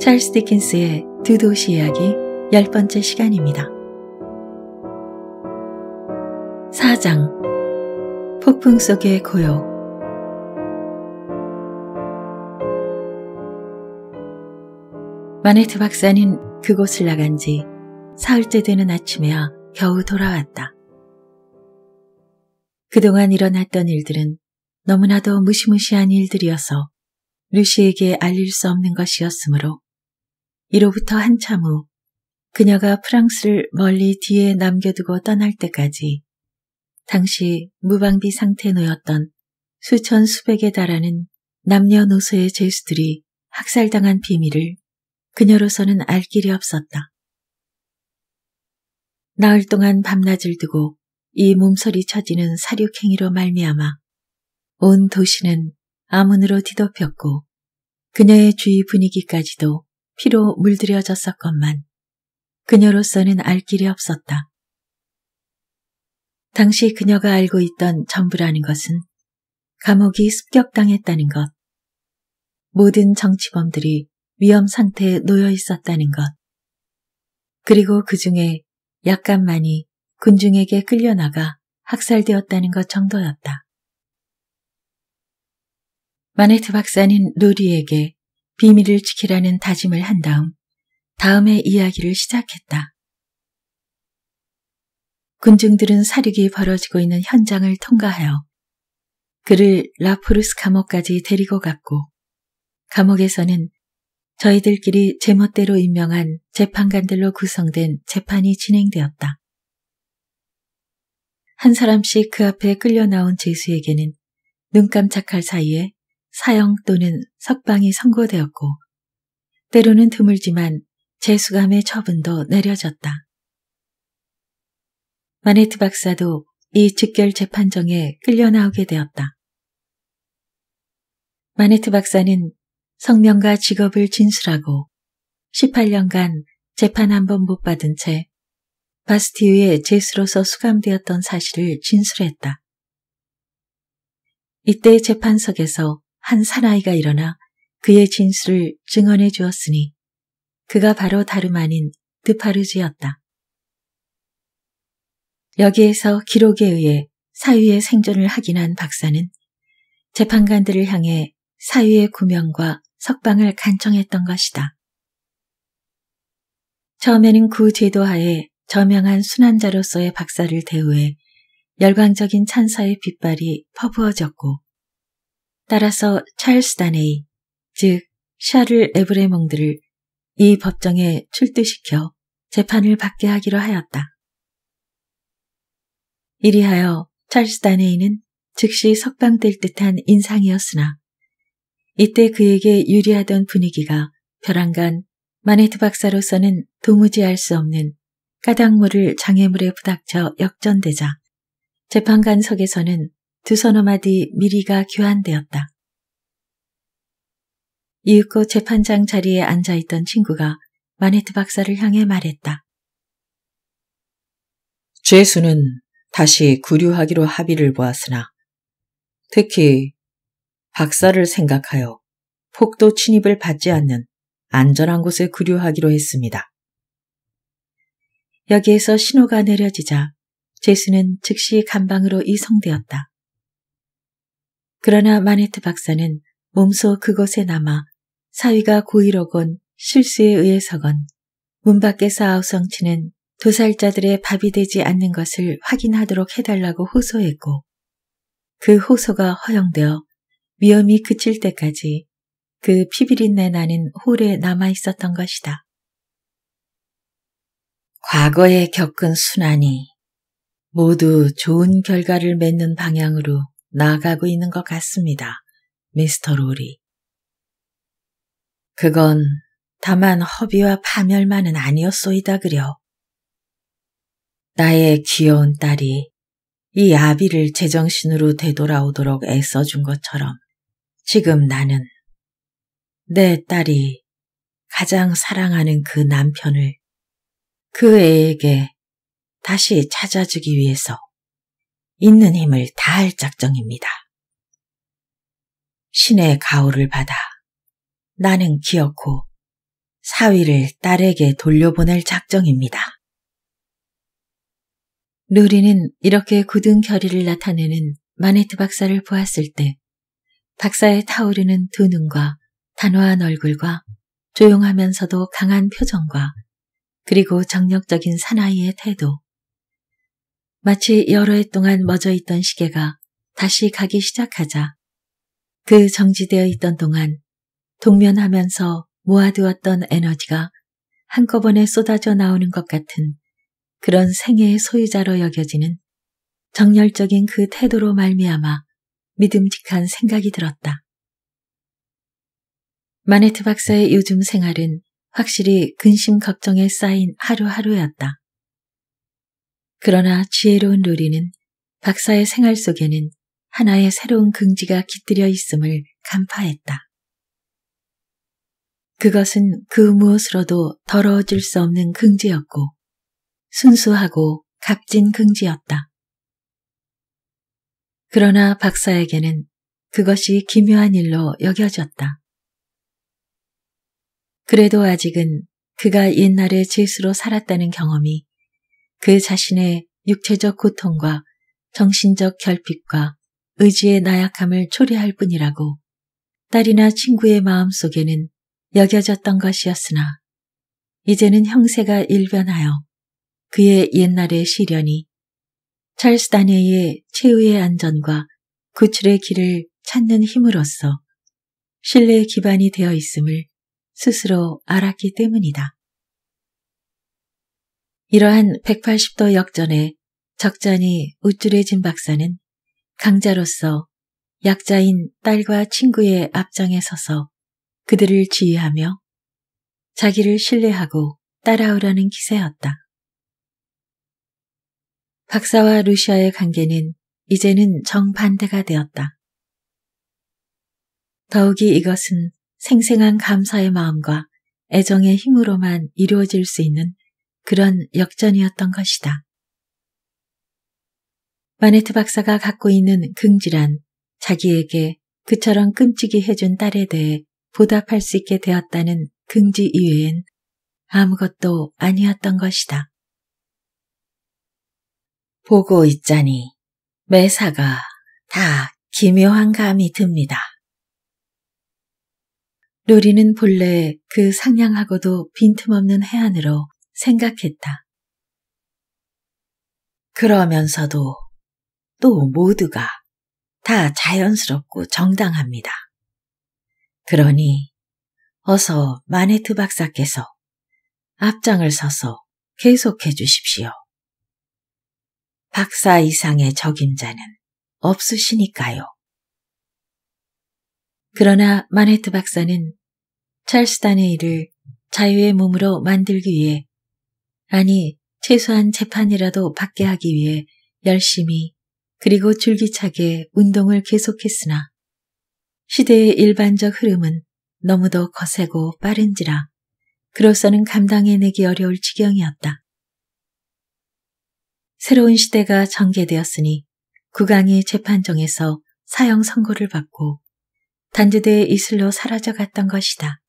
찰스 디킨스의 두 도시 이야기 열 번째 시간입니다. 4장 폭풍 속의 고요 마네트 박사는 그곳을 나간 지 사흘째 되는 아침에야 겨우 돌아왔다. 그동안 일어났던 일들은 너무나도 무시무시한 일들이어서 루시에게 알릴 수 없는 것이었으므로 이로부터 한참 후 그녀가 프랑스를 멀리 뒤에 남겨두고 떠날 때까지 당시 무방비 상태 놓였던 수천 수백에 달하는 남녀노소의 죄수들이 학살당한 비밀을 그녀로서는 알 길이 없었다. 나흘 동안 밤낮을 두고 이 몸서리 쳐지는 사륙행위로 말미암아 온 도시는 아문으로 뒤덮였고 그녀의 주위 분위기까지도 피로 물들여졌었건만 그녀로서는 알 길이 없었다. 당시 그녀가 알고 있던 전부라는 것은 감옥이 습격당했다는 것, 모든 정치범들이 위험 상태에 놓여 있었다는 것, 그리고 그 중에 약간만이 군중에게 끌려나가 학살되었다는 것 정도였다. 마네트 박사는 루리에게 비밀을 지키라는 다짐을 한 다음 다음의 이야기를 시작했다. 군중들은 사륙이 벌어지고 있는 현장을 통과하여 그를 라프루스 감옥까지 데리고 갔고 감옥에서는 저희들끼리 제멋대로 임명한 재판관들로 구성된 재판이 진행되었다. 한 사람씩 그 앞에 끌려 나온 제수에게는 눈 깜짝할 사이에 사형 또는 석방이 선고되었고 때로는 드물지만 재수감의 처분도 내려졌다. 마네트 박사도 이 직결 재판정에 끌려나오게 되었다. 마네트 박사는 성명과 직업을 진술하고 18년간 재판 한 번 못 받은 채 바스티유의 제수로서 수감되었던 사실을 진술했다. 이때 재판석에서 한 사나이가 일어나 그의 진술을 증언해 주었으니 그가 바로 다름 아닌 드파르지였다. 여기에서 기록에 의해 사유의 생존을 확인한 박사는 재판관들을 향해 사유의 구명과 석방을 간청했던 것이다. 처음에는 구 제도 하에 저명한 순환자로서의 박사를 대우해 열광적인 찬사의 빛발이 퍼부어졌고 따라서 찰스 다네이, 즉 샤를 에브레몽드를 이 법정에 출두시켜 재판을 받게 하기로 하였다. 이리하여 찰스 다네이는 즉시 석방될 듯한 인상이었으나 이때 그에게 유리하던 분위기가 벼랑간 마네트 박사로서는 도무지 알 수 없는 까닭물을 장애물에 부닥쳐 역전되자 재판관석에서는 두 서너 마디 미리가 교환되었다. 이윽고 재판장 자리에 앉아있던 친구가 마네트 박사를 향해 말했다. 죄수는 다시 구류하기로 합의를 보았으나 특히 박사를 생각하여 폭도 침입을 받지 않는 안전한 곳에 구류하기로 했습니다. 여기에서 신호가 내려지자 제수는 즉시 감방으로 이송되었다. 그러나 마네트 박사는 몸소 그곳에 남아 사위가 고의로건 실수에 의해서건 문 밖에서 아우성치는 도살자들의 밥이 되지 않는 것을 확인하도록 해달라고 호소했고 그 호소가 허용되어 위험이 그칠 때까지 그 피비린내 나는 홀에 남아 있었던 것이다. 과거에 겪은 순환이 모두 좋은 결과를 맺는 방향으로 나아가고 있는 것 같습니다. 미스터 로리. 그건 다만 허비와 파멸만은 아니었소이다 그려. 나의 귀여운 딸이 이 아비를 제정신으로 되돌아오도록 애써준 것처럼 지금 나는 내 딸이 가장 사랑하는 그 남편을 그 애에게 다시 찾아주기 위해서 있는 힘을 다할 작정입니다. 신의 가호를 받아 나는 기어코 사위를 딸에게 돌려보낼 작정입니다. 루리는 이렇게 굳은 결의를 나타내는 마네트 박사를 보았을 때 박사의 타오르는 두 눈과 단호한 얼굴과 조용하면서도 강한 표정과 그리고 정력적인 사나이의 태도, 마치 여러 해 동안 멎어 있던 시계가 다시 가기 시작하자 그 정지되어 있던 동안 동면하면서 모아두었던 에너지가 한꺼번에 쏟아져 나오는 것 같은 그런 생애의 소유자로 여겨지는 정열적인 그 태도로 말미암아 믿음직한 생각이 들었다. 마네트 박사의 요즘 생활은 확실히 근심 걱정에 쌓인 하루하루였다. 그러나 지혜로운 루리는 박사의 생활 속에는 하나의 새로운 긍지가 깃들여 있음을 간파했다. 그것은 그 무엇으로도 더러워질 수 없는 긍지였고 순수하고 값진 긍지였다. 그러나 박사에게는 그것이 기묘한 일로 여겨졌다. 그래도 아직은 그가 옛날에 제수로 살았다는 경험이 그 자신의 육체적 고통과 정신적 결핍과 의지의 나약함을 초래할 뿐이라고 딸이나 친구의 마음 속에는 여겨졌던 것이었으나 이제는 형세가 일변하여 그의 옛날의 시련이 찰스 단네의 최후의 안전과 구출의 길을 찾는 힘으로써 신뢰의 기반이 되어 있음을 스스로 알았기 때문이다. 이러한 180도 역전에 적잖이 우쭐해진 박사는 강자로서 약자인 딸과 친구의 앞장에 서서 그들을 지휘하며 자기를 신뢰하고 따라오라는 기세였다. 박사와 루시아의 관계는 이제는 정반대가 되었다. 더욱이 이것은 생생한 감사의 마음과 애정의 힘으로만 이루어질 수 있는 그런 역전이었던 것이다. 마네트 박사가 갖고 있는 긍지란 자기에게 그처럼 끔찍이 해준 딸에 대해 보답할 수 있게 되었다는 긍지 이외엔 아무것도 아니었던 것이다. 보고 있자니 매사가 다 기묘한 감이 듭니다. 로리는 본래 그 상냥하고도 빈틈없는 해안으로 생각했다. 그러면서도 또 모두가 다 자연스럽고 정당합니다. 그러니 어서 마네트 박사께서 앞장을 서서 계속해 주십시오. 박사 이상의 적임자는 없으시니까요. 그러나 마네트 박사는 찰스단의 일을 자유의 몸으로 만들기 위해 아니, 최소한 재판이라도 받게 하기 위해 열심히 그리고 줄기차게 운동을 계속했으나 시대의 일반적 흐름은 너무도 거세고 빠른지라 그로서는 감당해내기 어려울 지경이었다. 새로운 시대가 전개되었으니 국왕이 재판정에서 사형 선고를 받고 단지대의 이슬로 사라져갔던 것이다.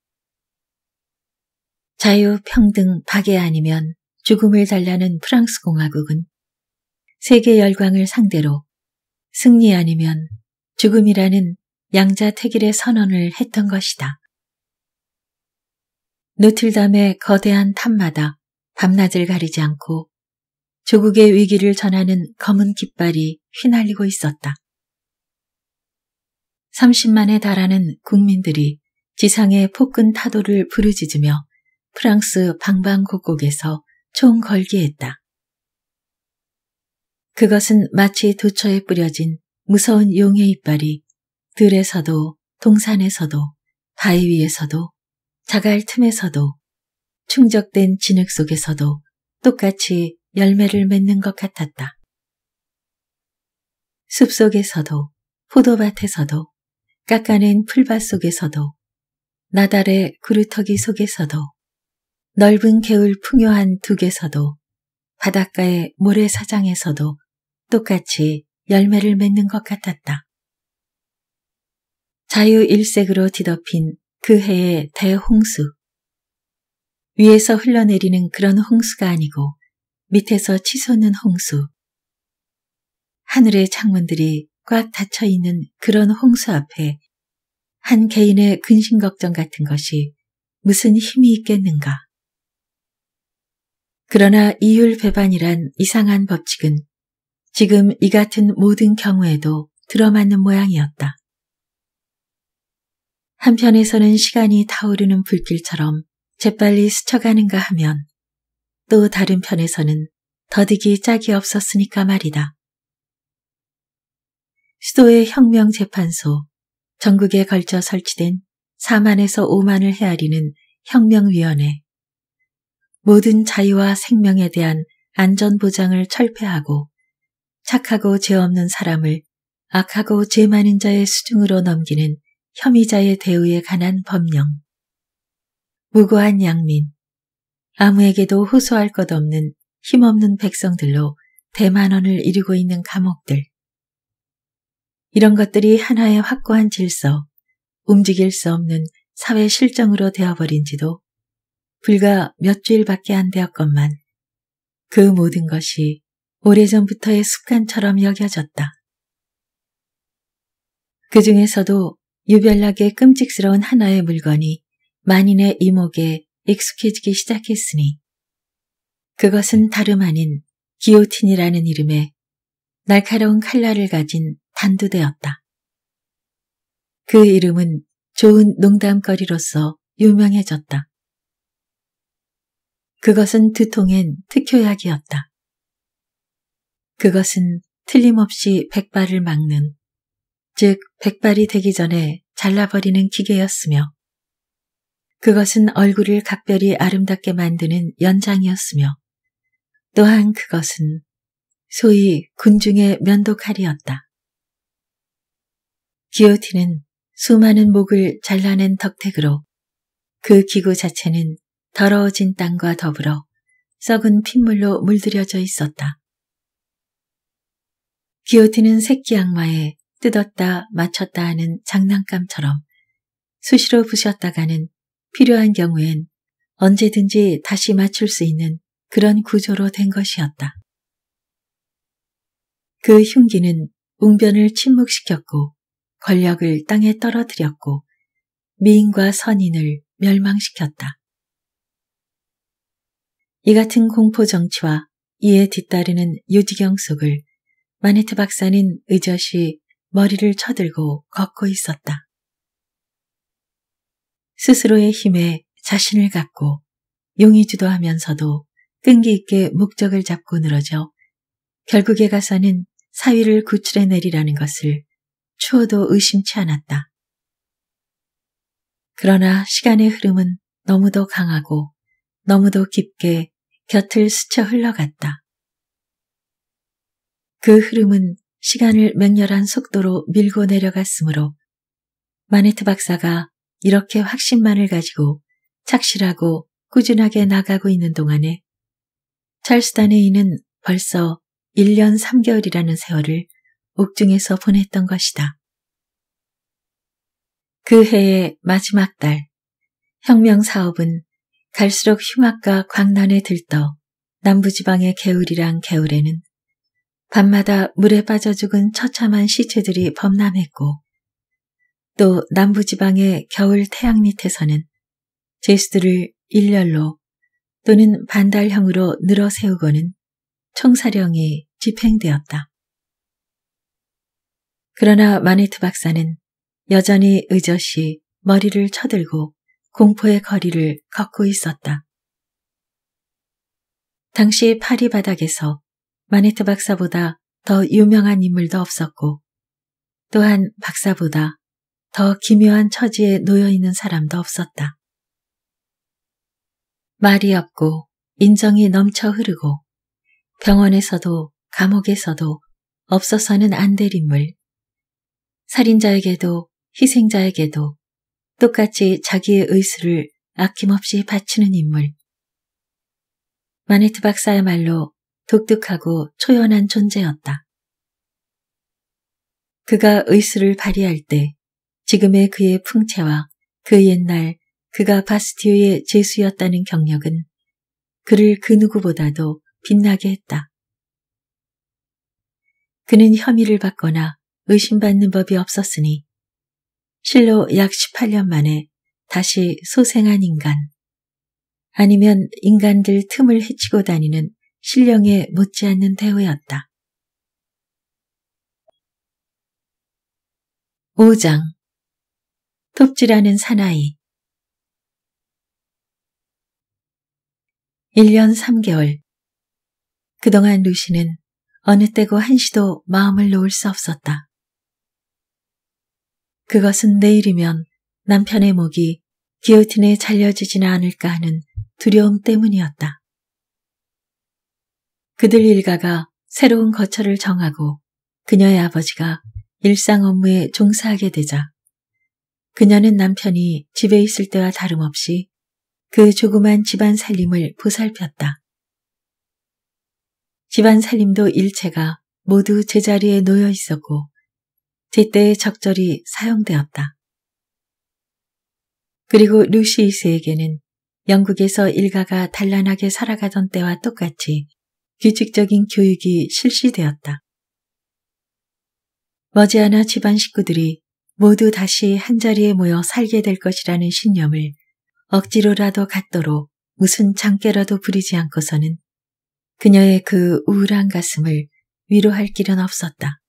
자유평등 박애 아니면 죽음을 달라는 프랑스 공화국은 세계 열광을 상대로 승리 아니면 죽음이라는 양자택길의 선언을 했던 것이다. 노틀담의 거대한 탑마다 밤낮을 가리지 않고 조국의 위기를 전하는 검은 깃발이 휘날리고 있었다. 30만에 달하는 국민들이 지상의 폭근 타도를 부르짖으며 프랑스 방방곡곡에서 총 걸게 했다. 그것은 마치 도처에 뿌려진 무서운 용의 이빨이 들에서도 동산에서도 바위 위에서도 자갈 틈에서도 충적된 진흙 속에서도 똑같이 열매를 맺는 것 같았다. 숲속에서도 포도밭에서도 깎아낸 풀밭 속에서도 나달의 구루터기 속에서도 넓은 개울 풍요한 두개서도 바닷가의 모래사장에서도 똑같이 열매를 맺는 것 같았다. 자유일색으로 뒤덮인 그 해의 대홍수. 위에서 흘러내리는 그런 홍수가 아니고 밑에서 치솟는 홍수. 하늘의 창문들이 꽉 닫혀 있는 그런 홍수 앞에 한 개인의 근심 걱정 같은 것이 무슨 힘이 있겠는가. 그러나 이율 배반이란 이상한 법칙은 지금 이 같은 모든 경우에도 들어맞는 모양이었다. 한편에서는 시간이 타오르는 불길처럼 재빨리 스쳐가는가 하면 또 다른 편에서는 더디기 짝이 없었으니까 말이다. 수도의 혁명재판소, 전국에 걸쳐 설치된 4만에서 5만을 헤아리는 혁명위원회, 모든 자유와 생명에 대한 안전보장을 철폐하고 착하고 죄 없는 사람을 악하고 죄 많은 자의 수중으로 넘기는 혐의자의 대우에 관한 법령. 무고한 양민. 아무에게도 호소할 것 없는 힘없는 백성들로 대만원을 이루고 있는 감옥들. 이런 것들이 하나의 확고한 질서, 움직일 수 없는 사회 실정으로 되어버린 지도 불과 몇 주일밖에 안 되었건만 그 모든 것이 오래전부터의 습관처럼 여겨졌다. 그 중에서도 유별나게 끔찍스러운 하나의 물건이 만인의 이목에 익숙해지기 시작했으니 그것은 다름 아닌 기오틴이라는 이름의 날카로운 칼날을 가진 단두대였다. 그 이름은 좋은 농담거리로서 유명해졌다. 그것은 두통엔 특효약이었다. 그것은 틀림없이 백발을 막는, 즉 백발이 되기 전에 잘라버리는 기계였으며, 그것은 얼굴을 각별히 아름답게 만드는 연장이었으며, 또한 그것은 소위 군중의 면도칼이었다. 기오틴은 수많은 목을 잘라낸 덕택으로 그 기구 자체는 더러워진 땅과 더불어 썩은 핏물로 물들여져 있었다. 기어티는 새끼 악마에 뜯었다 맞췄다 하는 장난감처럼 수시로 부셨다가는 필요한 경우엔 언제든지 다시 맞출 수 있는 그런 구조로 된 것이었다. 그 흉기는 웅변을 침묵시켰고 권력을 땅에 떨어뜨렸고 미인과 선인을 멸망시켰다. 이 같은 공포 정치와 이에 뒤따르는 유지경 속을 마네트 박사는 의젓이 머리를 쳐들고 걷고 있었다. 스스로의 힘에 자신을 갖고 용의주도 하면서도 끈기 있게 목적을 잡고 늘어져 결국에 가서는 사위를 구출해 내리라는 것을 추어도 의심치 않았다. 그러나 시간의 흐름은 너무도 강하고 너무도 깊게 곁을 스쳐 흘러갔다. 그 흐름은 시간을 맹렬한 속도로 밀고 내려갔으므로 마네트 박사가 이렇게 확신만을 가지고 착실하고 꾸준하게 나가고 있는 동안에 찰스 단의이는 벌써 1년 3개월이라는 세월을 옥중에서 보냈던 것이다. 그 해의 마지막 달, 혁명 사업은 갈수록 흉악과 광란에 들떠 남부지방의 개울이란 개울에는 밤마다 물에 빠져 죽은 처참한 시체들이 범람했고 또 남부지방의 겨울 태양 밑에서는 제수들을 일렬로 또는 반달형으로 늘어 세우고는 총사령이 집행되었다. 그러나 마네트 박사는 여전히 의젓이 머리를 쳐들고 공포의 거리를 걷고 있었다. 당시 파리 바닥에서 마네트 박사보다 더 유명한 인물도 없었고 또한 박사보다 더 기묘한 처지에 놓여있는 사람도 없었다. 말이 없고 인정이 넘쳐 흐르고 병원에서도 감옥에서도 없어서는 안 될 인물. 살인자에게도 희생자에게도 똑같이 자기의 의술을 아낌없이 바치는 인물. 마네트 박사야말로 독특하고 초연한 존재였다. 그가 의술을 발휘할 때 지금의 그의 풍채와 그 옛날 그가 바스티오의 제수였다는 경력은 그를 그 누구보다도 빛나게 했다. 그는 혐의를 받거나 의심받는 법이 없었으니 실로 약 18년 만에 다시 소생한 인간, 아니면 인간들 틈을 헤치고 다니는 신령에 못지않는 대우였다. 5장 톱질하는 사나이 1년 3개월 그동안 루시는 어느 때고 한시도 마음을 놓을 수 없었다. 그것은 내일이면 남편의 목이 기어틴에 잘려지지는 않을까 하는 두려움 때문이었다. 그들 일가가 새로운 거처를 정하고 그녀의 아버지가 일상 업무에 종사하게 되자 그녀는 남편이 집에 있을 때와 다름없이 그 조그만 집안 살림을 보살폈다. 집안 살림도 일체가 모두 제자리에 놓여 있었고 제때에 적절히 사용되었다. 그리고 루시이스에게는 영국에서 일가가 단란하게 살아가던 때와 똑같이 규칙적인 교육이 실시되었다. 머지않아 집안 식구들이 모두 다시 한자리에 모여 살게 될 것이라는 신념을 억지로라도 갖도록 무슨 장깨라도 부리지 않고서는 그녀의 그 우울한 가슴을 위로할 길은 없었다.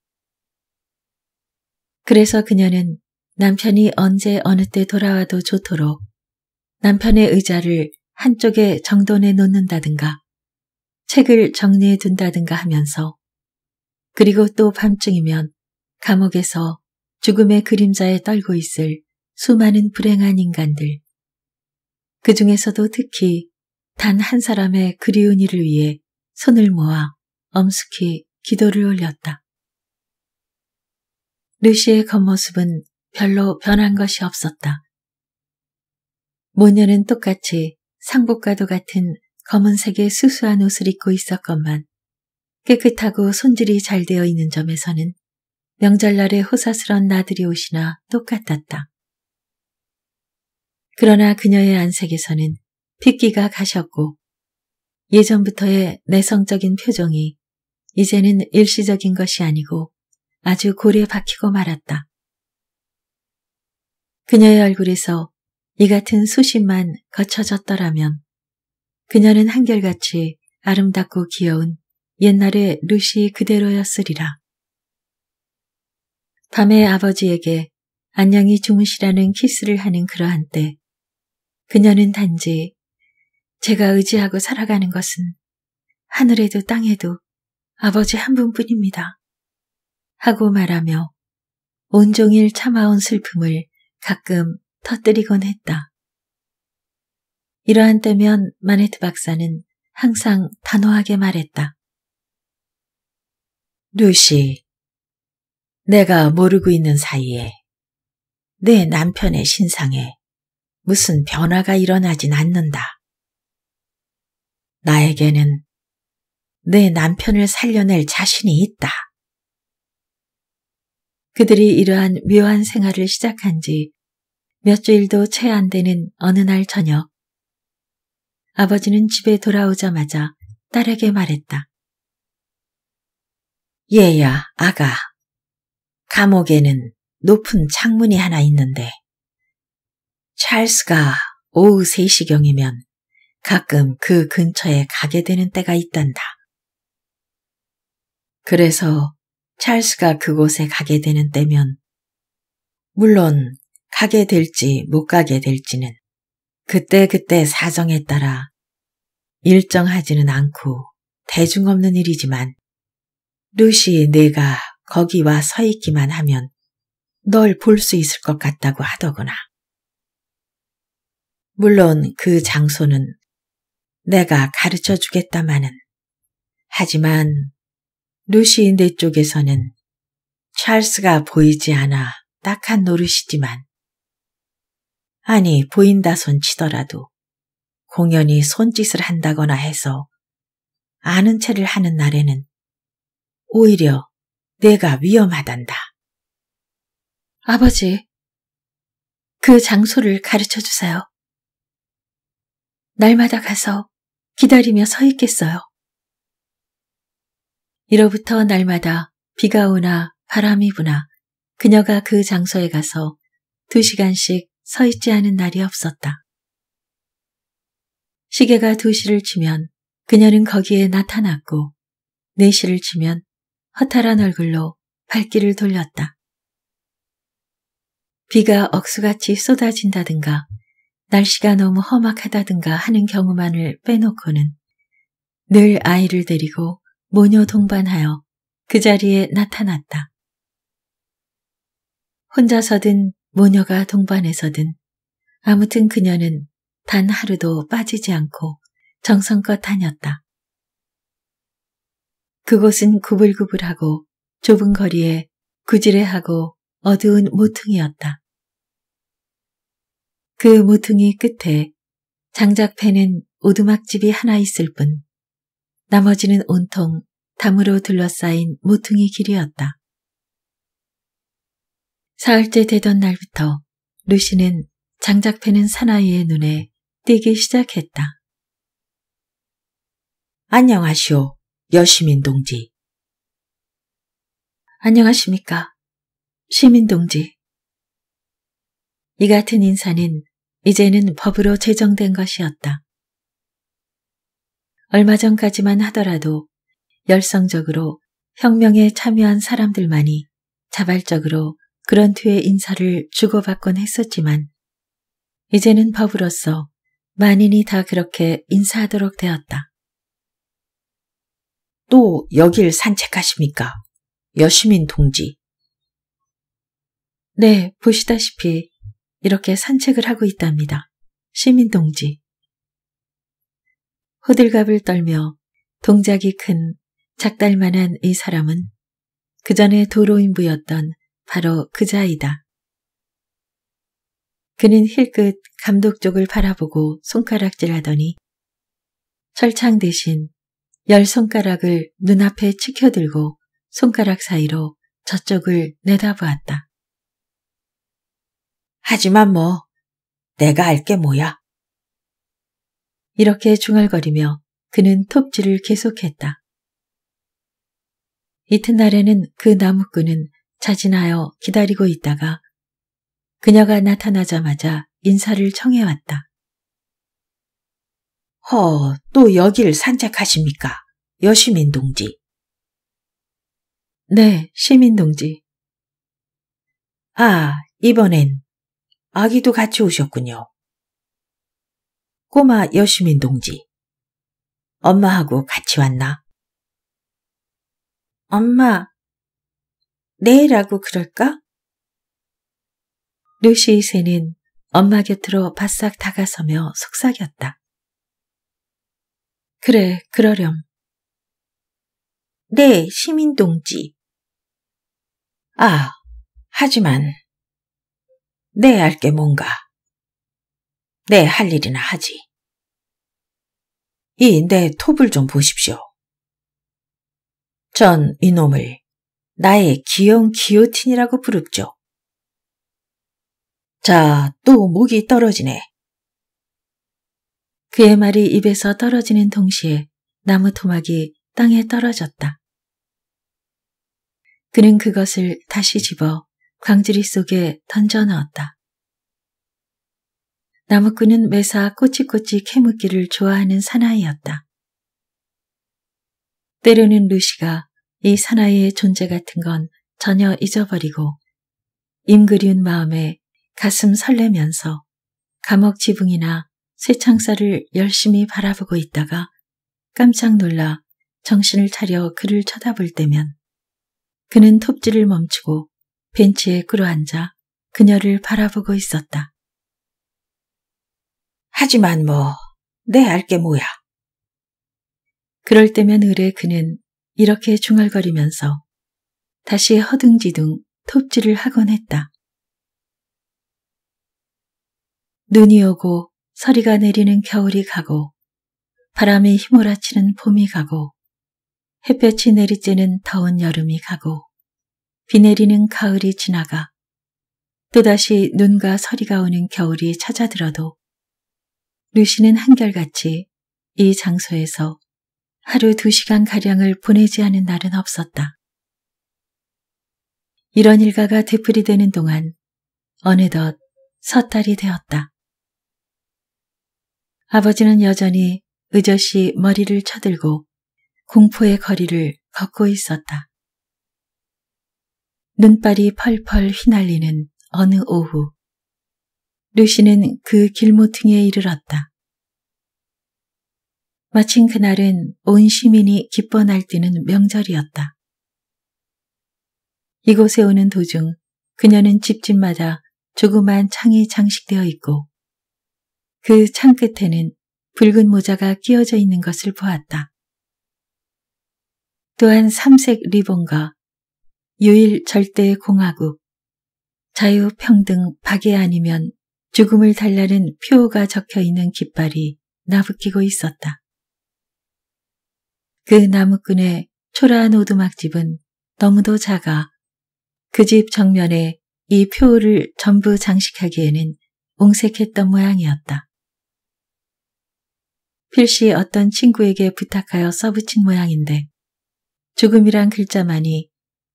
그래서 그녀는 남편이 언제 어느 때 돌아와도 좋도록 남편의 의자를 한쪽에 정돈해 놓는다든가 책을 정리해 둔다든가 하면서 그리고 또 밤중이면 감옥에서 죽음의 그림자에 떨고 있을 수많은 불행한 인간들 그 중에서도 특히 단 한 사람의 그리운 이를 위해 손을 모아 엄숙히 기도를 올렸다. 루시의 겉모습은 별로 변한 것이 없었다. 모녀는 똑같이 상복과도 같은 검은색의 수수한 옷을 입고 있었건만 깨끗하고 손질이 잘 되어 있는 점에서는 명절날의 호사스런 나들이 옷이나 똑같았다. 그러나 그녀의 안색에서는 핏기가 가셨고 예전부터의 내성적인 표정이 이제는 일시적인 것이 아니고 아주 고래 박히고 말았다. 그녀의 얼굴에서 이 같은 수심만 거쳐졌더라면 그녀는 한결같이 아름답고 귀여운 옛날의 루시 그대로였으리라. 밤에 아버지에게 안녕히 주무시라는 키스를 하는 그러한 때 그녀는 단지 제가 의지하고 살아가는 것은 하늘에도 땅에도 아버지 한 분뿐입니다. 하고 말하며 온종일 참아온 슬픔을 가끔 터뜨리곤 했다. 이러한 때면 마네트 박사는 항상 단호하게 말했다. 루시, 내가 모르고 있는 사이에 내 남편의 신상에 무슨 변화가 일어나진 않는다. 나에게는 내 남편을 살려낼 자신이 있다. 그들이 이러한 묘한 생활을 시작한 지 몇 주일도 채 안 되는 어느 날 저녁, 아버지는 집에 돌아오자마자 딸에게 말했다. 얘야, 아가. 감옥에는 높은 창문이 하나 있는데, 찰스가 오후 3시경이면 가끔 그 근처에 가게 되는 때가 있단다. 그래서 찰스가 그곳에 가게 되는 때면 물론 가게 될지 못 가게 될지는 그때그때 사정에 따라 일정하지는 않고 대중 없는 일이지만 루시 내가 거기 와 서 있기만 하면 널 볼 수 있을 것 같다고 하더구나. 물론 그 장소는 내가 가르쳐 주겠다마는 하지만 루시 인내 쪽에서는 찰스가 보이지 않아 딱한 노릇이지만 아니 보인다 손 치더라도 공연히 손짓을 한다거나 해서 아는 체를 하는 날에는 오히려 내가 위험하단다. 아버지, 그 장소를 가르쳐 주세요. 날마다 가서 기다리며 서 있겠어요. 이로부터 날마다 비가 오나 바람이 부나 그녀가 그 장소에 가서 두 시간씩 서 있지 않은 날이 없었다. 시계가 두 시를 치면 그녀는 거기에 나타났고 네 시를 치면 허탈한 얼굴로 발길을 돌렸다. 비가 억수같이 쏟아진다든가 날씨가 너무 험악하다든가 하는 경우만을 빼놓고는 늘 아이를 데리고 모녀 동반하여 그 자리에 나타났다. 혼자서든 모녀가 동반해서든 아무튼 그녀는 단 하루도 빠지지 않고 정성껏 다녔다. 그곳은 구불구불하고 좁은 거리에 구질해하고 어두운 모퉁이였다. 그 모퉁이 끝에 장작패는 오두막집이 하나 있을 뿐 나머지는 온통 담으로 둘러싸인 모퉁이 길이었다. 사흘째 되던 날부터 루시는 장작 패는 사나이의 눈에 띄기 시작했다. 안녕하시오, 여시민 동지. 안녕하십니까, 시민 동지. 이 같은 인사는 이제는 법으로 제정된 것이었다. 얼마 전까지만 하더라도 열성적으로 혁명에 참여한 사람들만이 자발적으로 그런 뒤의 인사를 주고받곤 했었지만 이제는 법으로서 만인이 다 그렇게 인사하도록 되었다. 또 여길 산책하십니까? 여시민 동지. 네, 보시다시피 이렇게 산책을 하고 있답니다. 시민 동지. 호들갑을 떨며 동작이 큰 작달만한 이 사람은 그 전에 도로인부였던 바로 그자이다. 그는 힐끗 감독 쪽을 바라보고 손가락질하더니 철창 대신 열 손가락을 눈앞에 치켜들고 손가락 사이로 저쪽을 내다보았다. 하지만 뭐, 내가 알 게 뭐야. 이렇게 중얼거리며 그는 톱질을 계속했다. 이튿날에는 그 나무꾼은 자진하여 기다리고 있다가 그녀가 나타나자마자 인사를 청해왔다. 허, 또 여길 산책하십니까? 여시민 동지. 네, 시민 동지. 아, 이번엔 아기도 같이 오셨군요. 꼬마 여시민 동지. 엄마하고 같이 왔나? 엄마, 네라고 그럴까? 루시이새는 엄마 곁으로 바싹 다가서며 속삭였다. 그래, 그러렴. 네, 시민 동지. 아, 하지만 내 네, 알게 뭔가. 내할 네, 일이나 하지. 이 내 톱을 좀 보십시오. 전 이놈을 나의 귀여운 기어틴이라고 부릅죠. 자, 또 목이 떨어지네. 그의 말이 입에서 떨어지는 동시에 나무 토막이 땅에 떨어졌다. 그는 그것을 다시 집어 광주리 속에 던져 넣었다. 나무꾼은 매사 꼬치꼬치 캐묻기를 좋아하는 사나이였다. 때로는 루시가 이 사나이의 존재 같은 건 전혀 잊어버리고 임그리운 마음에 가슴 설레면서 감옥 지붕이나 쇠창살을 열심히 바라보고 있다가 깜짝 놀라 정신을 차려 그를 쳐다볼 때면 그는 톱질을 멈추고 벤치에 꿇어앉아 그녀를 바라보고 있었다. 하지만 뭐, 내 알게 뭐야. 그럴 때면 의뢰 그는 이렇게 중얼거리면서 다시 허둥지둥 톱질을 하곤 했다. 눈이 오고 서리가 내리는 겨울이 가고 바람이 휘몰아치는 봄이 가고 햇볕이 내리쬐는 더운 여름이 가고 비 내리는 가을이 지나가 또다시 눈과 서리가 오는 겨울이 찾아들어도 루시는 한결같이 이 장소에서 하루 두 시간 가량을 보내지 않은 날은 없었다. 이런 일가가 되풀이되는 동안 어느덧 섣달이 되었다. 아버지는 여전히 의젓이 머리를 쳐들고 공포의 거리를 걷고 있었다. 눈발이 펄펄 휘날리는 어느 오후 루시는 그 길모퉁이에 이르렀다. 마침 그날은 온 시민이 기뻐 날뛰는 명절이었다. 이곳에 오는 도중 그녀는 집집마다 조그만 창이 장식되어 있고 그 창 끝에는 붉은 모자가 끼어져 있는 것을 보았다. 또한 삼색 리본과 유일 절대 공화국, 자유평등 박애 아니면 죽음을 달라는 표어가 적혀 있는 깃발이 나부끼고 있었다. 그나무꾼의 초라한 오두막집은 너무도 작아 그 집 정면에 이 표를 전부 장식하기에는 옹색했던 모양이었다. 필시 어떤 친구에게 부탁하여 써붙인 모양인데 죽음이란 글자만이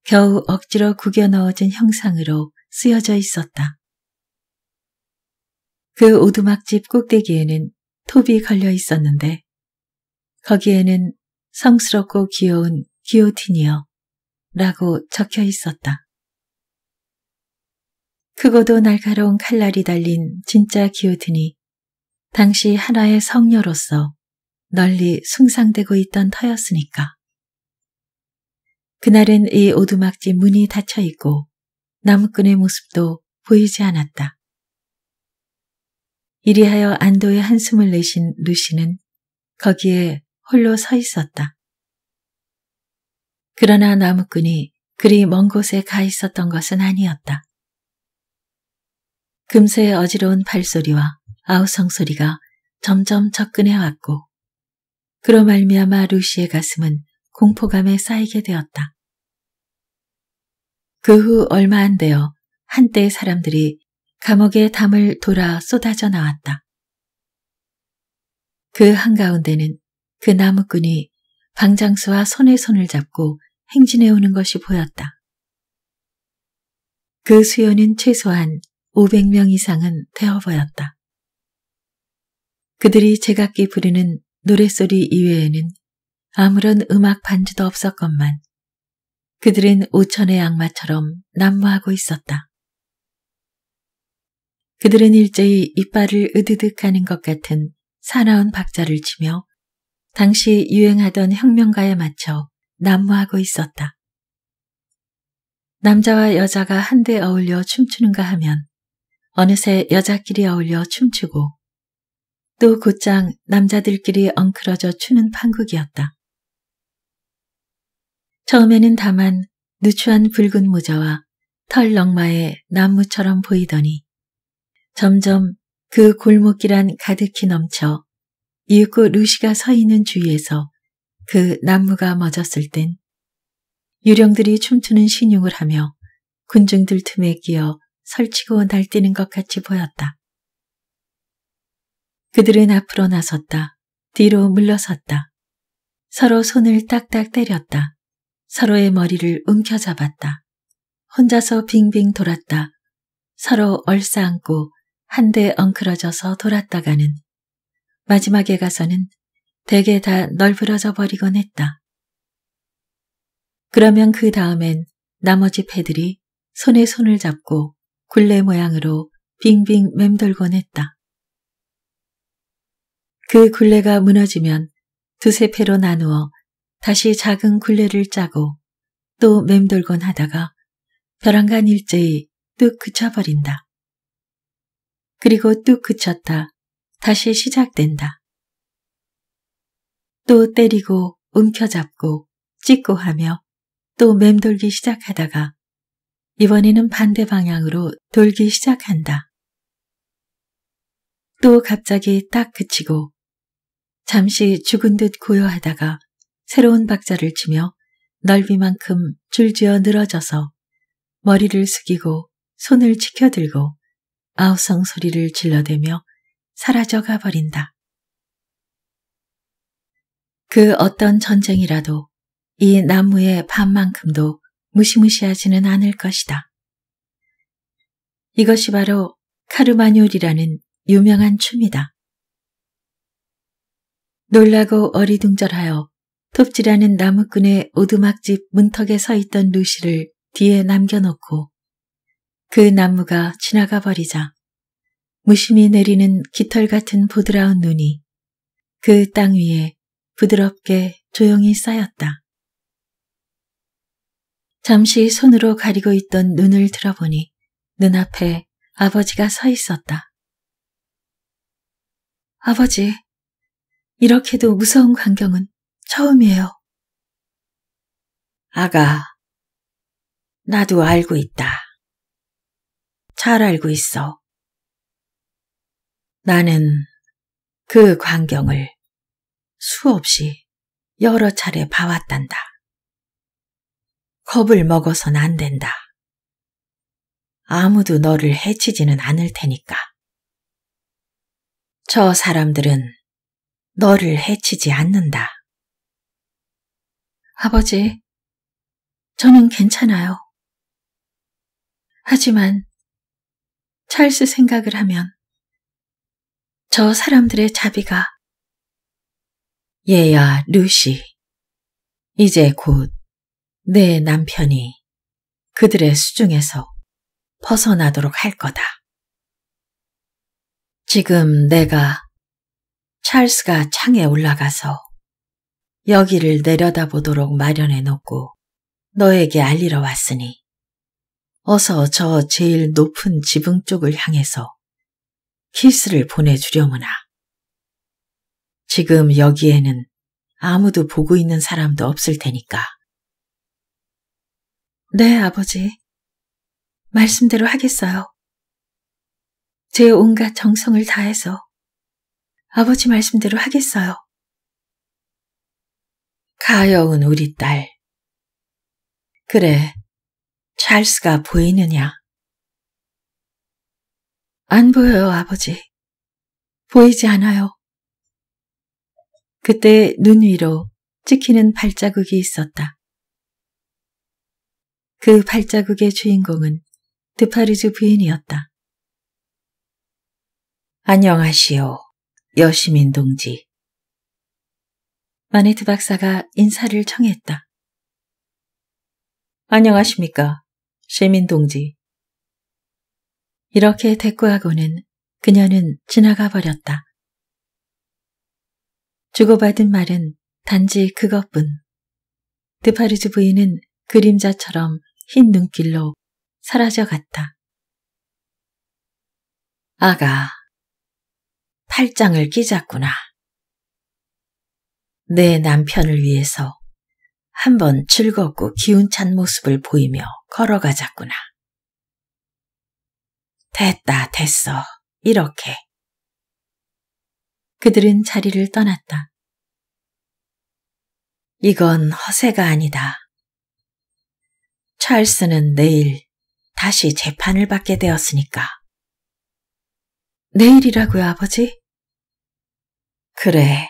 겨우 억지로 구겨 넣어진 형상으로 쓰여져 있었다. 그 오두막집 꼭대기에는 톱이 걸려 있었는데 거기에는 성스럽고 귀여운 기오틴이요 라고 적혀 있었다. 크고도 날카로운 칼날이 달린 진짜 기오틴이 당시 하나의 성녀로서 널리 숭상되고 있던 터였으니까. 그날은 이 오두막집 문이 닫혀 있고 나무꾼의 모습도 보이지 않았다. 이리하여 안도의 한숨을 내신 루시는 거기에 홀로 서 있었다. 그러나 나무꾼이 그리 먼 곳에 가 있었던 것은 아니었다. 금세 어지러운 발소리와 아우성 소리가 점점 접근해 왔고 그로 말미암아 루시의 가슴은 공포감에 쌓이게 되었다. 그 후 얼마 안 되어 한때 사람들이 감옥의 담을 돌아 쏟아져 나왔다. 그 한가운데는 그 나무꾼이 방장수와 손에 손을 잡고 행진해오는 것이 보였다. 그 수요는 최소한 500명 이상은 되어 보였다. 그들이 제각기 부르는 노랫소리 이외에는 아무런 음악 반주도 없었건만 그들은 오천의 악마처럼 난무하고 있었다. 그들은 일제히 이빨을 으드득 하는 것 같은 사나운 박자를 치며 당시 유행하던 혁명가에 맞춰 난무하고 있었다. 남자와 여자가 한데 어울려 춤추는가 하면 어느새 여자끼리 어울려 춤추고 또 곧장 남자들끼리 엉클어져 추는 판국이었다. 처음에는 다만 누추한 붉은 모자와 털넝마에 나무처럼 보이더니 점점 그 골목길 안 가득히 넘쳐 이윽고 루시가 서 있는 주위에서 그 나무가 멎었을 땐 유령들이 춤추는 신용을 하며 군중들 틈에 끼어 설치고 날뛰는 것 같이 보였다. 그들은 앞으로 나섰다. 뒤로 물러섰다. 서로 손을 딱딱 때렸다. 서로의 머리를 움켜잡았다. 혼자서 빙빙 돌았다. 서로 얼싸안고 한데 엉클어져서 돌았다가는 마지막에 가서는 대개 다 널브러져 버리곤 했다. 그러면 그 다음엔 나머지 패들이 손에 손을 잡고 굴레 모양으로 빙빙 맴돌곤 했다. 그 굴레가 무너지면 두세 패로 나누어 다시 작은 굴레를 짜고 또 맴돌곤 하다가 벼랑간 일제히 뚝 그쳐버린다. 그리고 뚝 그쳤다. 다시 시작된다. 또 때리고 움켜잡고 찍고 하며 또 맴돌기 시작하다가 이번에는 반대 방향으로 돌기 시작한다. 또 갑자기 딱 그치고 잠시 죽은 듯 고요하다가 새로운 박자를 치며 넓이만큼 줄지어 늘어져서 머리를 숙이고 손을 치켜들고 아우성 소리를 질러대며 사라져 가버린다. 그 어떤 전쟁이라도 이 나무의 반만큼도 무시무시하지는 않을 것이다. 이것이 바로 카르마뇰이라는 유명한 춤이다. 놀라고 어리둥절하여 톱질하는 나무꾼의 오두막집 문턱에 서 있던 루시를 뒤에 남겨놓고 그 나무가 지나가 버리자 무심히 내리는 깃털 같은 부드러운 눈이 그 땅 위에 부드럽게 조용히 쌓였다. 잠시 손으로 가리고 있던 눈을 들어보니 눈앞에 아버지가 서 있었다. 아버지, 이렇게도 무서운 광경은 처음이에요. 아가, 나도 알고 있다. 잘 알고 있어. 나는 그 광경을 수없이 여러 차례 봐왔단다. 겁을 먹어선 안 된다. 아무도 너를 해치지는 않을 테니까. 저 사람들은 너를 해치지 않는다. 아버지, 저는 괜찮아요. 하지만 찰스 생각을 하면 저 사람들의 자비가 얘야 루시 이제 곧 내 남편이 그들의 수중에서 벗어나도록 할 거다. 지금 내가 찰스가 창에 올라가서 여기를 내려다보도록 마련해 놓고 너에게 알리러 왔으니 어서 저 제일 높은 지붕 쪽을 향해서 키스를 보내주려무나. 지금 여기에는 아무도 보고 있는 사람도 없을 테니까. 네, 아버지. 말씀대로 하겠어요. 제 온갖 정성을 다해서 아버지 말씀대로 하겠어요. 가여운 우리 딸. 그래, 찰스가 보이느냐? 안 보여요, 아버지. 보이지 않아요. 그때 눈 위로 찍히는 발자국이 있었다. 그 발자국의 주인공은 드파르즈 부인이었다. 안녕하시오, 여시민 동지. 마네트 박사가 인사를 청했다. 안녕하십니까, 시민동지. 이렇게 대꾸하고는 그녀는 지나가 버렸다. 주고받은 말은 단지 그것뿐. 드파르즈 부인은 그림자처럼 흰 눈길로 사라져 갔다. 아가, 팔짱을 끼자구나내 남편을 위해서 한번 즐겁고 기운찬 모습을 보이며 걸어가자꾸나. 됐다, 됐어. 이렇게. 그들은 자리를 떠났다. 이건 허세가 아니다. 찰스는 내일 다시 재판을 받게 되었으니까. 내일이라고요, 아버지? 그래.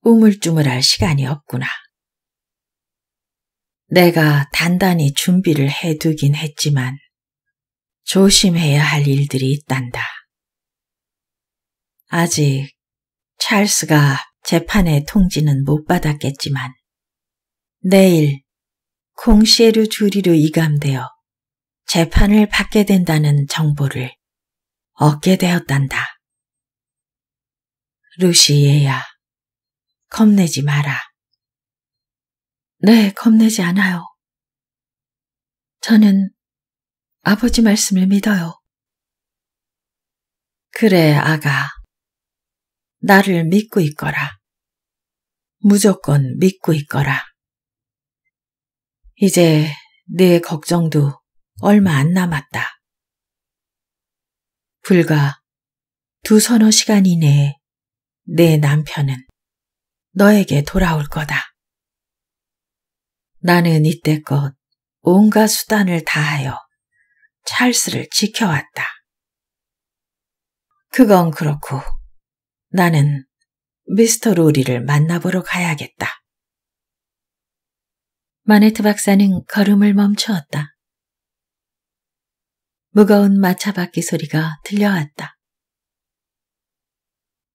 우물쭈물할 시간이 없구나. 내가 단단히 준비를 해두긴 했지만 조심해야 할 일들이 있단다. 아직 찰스가 재판의 통지는 못 받았겠지만 내일 콩시에르 주리로 이감되어 재판을 받게 된다는 정보를 얻게 되었단다. 루시에야, 겁내지 마라. 네, 겁내지 않아요. 저는 아버지 말씀을 믿어요. 그래, 아가. 나를 믿고 있거라. 무조건 믿고 있거라. 이제 네 걱정도 얼마 안 남았다. 불과 두 서너 시간 이내에 내 남편은 너에게 돌아올 거다. 나는 이때껏 온갖 수단을 다하여 찰스를 지켜왔다. 그건 그렇고 나는 미스터 로리를 만나보러 가야겠다. 마네트 박사는 걸음을 멈추었다. 무거운 마차바퀴 소리가 들려왔다.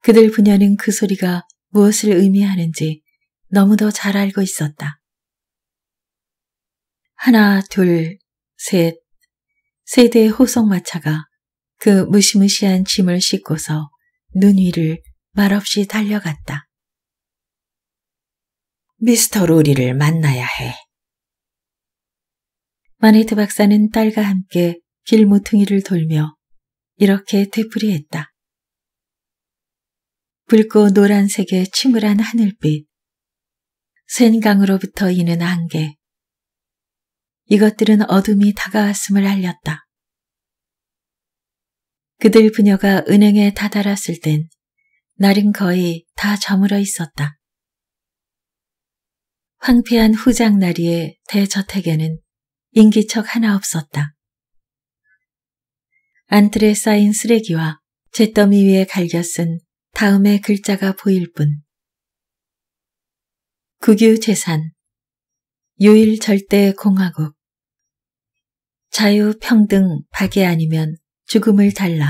그들 부녀는 그 소리가 무엇을 의미하는지 너무도 잘 알고 있었다. 하나, 둘, 셋, 세 대의 호송마차가 그 무시무시한 짐을 싣고서 눈 위를 말없이 달려갔다. 미스터 로리를 만나야 해. 마네트 박사는 딸과 함께 길모퉁이를 돌며 이렇게 되풀이했다. 붉고 노란색의 침울한 하늘빛, 센강으로부터 이는 안개, 이것들은 어둠이 다가왔음을 알렸다. 그들 부녀가 은행에 다다랐을 땐 날은 거의 다 저물어 있었다. 황폐한 후장나리의 대저택에는 인기척 하나 없었다. 안틀에 쌓인 쓰레기와 잿더미 위에 갈겨 쓴 다음의 글자가 보일 뿐. 국유재산, 유일절대공화국, 자유, 평등, 박애 아니면 죽음을 달라.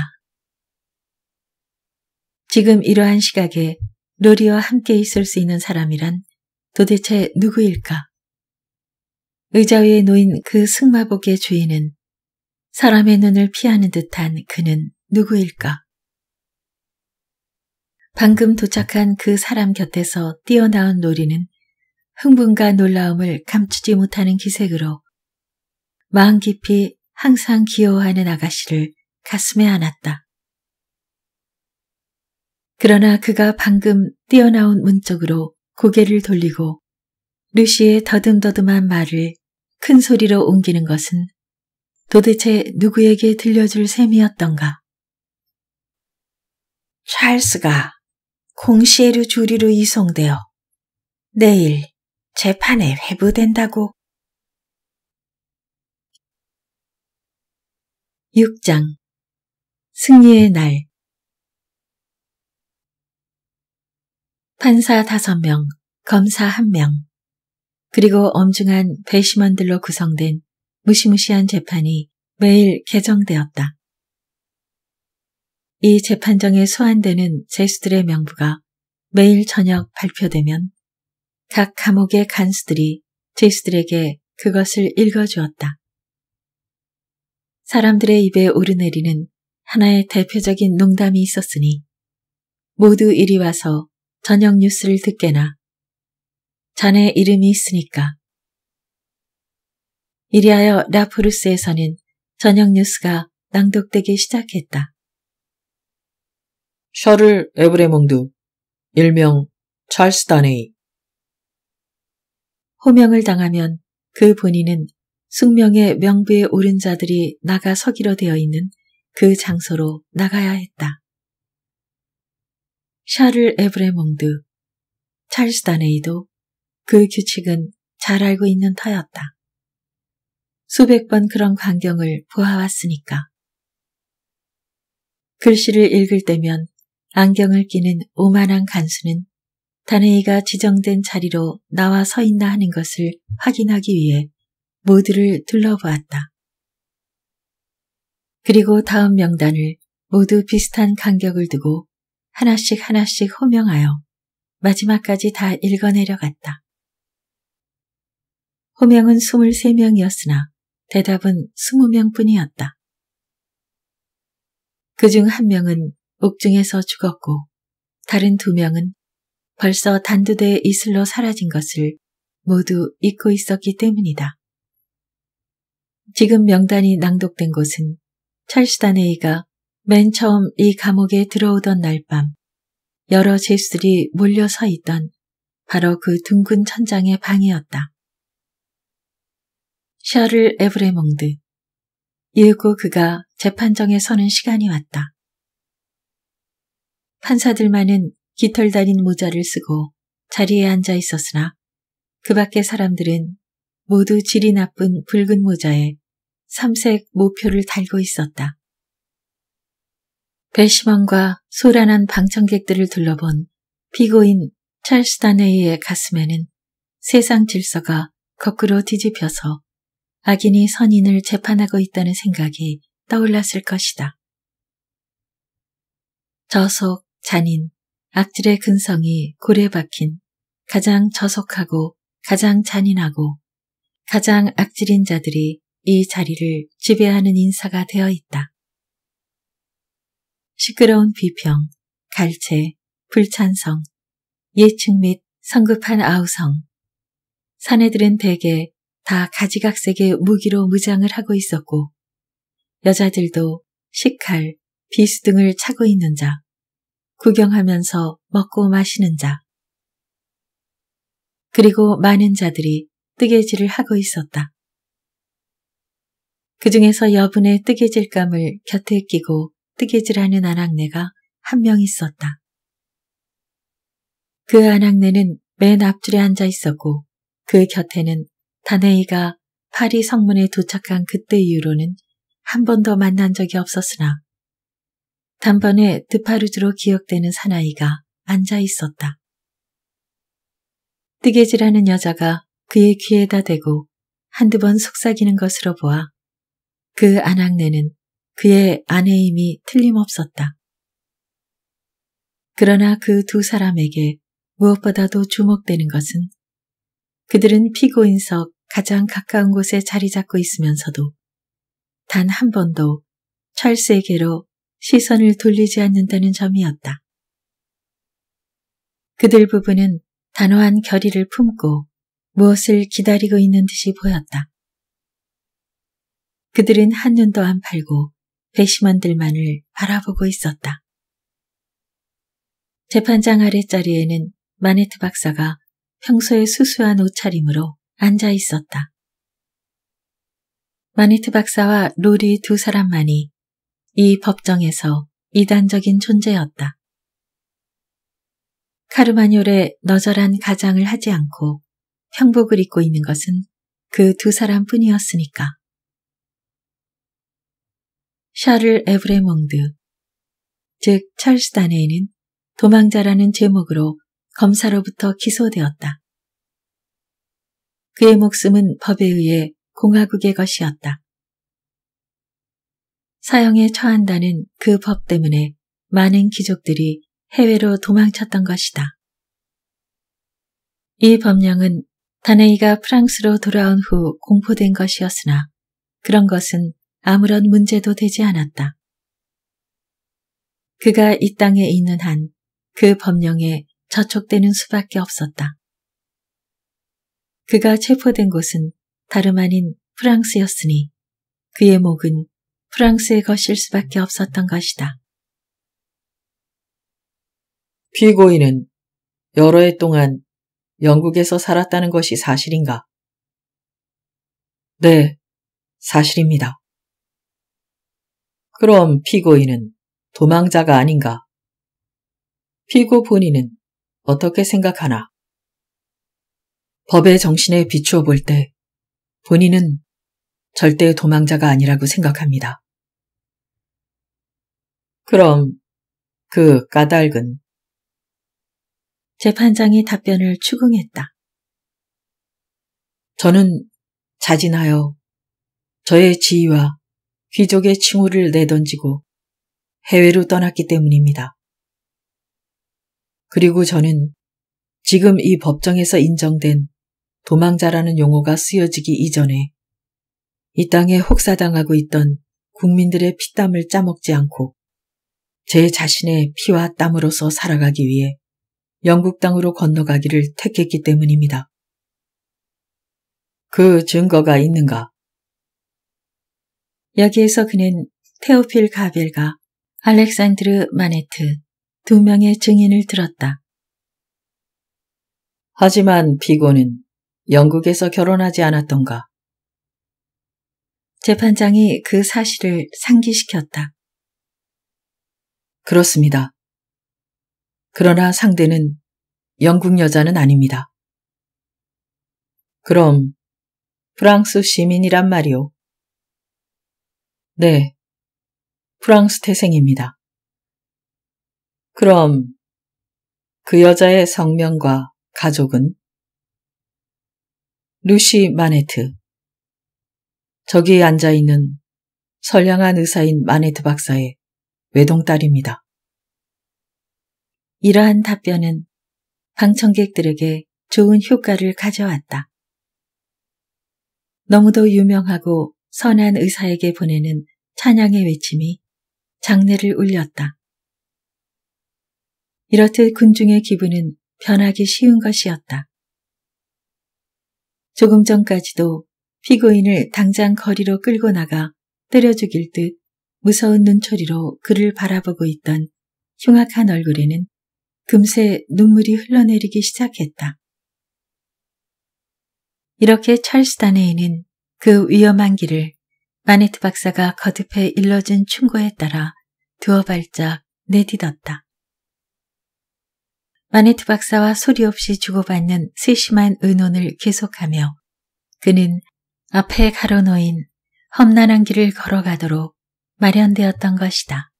지금 이러한 시각에 로리와 함께 있을 수 있는 사람이란 도대체 누구일까? 의자 위에 놓인 그 승마복의 주인은 사람의 눈을 피하는 듯한 그는 누구일까? 방금 도착한 그 사람 곁에서 뛰어나온 놀이는 흥분과 놀라움을 감추지 못하는 기색으로 마음 깊이 항상 기여워하는 아가씨를 가슴에 안았다. 그러나 그가 방금 뛰어나온 문쪽으로 고개를 돌리고 루시의 더듬더듬한 말을 큰 소리로 옮기는 것은 도대체 누구에게 들려줄 셈이었던가. 찰스가 공시에르 주리로 이송되어 내일 재판에 회부된다고 6장 승리의 날 판사 5명, 검사 1명, 그리고 엄중한 배심원들로 구성된 무시무시한 재판이 매일 개정되었다. 이 재판정에 소환되는 제수들의 명부가 매일 저녁 발표되면 각 감옥의 간수들이 제수들에게 그것을 읽어주었다. 사람들의 입에 오르내리는 하나의 대표적인 농담이 있었으니 모두 이리 와서 저녁 뉴스를 듣게나 자네 이름이 있으니까. 이리하여 라프루스에서는 저녁 뉴스가 낭독되기 시작했다. 셔를 에브레몽드, 일명 찰스 다네이. 호명을 당하면 그 본인은 숙명의 명부에 오른 자들이 나가 서기로 되어 있는 그 장소로 나가야 했다. 샤를 에브레몽드, 찰스 다네이도 그 규칙은 잘 알고 있는 터였다. 수백 번 그런 광경을 보아왔으니까. 글씨를 읽을 때면 안경을 끼는 오만한 간수는 다네이가 지정된 자리로 나와 서 있나 하는 것을 확인하기 위해 모두를 둘러보았다. 그리고 다음 명단을 모두 비슷한 간격을 두고 하나씩 하나씩 호명하여 마지막까지 다 읽어내려 갔다. 호명은 23명이었으나 대답은 20명 뿐이었다. 그중 한 명은 옥중에서 죽었고 다른 두 명은 벌써 단두대 의 이슬로 사라진 것을 모두 잊고 있었기 때문이다. 지금 명단이 낭독된 곳은 철수단 네이가맨 처음 이 감옥에 들어오던 날밤 여러 죄수들이 몰려 서 있던 바로 그 둥근 천장의 방이었다. 셔를 에브레몽드. 이윽고 그가 재판정에 서는 시간이 왔다. 판사들만은 깃털 달인 모자를 쓰고 자리에 앉아 있었으나 그 밖의 사람들은 모두 질이 나쁜 붉은 모자에 삼색 목표를 달고 있었다. 배심원과 소란한 방청객들을 둘러본 피고인 찰스 다네이의 가슴에는 세상 질서가 거꾸로 뒤집혀서 악인이 선인을 재판하고 있다는 생각이 떠올랐을 것이다. 저속, 잔인, 악질의 근성이 고래 박힌 가장 저속하고 가장 잔인하고 가장 악질인 자들이 이 자리를 지배하는 인사가 되어 있다. 시끄러운 비평, 갈채, 불찬성, 예측 및 성급한 아우성. 사내들은 대개 다 가지각색의 무기로 무장을 하고 있었고 여자들도 식칼, 비수 등을 차고 있는 자, 구경하면서 먹고 마시는 자, 그리고 많은 자들이 뜨개질을 하고 있었다. 그 중에서 여분의 뜨개질감을 곁에 끼고 뜨개질하는 아낙네가 한 명 있었다. 그 아낙네는 맨 앞줄에 앉아 있었고 그 곁에는 다네이가 파리 성문에 도착한 그때 이후로는 한 번도 만난 적이 없었으나 단번에 드파르즈로 기억되는 사나이가 앉아 있었다. 뜨개질하는 여자가 그의 귀에다 대고 한두 번 속삭이는 것으로 보아 그 안악내는 그의 아내임이 틀림없었다. 그러나 그 두 사람에게 무엇보다도 주목되는 것은 그들은 피고인석 가장 가까운 곳에 자리 잡고 있으면서도 단 한 번도 철에게로 시선을 돌리지 않는다는 점이었다. 그들 부부는 단호한 결의를 품고 무엇을 기다리고 있는 듯이 보였다. 그들은 한눈도 안 팔고 배심원들만을 바라보고 있었다. 재판장 아래 자리에는 마네트 박사가 평소에 수수한 옷차림으로 앉아 있었다. 마네트 박사와 로리 두 사람만이 이 법정에서 이단적인 존재였다. 카르마뇰의 너절한 가장을 하지 않고 평복을 입고 있는 것은 그 두 사람뿐이었으니까. 샤를 에브레몽드, 즉 찰스 단에는 도망자라는 제목으로 검사로부터 기소되었다. 그의 목숨은 법에 의해 공화국의 것이었다. 사형에 처한다는 그 법 때문에 많은 귀족들이 해외로 도망쳤던 것이다. 이 법령은 다네이가 프랑스로 돌아온 후 공포된 것이었으나 그런 것은 아무런 문제도 되지 않았다. 그가 이 땅에 있는 한 그 법령에 저촉되는 수밖에 없었다. 그가 체포된 곳은 다름 아닌 프랑스였으니 그의 목은 프랑스의 것일 수밖에 없었던 것이다. 피고인은 여러 해 동안 영국에서 살았다는 것이 사실인가? 네, 사실입니다. 그럼 피고인은 도망자가 아닌가? 피고 본인은 어떻게 생각하나? 법의 정신에 비추어 볼 때 본인은 절대 도망자가 아니라고 생각합니다. 그럼 그 까닭은? 재판장이 답변을 추궁했다. 저는 자진하여 저의 지위와 귀족의 칭호를 내던지고 해외로 떠났기 때문입니다. 그리고 저는 지금 이 법정에서 인정된 도망자라는 용어가 쓰여지기 이전에 이 땅에 혹사당하고 있던 국민들의 피땀을 짜먹지 않고 제 자신의 피와 땀으로서 살아가기 위해 영국 땅으로 건너가기를 택했기 때문입니다. 그 증거가 있는가? 여기에서 그는 테오필 가벨과 알렉산드르 마네트 두 명의 증인을 들었다. 하지만 비고는 영국에서 결혼하지 않았던가? 재판장이 그 사실을 상기시켰다. 그렇습니다. 그러나 상대는 영국 여자는 아닙니다. 그럼 프랑스 시민이란 말이오. 네. 프랑스 태생입니다. 그럼 그 여자의 성명과 가족은? 루시 마네트. 저기 앉아있는 선량한 의사인 마네트 박사의 외동딸입니다. 이러한 답변은 방청객들에게 좋은 효과를 가져왔다. 너무도 유명하고 선한 의사에게 보내는 찬양의 외침이 장례를 울렸다. 이렇듯 군중의 기분은 변하기 쉬운 것이었다. 조금 전까지도 피고인을 당장 거리로 끌고 나가 때려 죽일 듯 무서운 눈초리로 그를 바라보고 있던 흉악한 얼굴에는 금세 눈물이 흘러내리기 시작했다. 이렇게 찰스 단에 있는 그 위험한 길을 마네트 박사가 거듭해 일러준 충고에 따라 두어 발짝 내딛었다. 마네트 박사와 소리 없이 주고받는 세심한 의논을 계속하며 그는 앞에 가로놓인 험난한 길을 걸어가도록 마련되었던 것이다.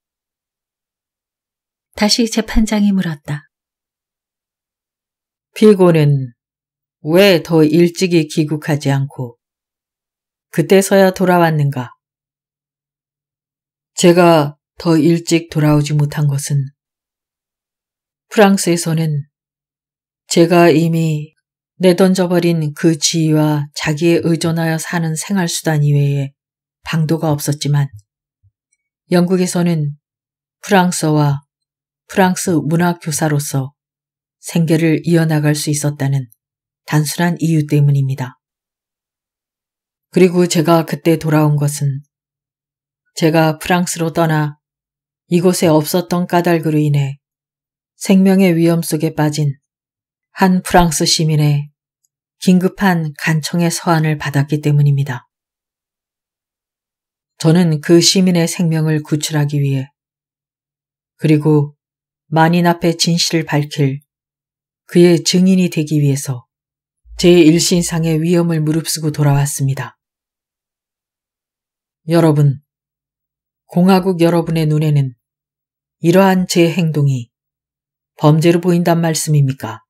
다시 재판장이 물었다. 피고는 왜 더 일찍이 귀국하지 않고 그때서야 돌아왔는가? 제가 더 일찍 돌아오지 못한 것은 프랑스에서는 제가 이미 내던져버린 그 지위와 자기에 의존하여 사는 생활수단 이외에 방도가 없었지만 영국에서는 프랑스와 프랑스 문학교사로서 생계를 이어나갈 수 있었다는 단순한 이유 때문입니다. 그리고 제가 그때 돌아온 것은 제가 프랑스로 떠나 이곳에 없었던 까닭으로 인해 생명의 위험 속에 빠진 한 프랑스 시민의 긴급한 간청의 서한을 받았기 때문입니다. 저는 그 시민의 생명을 구출하기 위해 그리고 만인 앞에 진실을 밝힐 그의 증인이 되기 위해서 제 일신상의 위험을 무릅쓰고 돌아왔습니다. 여러분, 공화국 여러분의 눈에는 이러한 제 행동이 범죄로 보인단 말씀입니까?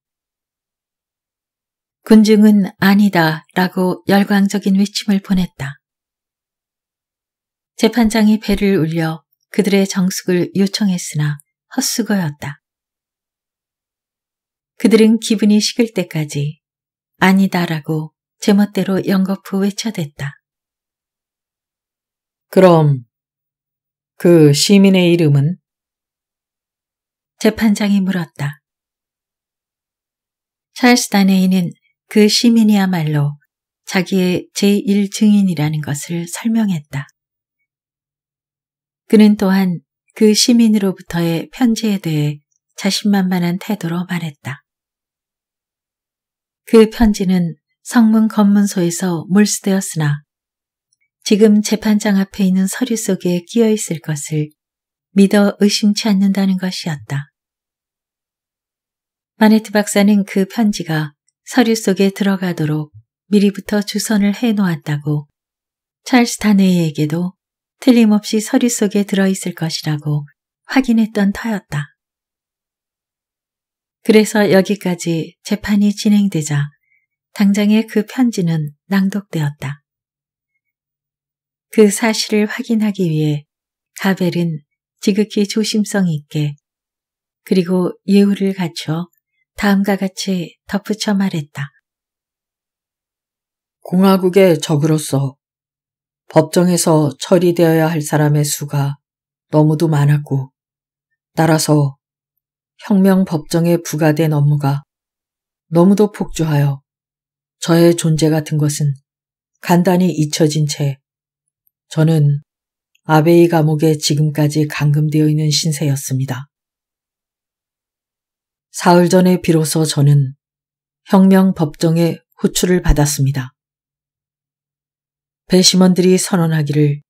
군중은 아니다 라고 열광적인 외침을 보냈다. 재판장이 배를 울려 그들의 정숙을 요청했으나 헛수고였다. 그들은 기분이 식을 때까지 아니다라고 제멋대로 연거푸 외쳐댔다. 그럼 그 시민의 이름은? 재판장이 물었다. 찰스 다네이는 그 시민이야말로 자기의 제1증인이라는 것을 설명했다. 그는 또한 그 시민으로부터의 편지에 대해 자신만만한 태도로 말했다. 그 편지는 성문 검문소에서 몰수되었으나 지금 재판장 앞에 있는 서류 속에 끼어 있을 것을 믿어 의심치 않는다는 것이었다. 마네트 박사는 그 편지가 서류 속에 들어가도록 미리부터 주선을 해놓았다고 찰스 다네이에게도 틀림없이 서류 속에 들어있을 것이라고 확인했던 터였다. 그래서 여기까지 재판이 진행되자 당장의 그 편지는 낭독되었다. 그 사실을 확인하기 위해 가벨은 지극히 조심성 있게 그리고 예우를 갖춰 다음과 같이 덧붙여 말했다. 공화국의 적으로서 법정에서 처리되어야 할 사람의 수가 너무도 많았고 따라서 혁명 법정에 부과된 업무가 너무도 폭주하여 저의 존재 같은 것은 간단히 잊혀진 채 저는 아베이 감옥에 지금까지 감금되어 있는 신세였습니다. 사흘 전에 비로소 저는 혁명 법정에 호출을 받았습니다. 배심원들이 선언하기를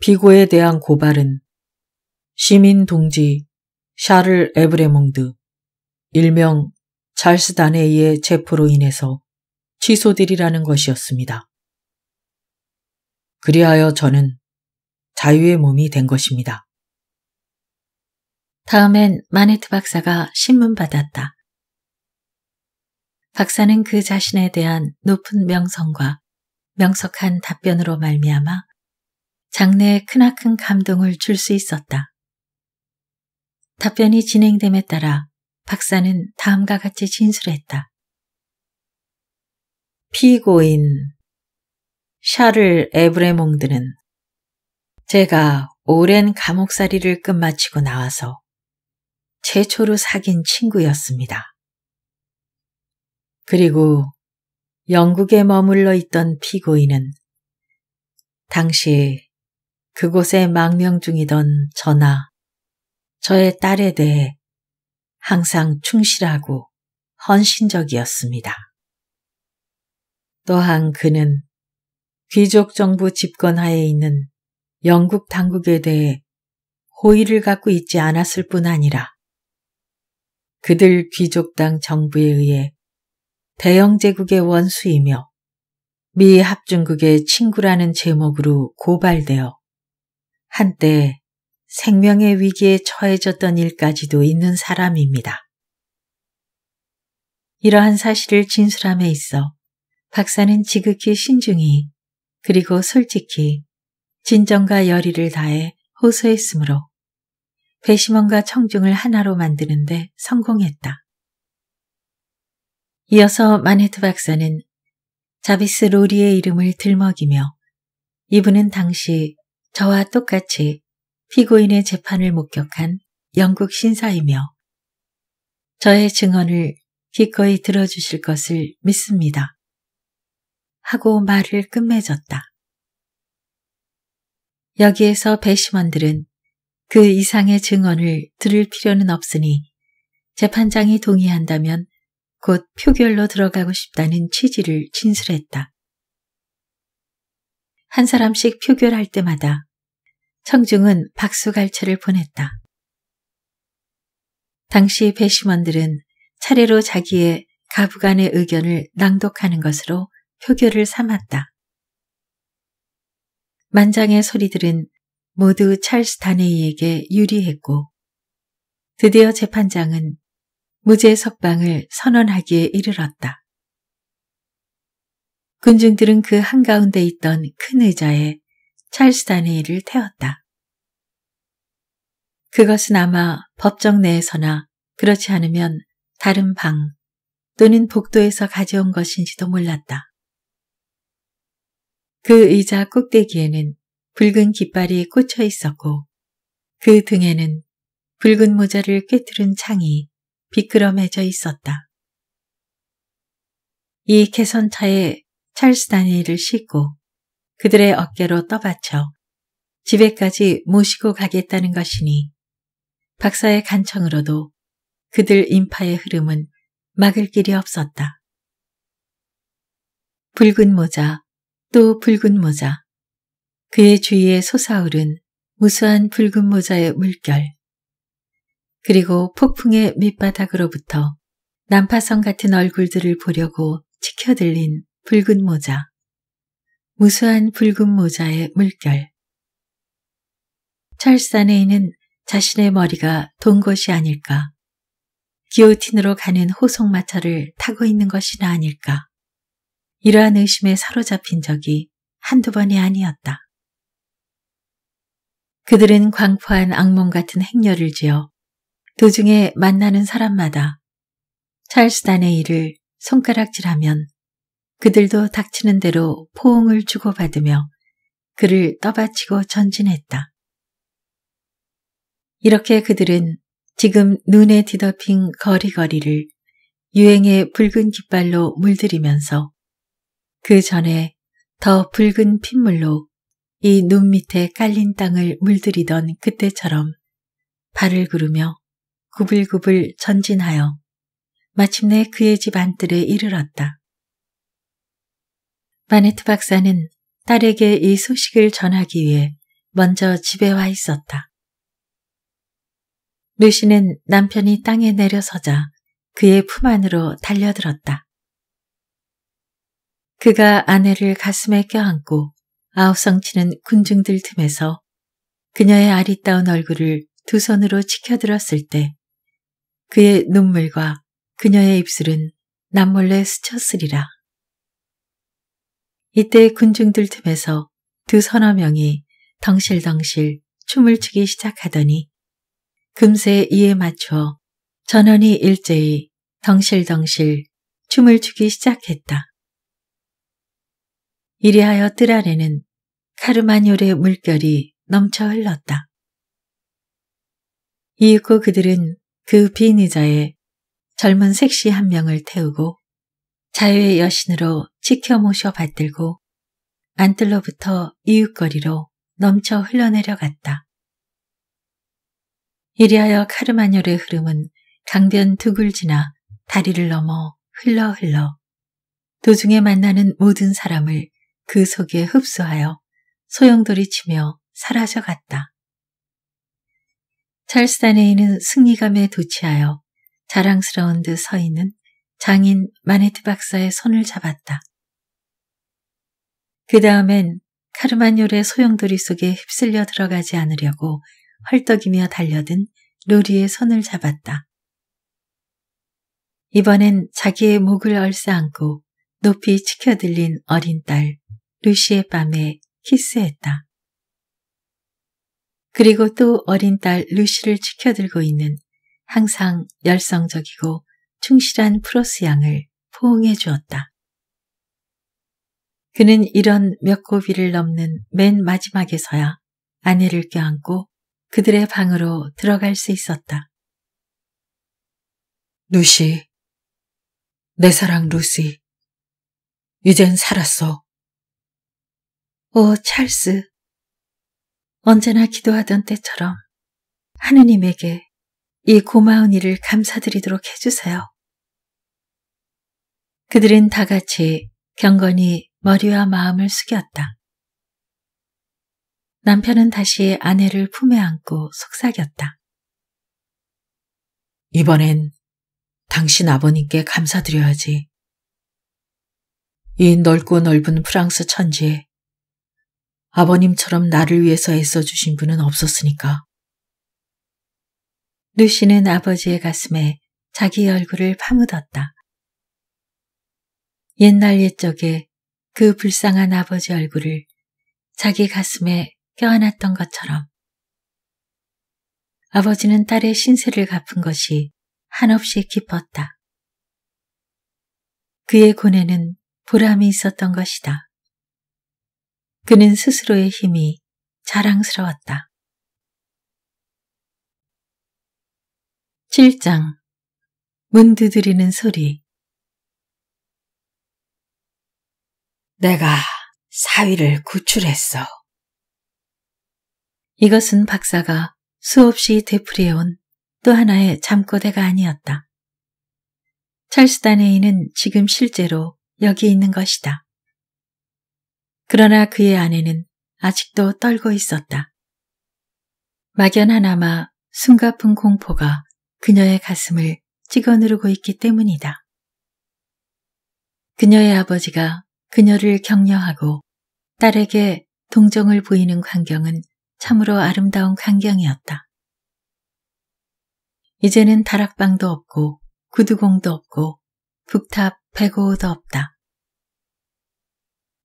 피고에 대한 고발은 시민 동지 샤를 에브레몽드, 일명 찰스다네이 의해 체포로 인해서 취소되리라는 것이었습니다. 그리하여 저는 자유의 몸이 된 것입니다. 다음엔 마네트 박사가 신문 받았다. 박사는 그 자신에 대한 높은 명성과 명석한 답변으로 말미암아 장래에 크나큰 감동을 줄 수 있었다. 답변이 진행됨에 따라 박사는 다음과 같이 진술했다. 피고인 샤를 에브레몽드는 제가 오랜 감옥살이를 끝마치고 나와서 최초로 사귄 친구였습니다. 그리고 영국에 머물러 있던 피고인은 당시 그곳에 망명 중이던 저나 저의 딸에 대해 항상 충실하고 헌신적이었습니다. 또한 그는 귀족 정부 집권하에 있는 영국 당국에 대해 호의를 갖고 있지 않았을 뿐 아니라 그들 귀족당 정부에 의해 대영 제국의 원수이며 미 합중국의 친구라는 제목으로 고발되어 한때 생명의 위기에 처해졌던 일까지도 있는 사람입니다. 이러한 사실을 진술함에 있어 박사는 지극히 신중히 그리고 솔직히 진정과 열의를 다해 호소했으므로 배심원과 청중을 하나로 만드는데 성공했다. 이어서 마네트 박사는 자비스 로리의 이름을 들먹이며 이분은 당시 저와 똑같이 피고인의 재판을 목격한 영국 신사이며 저의 증언을 기꺼이 들어주실 것을 믿습니다. 하고 말을 끝맺었다. 여기에서 배심원들은 그 이상의 증언을 들을 필요는 없으니 재판장이 동의한다면 곧 표결로 들어가고 싶다는 취지를 진술했다. 한 사람씩 표결할 때마다 청중은 박수갈채를 보냈다. 당시 배심원들은 차례로 자기의 가부간의 의견을 낭독하는 것으로 표결을 삼았다. 만장의 소리들은 모두 찰스 다네이에게 유리했고 드디어 재판장은 무죄 석방을 선언하기에 이르렀다. 군중들은 그 한가운데 있던 큰 의자에 찰스 다네이를 태웠다. 그것은 아마 법정 내에서나 그렇지 않으면 다른 방 또는 복도에서 가져온 것인지도 몰랐다. 그 의자 꼭대기에는 붉은 깃발이 꽂혀 있었고 그 등에는 붉은 모자를 꿰뚫은 창이 비끄럼해져 있었다. 이 개선차에 찰스 다니엘을 싣고 그들의 어깨로 떠받쳐 집에까지 모시고 가겠다는 것이니 박사의 간청으로도 그들 인파의 흐름은 막을 길이 없었다. 붉은 모자, 또 붉은 모자. 그의 주위에 솟아오른 무수한 붉은 모자의 물결. 그리고 폭풍의 밑바닥으로부터 난파성 같은 얼굴들을 보려고 치켜들린 붉은 모자. 무수한 붉은 모자의 물결. 철산에이는 자신의 머리가 돈 것이 아닐까. 기오틴으로 가는 호송마차를 타고 있는 것이나 아닐까. 이러한 의심에 사로잡힌 적이 한두 번이 아니었다. 그들은 광포한 악몽 같은 행렬을 지어 도중에 만나는 사람마다 찰스단의 일을 손가락질하면 그들도 닥치는 대로 포옹을 주고받으며 그를 떠받치고 전진했다. 이렇게 그들은 지금 눈에 뒤덮인 거리거리를 유행의 붉은 깃발로 물들이면서 그 전에 더 붉은 핏물로 이 눈 밑에 깔린 땅을 물들이던 그때처럼 발을 구르며 구불구불 전진하여 마침내 그의 집 안뜰에 이르렀다. 마네트 박사는 딸에게 이 소식을 전하기 위해 먼저 집에 와 있었다. 루시는 남편이 땅에 내려서자 그의 품 안으로 달려들었다. 그가 아내를 가슴에 껴안고 아우성치는 군중들 틈에서 그녀의 아리따운 얼굴을 두 손으로 치켜들었을 때 그의 눈물과 그녀의 입술은 남몰래 스쳤으리라. 이때 군중들 틈에서 두 서너 명이 덩실덩실 춤을 추기 시작하더니 금세 이에 맞춰 전원이 일제히 덩실덩실 춤을 추기 시작했다. 이리하여 뜰 아래는 카르마뇰의 물결이 넘쳐 흘렀다. 이윽고 그들은 그 빈 의자에 젊은 색시 한 명을 태우고 자유의 여신으로 지켜 모셔 받들고 안뜰로부터 이윽거리로 넘쳐 흘러내려갔다. 이리하여 카르마뇰의 흐름은 강변 두굴 지나 다리를 넘어 흘러 흘러 도중에 만나는 모든 사람을 그 속에 흡수하여 소용돌이 치며 사라져 갔다. 찰스 단네이는 승리감에 도취하여 자랑스러운 듯 서 있는 장인 마네트 박사의 손을 잡았다. 그 다음엔 카르만요의 소용돌이 속에 휩쓸려 들어가지 않으려고 헐떡이며 달려든 로리의 손을 잡았다. 이번엔 자기의 목을 얼싸안고 높이 치켜들린 어린 딸 루시의 밤에 키스했다. 그리고 또 어린 딸 루시를 지켜들고 있는 항상 열성적이고 충실한 프로스 양을 포옹해 주었다. 그는 이런 몇 고비를 넘는 맨 마지막에서야 아내를 껴안고 그들의 방으로 들어갈 수 있었다. 루시, 내 사랑 루시, 이젠 살았어. 오 찰스, 언제나 기도하던 때처럼 하느님에게 이 고마운 일을 감사드리도록 해주세요. 그들은 다 같이 경건히 머리와 마음을 숙였다. 남편은 다시 아내를 품에 안고 속삭였다. 이번엔 당신 아버님께 감사드려야지. 이 넓고 넓은 프랑스 천지에 아버님처럼 나를 위해서 애써주신 분은 없었으니까. 루시는 아버지의 가슴에 자기 얼굴을 파묻었다. 옛날 옛적에 그 불쌍한 아버지 얼굴을 자기 가슴에 껴안았던 것처럼 아버지는 딸의 신세를 갚은 것이 한없이 기뻤다. 그의 고뇌는 보람이 있었던 것이다. 그는 스스로의 힘이 자랑스러웠다. 7장 문 두드리는 소리 내가 사위를 구출했어. 이것은 박사가 수없이 되풀이해온 또 하나의 잠꼬대가 아니었다. 찰스 다네이는 지금 실제로 여기 있는 것이다. 그러나 그의 아내는 아직도 떨고 있었다. 막연하나마 숨가쁜 공포가 그녀의 가슴을 찍어 누르고 있기 때문이다. 그녀의 아버지가 그녀를 격려하고 딸에게 동정을 보이는 광경은 참으로 아름다운 광경이었다. 이제는 다락방도 없고 구두공도 없고 북탑 배고도 없다.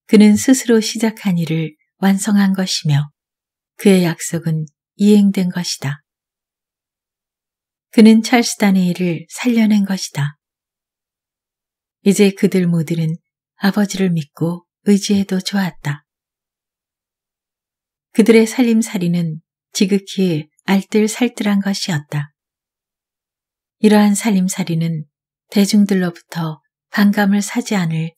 그는 스스로 시작한 일을 완성한 것이며 그의 약속은 이행된 것이다. 그는 찰스단의 일을 살려낸 것이다. 이제 그들 모두는 아버지를 믿고 의지해도 좋았다. 그들의 살림살이는 지극히 알뜰살뜰한 것이었다. 이러한 살림살이는 대중들로부터 반감을 사지 않을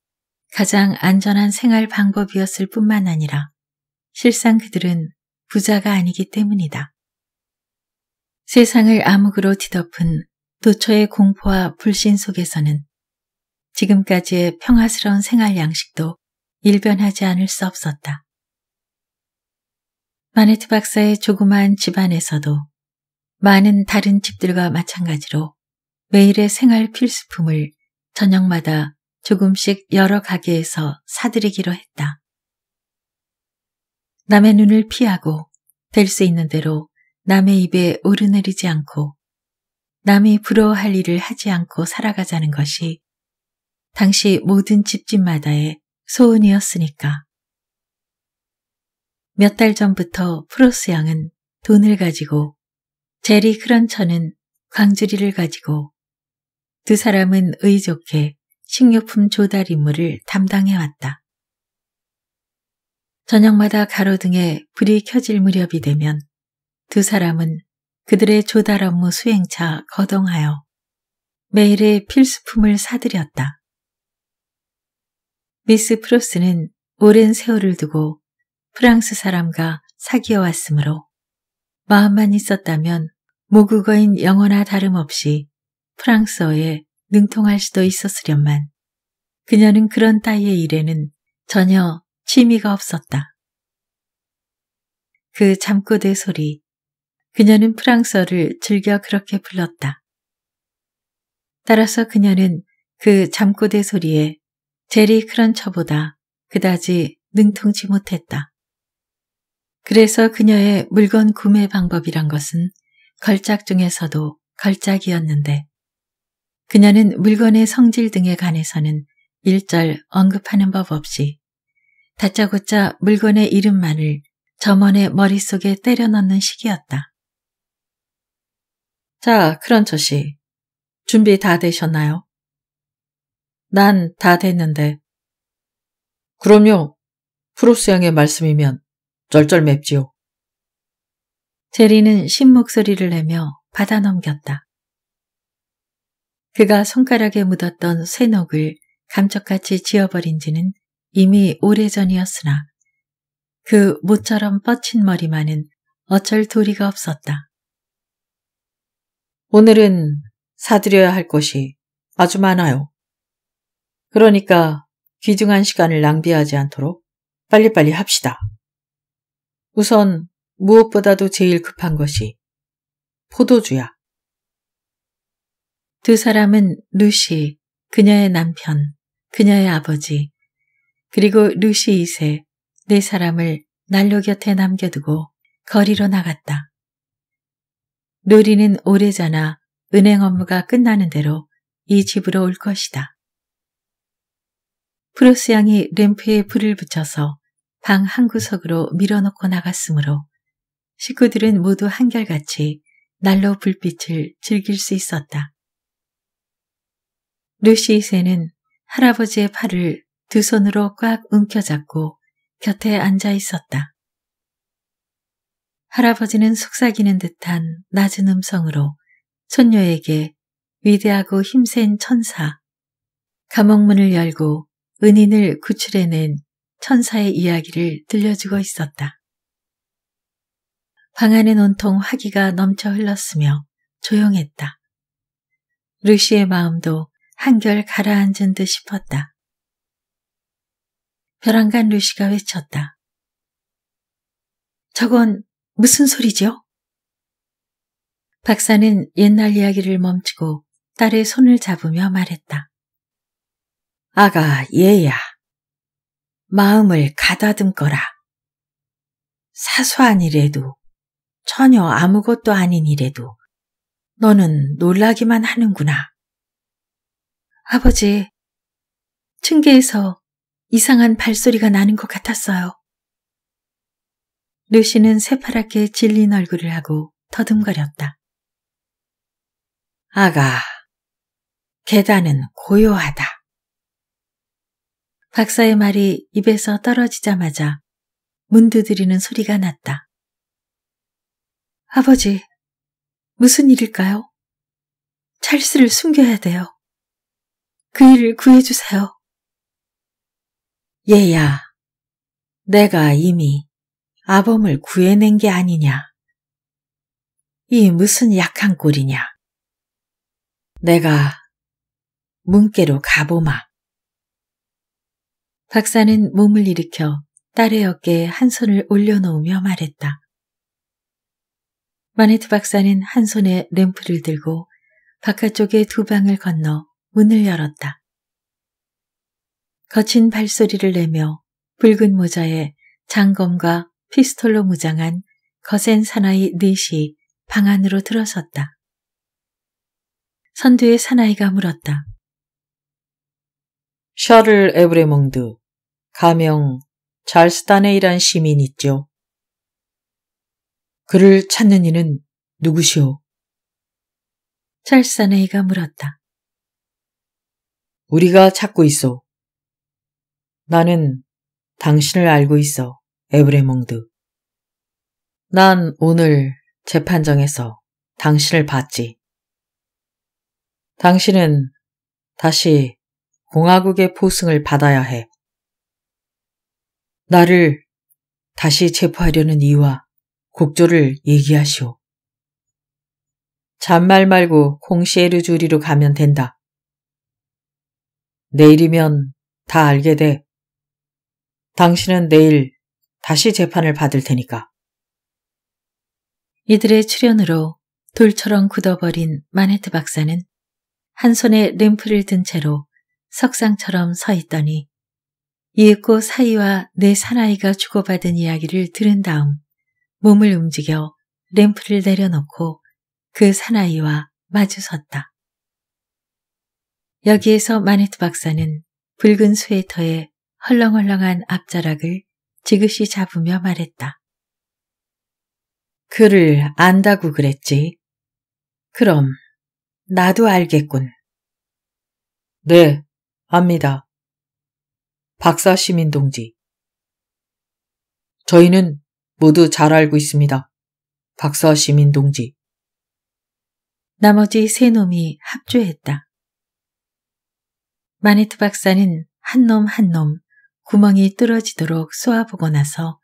가장 안전한 생활 방법이었을 뿐만 아니라 실상 그들은 부자가 아니기 때문이다. 세상을 암흑으로 뒤덮은 도처의 공포와 불신 속에서는 지금까지의 평화스러운 생활 양식도 일변하지 않을 수 없었다. 마네트 박사의 조그마한 집안에서도 많은 다른 집들과 마찬가지로 매일의 생활 필수품을 저녁마다 조금씩 여러 가게에서 사들이기로 했다. 남의 눈을 피하고 될 수 있는 대로 남의 입에 오르내리지 않고 남이 부러워할 일을 하지 않고 살아가자는 것이 당시 모든 집집마다의 소원이었으니까. 몇 달 전부터 프로스 양은 돈을 가지고 제리 크런처는 광주리를 가지고 두 사람은 의좋게 식료품 조달 임무를 담당해왔다. 저녁마다 가로등에 불이 켜질 무렵이 되면 두 사람은 그들의 조달 업무 수행차 거동하여 매일의 필수품을 사들였다. 미스 프로스는 오랜 세월을 두고 프랑스 사람과 사귀어 왔으므로 마음만 있었다면 모국어인 영어나 다름없이 프랑스어에 능통할 수도 있었으련만 그녀는 그런 따위의 일에는 전혀 취미가 없었다. 그 잠꼬대 소리, 그녀는 프랑스어를 즐겨 그렇게 불렀다. 따라서 그녀는 그 잠꼬대 소리에 제리 크런처보다 그다지 능통치 못했다. 그래서 그녀의 물건 구매 방법이란 것은 걸작 중에서도 걸작이었는데 그녀는 물건의 성질 등에 관해서는 일절 언급하는 법 없이 다짜고짜 물건의 이름만을 점원의 머릿속에 때려넣는 식이었다. 자, 크런처 씨. 준비 다 되셨나요? 난 다 됐는데. 그럼요. 프로스 양의 말씀이면 쩔쩔 맵지요. 제리는 신 목소리를 내며 받아 넘겼다. 그가 손가락에 묻었던 쇠녹을 감쪽같이 지어버린 지는 이미 오래전이었으나 그 모처럼 뻗친 머리만은 어쩔 도리가 없었다. 오늘은 사드려야 할 것이 아주 많아요. 그러니까 귀중한 시간을 낭비하지 않도록 빨리빨리 합시다. 우선 무엇보다도 제일 급한 것이 포도주야. 두 사람은 루시, 그녀의 남편, 그녀의 아버지, 그리고 루시 이세네 사람을 난로 곁에 남겨두고 거리로 나갔다. 루리는 오래 자나 은행 업무가 끝나는 대로 이 집으로 올 것이다. 프로스 양이 램프에 불을 붙여서 방 한 구석으로 밀어놓고 나갔으므로 식구들은 모두 한결같이 날로 불빛을 즐길 수 있었다. 루시세는 할아버지의 팔을 두 손으로 꽉 움켜잡고 곁에 앉아 있었다. 할아버지는 속삭이는 듯한 낮은 음성으로 손녀에게 위대하고 힘센 천사, 감옥문을 열고 은인을 구출해낸 천사의 이야기를 들려주고 있었다. 방 안은 온통 화기가 넘쳐 흘렀으며 조용했다. 루시의 마음도 한결 가라앉은 듯 싶었다. 벼랑간 루시가 외쳤다. 저건 무슨 소리죠? 박사는 옛날 이야기를 멈추고 딸의 손을 잡으며 말했다. 아가 얘야, 마음을 가다듬거라. 사소한 일에도 전혀 아무것도 아닌 일에도 너는 놀라기만 하는구나. 아버지, 층계에서 이상한 발소리가 나는 것 같았어요. 루시는 새파랗게 질린 얼굴을 하고 더듬거렸다. 아가, 계단은 고요하다. 박사의 말이 입에서 떨어지자마자 문 두드리는 소리가 났다. 아버지, 무슨 일일까요? 찰스를 숨겨야 돼요. 그 일을 구해주세요. 얘야, 내가 이미 아범을 구해낸 게 아니냐. 이 무슨 약한 꼴이냐. 내가 문께로 가보마. 박사는 몸을 일으켜 딸의 어깨에 한 손을 올려놓으며 말했다. 마네트 박사는 한 손에 램프를 들고 바깥쪽의 두 방을 건너 문을 열었다. 거친 발소리를 내며 붉은 모자에 장검과 피스톨로 무장한 거센 사나이 넷이 방 안으로 들어섰다. 선두의 사나이가 물었다. 셔를 에브레몽드, 가명 잘스타네이란 시민 있죠. 그를 찾는 이는 누구시오? 찰스타네이가 물었다. 우리가 찾고 있어. 나는 당신을 알고 있어, 에브레몽드. 난 오늘 재판정에서 당신을 봤지. 당신은 다시 공화국의 포승을 받아야 해. 나를 다시 체포하려는 이유와 국조를 얘기하시오. 잔말 말고 콩시에르 주리로 가면 된다. 내일이면 다 알게 돼. 당신은 내일 다시 재판을 받을 테니까. 이들의 출연으로 돌처럼 굳어버린 마네트 박사는 한 손에 램프를 든 채로 석상처럼 서 있더니 이윽고 사이와 내 사나이가 주고받은 이야기를 들은 다음 몸을 움직여 램프를 내려놓고 그 사나이와 마주섰다. 여기에서 마네트 박사는 붉은 스웨터에 헐렁헐렁한 앞자락을 지그시 잡으며 말했다. 그를 안다고 그랬지. 그럼 나도 알겠군. 네, 압니다. 박사 시민 동지. 저희는 모두 잘 알고 있습니다. 박사 시민 동지. 나머지 세 놈이 합주했다. 마네투 박사는 한 놈 한 놈 구멍이 뚫어지도록 쏘아보고 나서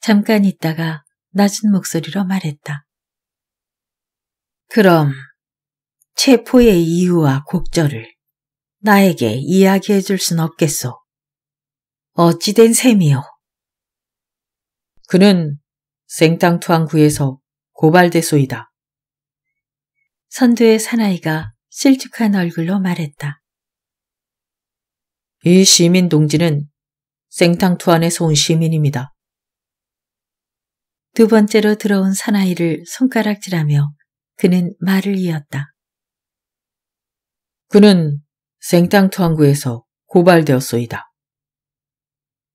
잠깐 있다가 낮은 목소리로 말했다. 그럼 체포의 이유와 곡절을 나에게 이야기해 줄 순 없겠소. 어찌된 셈이오? 그는 생땅투항 구에서 고발대소이다. 선두의 사나이가 실쭉한 얼굴로 말했다. 이 시민 동지는 생탕투안에서 온 시민입니다. 두 번째로 들어온 사나이를 손가락질하며 그는 말을 이었다. 그는 생탕투안구에서 고발되었소이다.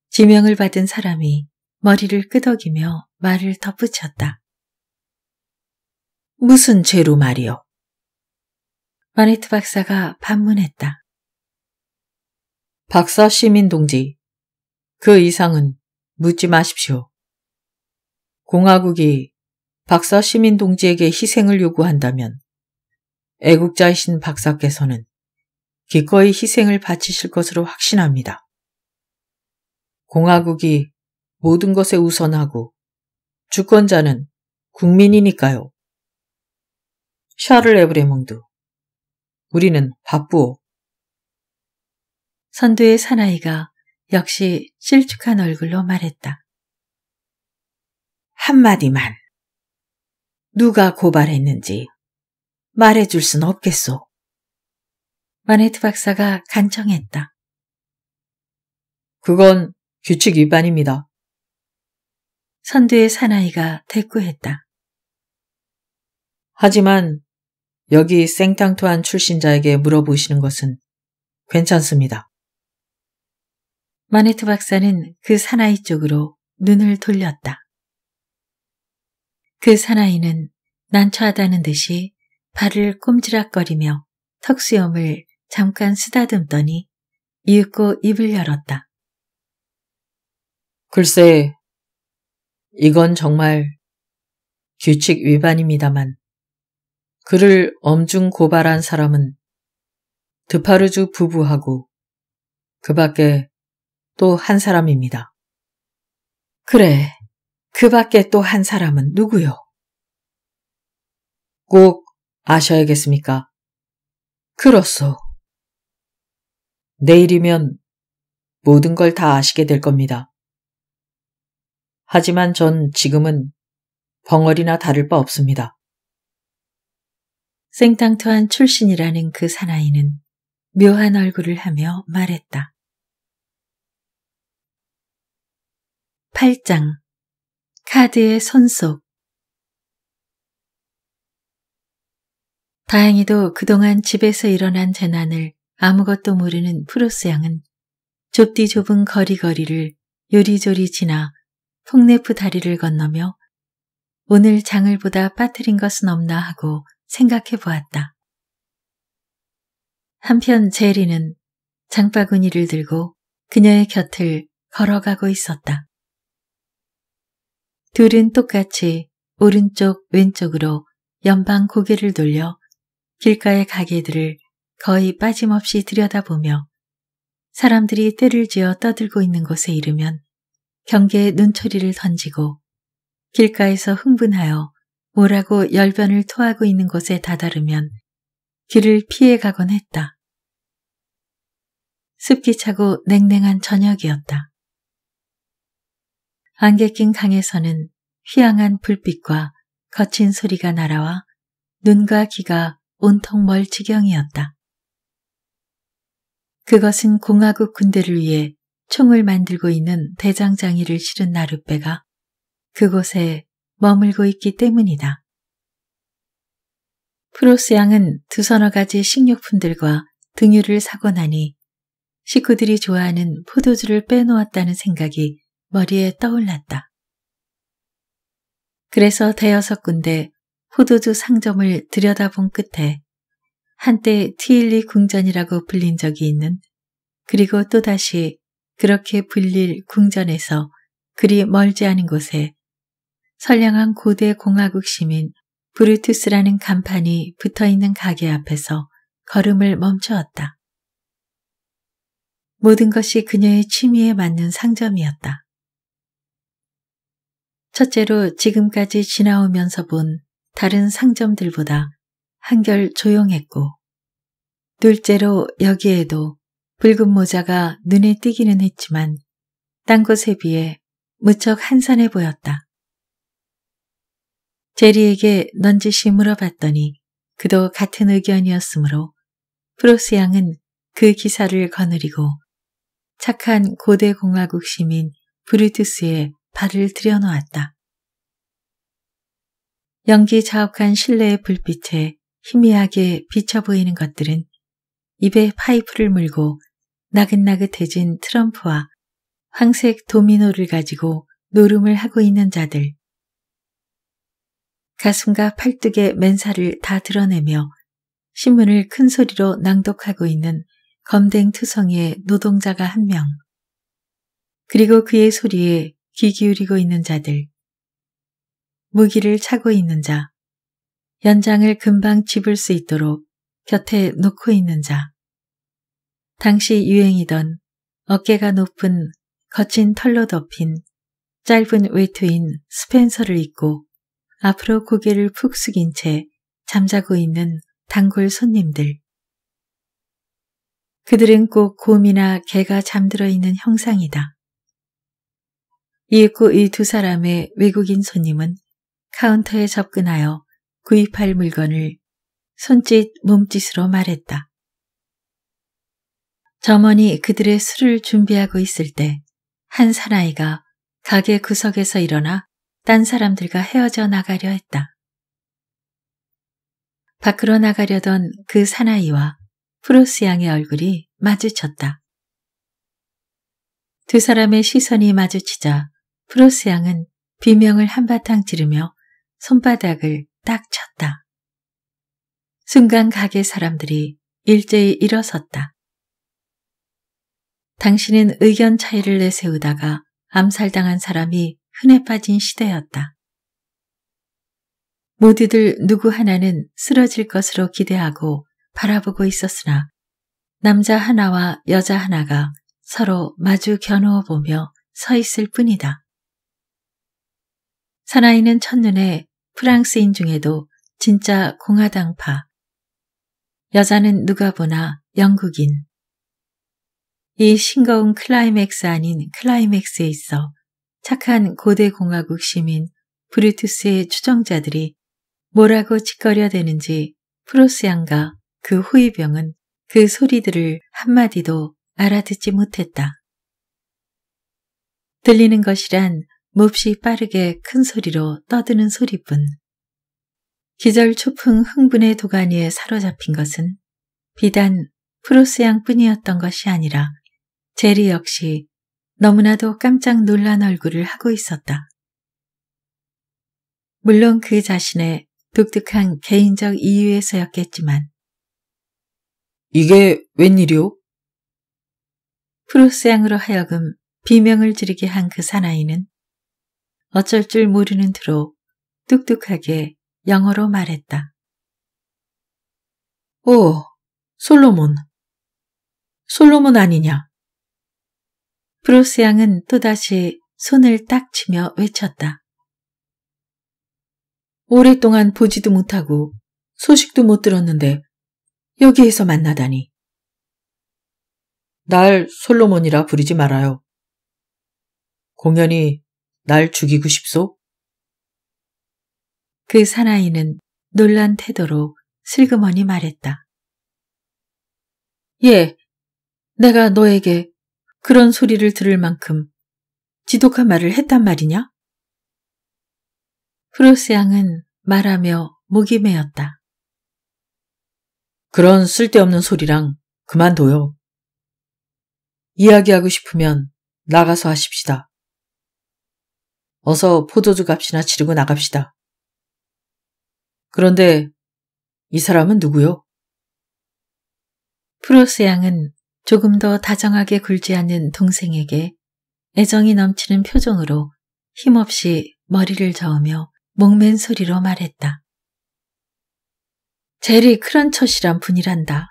지명을 받은 사람이 머리를 끄덕이며 말을 덧붙였다. 무슨 죄로 말이요? 마네트 박사가 반문했다. 박사 시민 동지, 그 이상은 묻지 마십시오. 공화국이 박사 시민 동지에게 희생을 요구한다면 애국자이신 박사께서는 기꺼이 희생을 바치실 것으로 확신합니다. 공화국이 모든 것에 우선하고 주권자는 국민이니까요. 샤를 에브레몽드 우리는 바쁘오. 선두의 사나이가 역시 실축한 얼굴로 말했다. 한마디만. 누가 고발했는지 말해줄 순 없겠소. 마네트 박사가 간청했다. 그건 규칙 위반입니다. 선두의 사나이가 대꾸했다. 하지만 여기 생탕토한 출신자에게 물어보시는 것은 괜찮습니다. 마네트 박사는 그 사나이 쪽으로 눈을 돌렸다. 그 사나이는 난처하다는 듯이 발을 꼼지락거리며 턱수염을 잠깐 쓰다듬더니 이윽고 입을 열었다. 글쎄, 이건 정말 규칙 위반입니다만 그를 엄중 고발한 사람은 드파르주 부부하고 그 밖에 또한 사람입니다. 그래, 그 밖에 또 한 사람은 누구요? 꼭 아셔야겠습니까? 그렇소. 내일이면 모든 걸 다 아시게 될 겁니다. 하지만 전 지금은 벙어리나 다를 바 없습니다. 생탕토한 출신이라는 그 사나이는 묘한 얼굴을 하며 말했다. 8장 카드의 손속 다행히도 그동안 집에서 일어난 재난을 아무것도 모르는 프로스 양은 좁디 좁은 거리거리를 요리조리 지나 폭네프 다리를 건너며 오늘 장을 보다 빠뜨린 것은 없나 하고 생각해 보았다. 한편 제리는 장바구니를 들고 그녀의 곁을 걸어가고 있었다. 둘은 똑같이 오른쪽 왼쪽으로 연방 고개를 돌려 길가의 가게들을 거의 빠짐없이 들여다보며 사람들이 때를 지어 떠들고 있는 곳에 이르면 경계에 눈초리를 던지고 길가에서 흥분하여 뭐라고 열변을 토하고 있는 곳에 다다르면 길을 피해 가곤 했다. 습기 차고 냉랭한 저녁이었다. 안개 낀 강에서는 휘황한 불빛과 거친 소리가 날아와 눈과 귀가 온통 멀 지경이었다. 그것은 공화국 군대를 위해 총을 만들고 있는 대장장이를 실은 나룻배가 그곳에 머물고 있기 때문이다. 프로스 양은 두 서너 가지 식료품들과 등유를 사고 나니 식구들이 좋아하는 포도주를 빼놓았다는 생각이 머리에 떠올랐다. 그래서 대여섯 군데 후두주 상점을 들여다본 끝에 한때 티일리 궁전이라고 불린 적이 있는 그리고 또다시 그렇게 불릴 궁전에서 그리 멀지 않은 곳에 선량한 고대 공화국 시민 브루투스라는 간판이 붙어있는 가게 앞에서 걸음을 멈추었다. 모든 것이 그녀의 취미에 맞는 상점이었다. 첫째로 지금까지 지나오면서 본 다른 상점들보다 한결 조용했고, 둘째로 여기에도 붉은 모자가 눈에 띄기는 했지만 딴 곳에 비해 무척 한산해 보였다. 제리에게 넌지시 물어봤더니 그도 같은 의견이었으므로 프로스 양은 그 기사를 거느리고 착한 고대 공화국 시민 브루투스의 발을 들여놓았다. 연기 자욱한 실내의 불빛에 희미하게 비쳐 보이는 것들은 입에 파이프를 물고 나긋나긋해진 트럼프와 황색 도미노를 가지고 노름을 하고 있는 자들. 가슴과 팔뚝의 맨살을 다 드러내며 신문을 큰 소리로 낭독하고 있는 검댕 투성의 노동자가 한 명. 그리고 그의 소리에 귀 기울이고 있는 자들, 무기를 차고 있는 자, 연장을 금방 집을 수 있도록 곁에 놓고 있는 자, 당시 유행이던 어깨가 높은 거친 털로 덮인 짧은 외투인 스펜서를 입고 앞으로 고개를 푹 숙인 채 잠자고 있는 단골 손님들. 그들은 꼭 곰이나 개가 잠들어 있는 형상이다. 이윽고 이 두 사람의 외국인 손님은 카운터에 접근하여 구입할 물건을 손짓 몸짓으로 말했다. 점원이 그들의 술을 준비하고 있을 때 한 사나이가 가게 구석에서 일어나 딴 사람들과 헤어져 나가려 했다. 밖으로 나가려던 그 사나이와 프로스 양의 얼굴이 마주쳤다. 두 사람의 시선이 마주치자 프로스 양은 비명을 한바탕 지르며 손바닥을 딱 쳤다. 순간 가게 사람들이 일제히 일어섰다. 당신은 의견 차이를 내세우다가 암살당한 사람이 흔해 빠진 시대였다. 모두들 누구 하나는 쓰러질 것으로 기대하고 바라보고 있었으나 남자 하나와 여자 하나가 서로 마주 겨누어 보며 서 있을 뿐이다. 사나이는 첫눈에 프랑스인 중에도 진짜 공화당파. 여자는 누가 보나 영국인. 이 싱거운 클라이맥스 아닌 클라이맥스에 있어 착한 고대 공화국 시민 브루투스의 추종자들이 뭐라고 짓거려대는지 프로스양과 그후위병은그 소리들을 한마디도 알아듣지 못했다. 들리는 것이란 몹시 빠르게 큰 소리로 떠드는 소리뿐. 기절초풍 흥분의 도가니에 사로잡힌 것은 비단 프로스 양뿐이었던 것이 아니라 제리 역시 너무나도 깜짝 놀란 얼굴을 하고 있었다. 물론 그 자신의 독특한 개인적 이유에서였겠지만 이게 웬일이오? 프로스 양으로 하여금 비명을 지르게 한 그 사나이는 어쩔 줄 모르는 투로 뚝뚝하게 영어로 말했다. 오, 솔로몬. 솔로몬 아니냐? 브로스 양은 또다시 손을 딱 치며 외쳤다. 오랫동안 보지도 못하고 소식도 못 들었는데 여기에서 만나다니. 날 솔로몬이라 부르지 말아요. 공연이 날 죽이고 싶소? 그 사나이는 놀란 태도로 슬그머니 말했다. 예, 내가 너에게 그런 소리를 들을 만큼 지독한 말을 했단 말이냐? 프로스 양은 말하며 목이 메었다. 그런 쓸데없는 소리랑 그만둬요. 이야기하고 싶으면 나가서 하십시다. 어서 포도주 값이나 지르고 나갑시다. 그런데 이 사람은 누구요? 프로스 양은 조금 더 다정하게 굴지 않는 동생에게 애정이 넘치는 표정으로 힘없이 머리를 저으며 목맨 소리로 말했다. 제리 크런처시란 분이란다.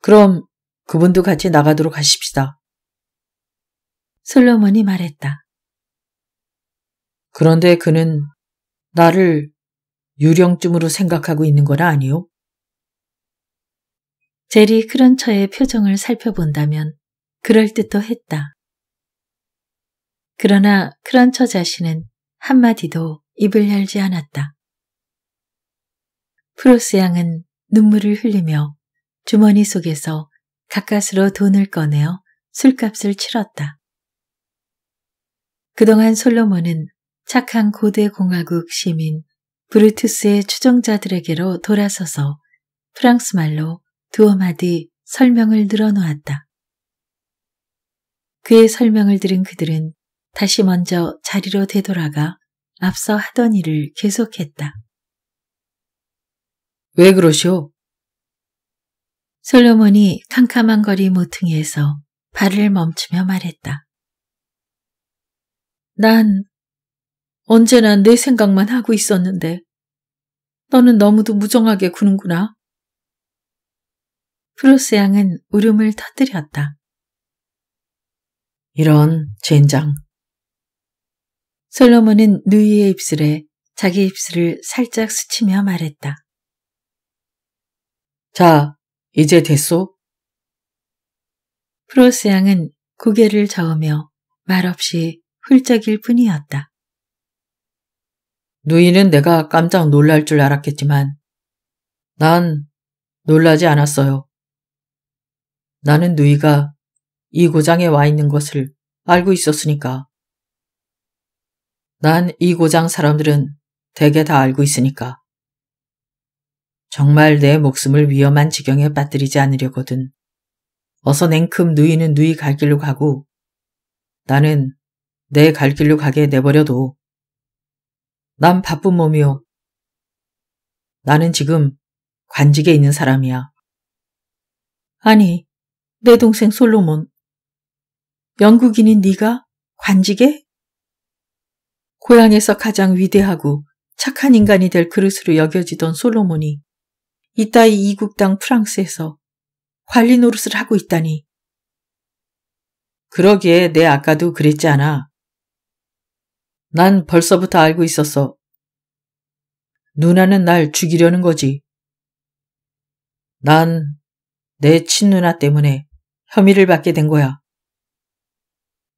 그럼 그분도 같이 나가도록 하십시다. 솔로몬이 말했다. 그런데 그는 나를 유령쯤으로 생각하고 있는 건 아니오? 제리 크런처의 표정을 살펴본다면 그럴듯도 했다. 그러나 크런처 자신은 한마디도 입을 열지 않았다. 프로스 양은 눈물을 흘리며 주머니 속에서 가까스로 돈을 꺼내어 술값을 치렀다. 그동안 솔로몬은 착한 고대 공화국 시민 브루투스의 추종자들에게로 돌아서서 프랑스 말로 두어 마디 설명을 늘어놓았다. 그의 설명을 들은 그들은 다시 먼저 자리로 되돌아가 앞서 하던 일을 계속했다. 왜 그러시오? 솔로몬이 캄캄한 거리 모퉁이에서 발을 멈추며 말했다. 난 언제나 내 생각만 하고 있었는데 너는 너무도 무정하게 구는구나. 프로스 양은 울음을 터뜨렸다. 이런 젠장. 솔로몬은 누이의 입술에 자기 입술을 살짝 스치며 말했다. 자, 이제 됐소? 프로스 양은 고개를 저으며 말없이 훌쩍일 뿐이었다. 누이는 내가 깜짝 놀랄 줄 알았겠지만 난 놀라지 않았어요. 나는 누이가 이 고장에 와 있는 것을 알고 있었으니까. 난 이 고장 사람들은 대개 다 알고 있으니까. 정말 내 목숨을 위험한 지경에 빠뜨리지 않으려거든. 어서 냉큼 누이는 누이 갈 길로 가고 나는 내 갈 길로 가게 내버려도 난 바쁜 몸이요 나는 지금 관직에 있는 사람이야. 아니, 내 동생 솔로몬. 영국인인 네가 관직에? 고향에서 가장 위대하고 착한 인간이 될 그릇으로 여겨지던 솔로몬이 이따이 이국 당 프랑스에서 관리 노릇을 하고 있다니. 그러기에 내 아까도 그랬지 않아. 난 벌써부터 알고 있었어. 누나는 날 죽이려는 거지. 난 내 친누나 때문에 혐의를 받게 된 거야.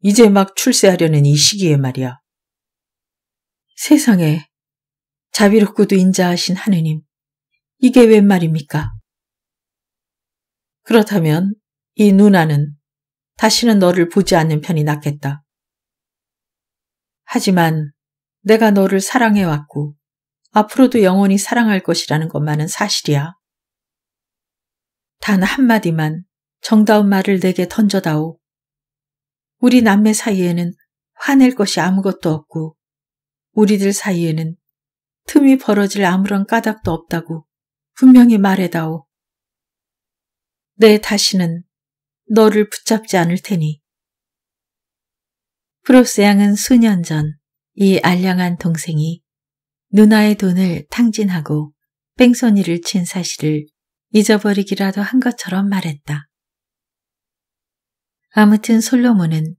이제 막 출세하려는 이 시기에 말이야. 세상에 자비롭고도 인자하신 하느님, 이게 웬 말입니까? 그렇다면 이 누나는 다시는 너를 보지 않는 편이 낫겠다. 하지만 내가 너를 사랑해왔고 앞으로도 영원히 사랑할 것이라는 것만은 사실이야. 단 한마디만 정다운 말을 내게 던져다오. 우리 남매 사이에는 화낼 것이 아무것도 없고 우리들 사이에는 틈이 벌어질 아무런 까닭도 없다고 분명히 말해다오. 내 다시는 너를 붙잡지 않을 테니 프로스 양은 수년 전 이 알량한 동생이 누나의 돈을 탕진하고 뺑소니를 친 사실을 잊어버리기라도 한 것처럼 말했다. 아무튼 솔로몬은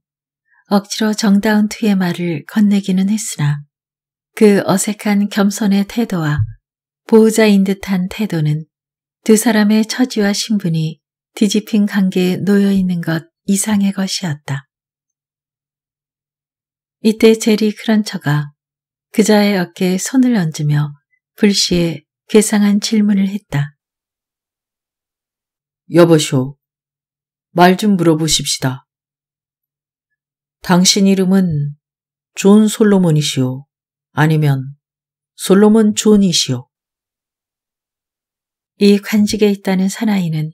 억지로 정다운 투의 말을 건네기는 했으나 그 어색한 겸손의 태도와 보호자인 듯한 태도는 두 사람의 처지와 신분이 뒤집힌 관계에 놓여 있는 것 이상의 것이었다. 이때 제리 크런처가 그자의 어깨에 손을 얹으며 불시에 괴상한 질문을 했다. 여보쇼, 말 좀 물어보십시다. 당신 이름은 존 솔로몬이시오, 아니면 솔로몬 존이시오. 이 관직에 있다는 사나이는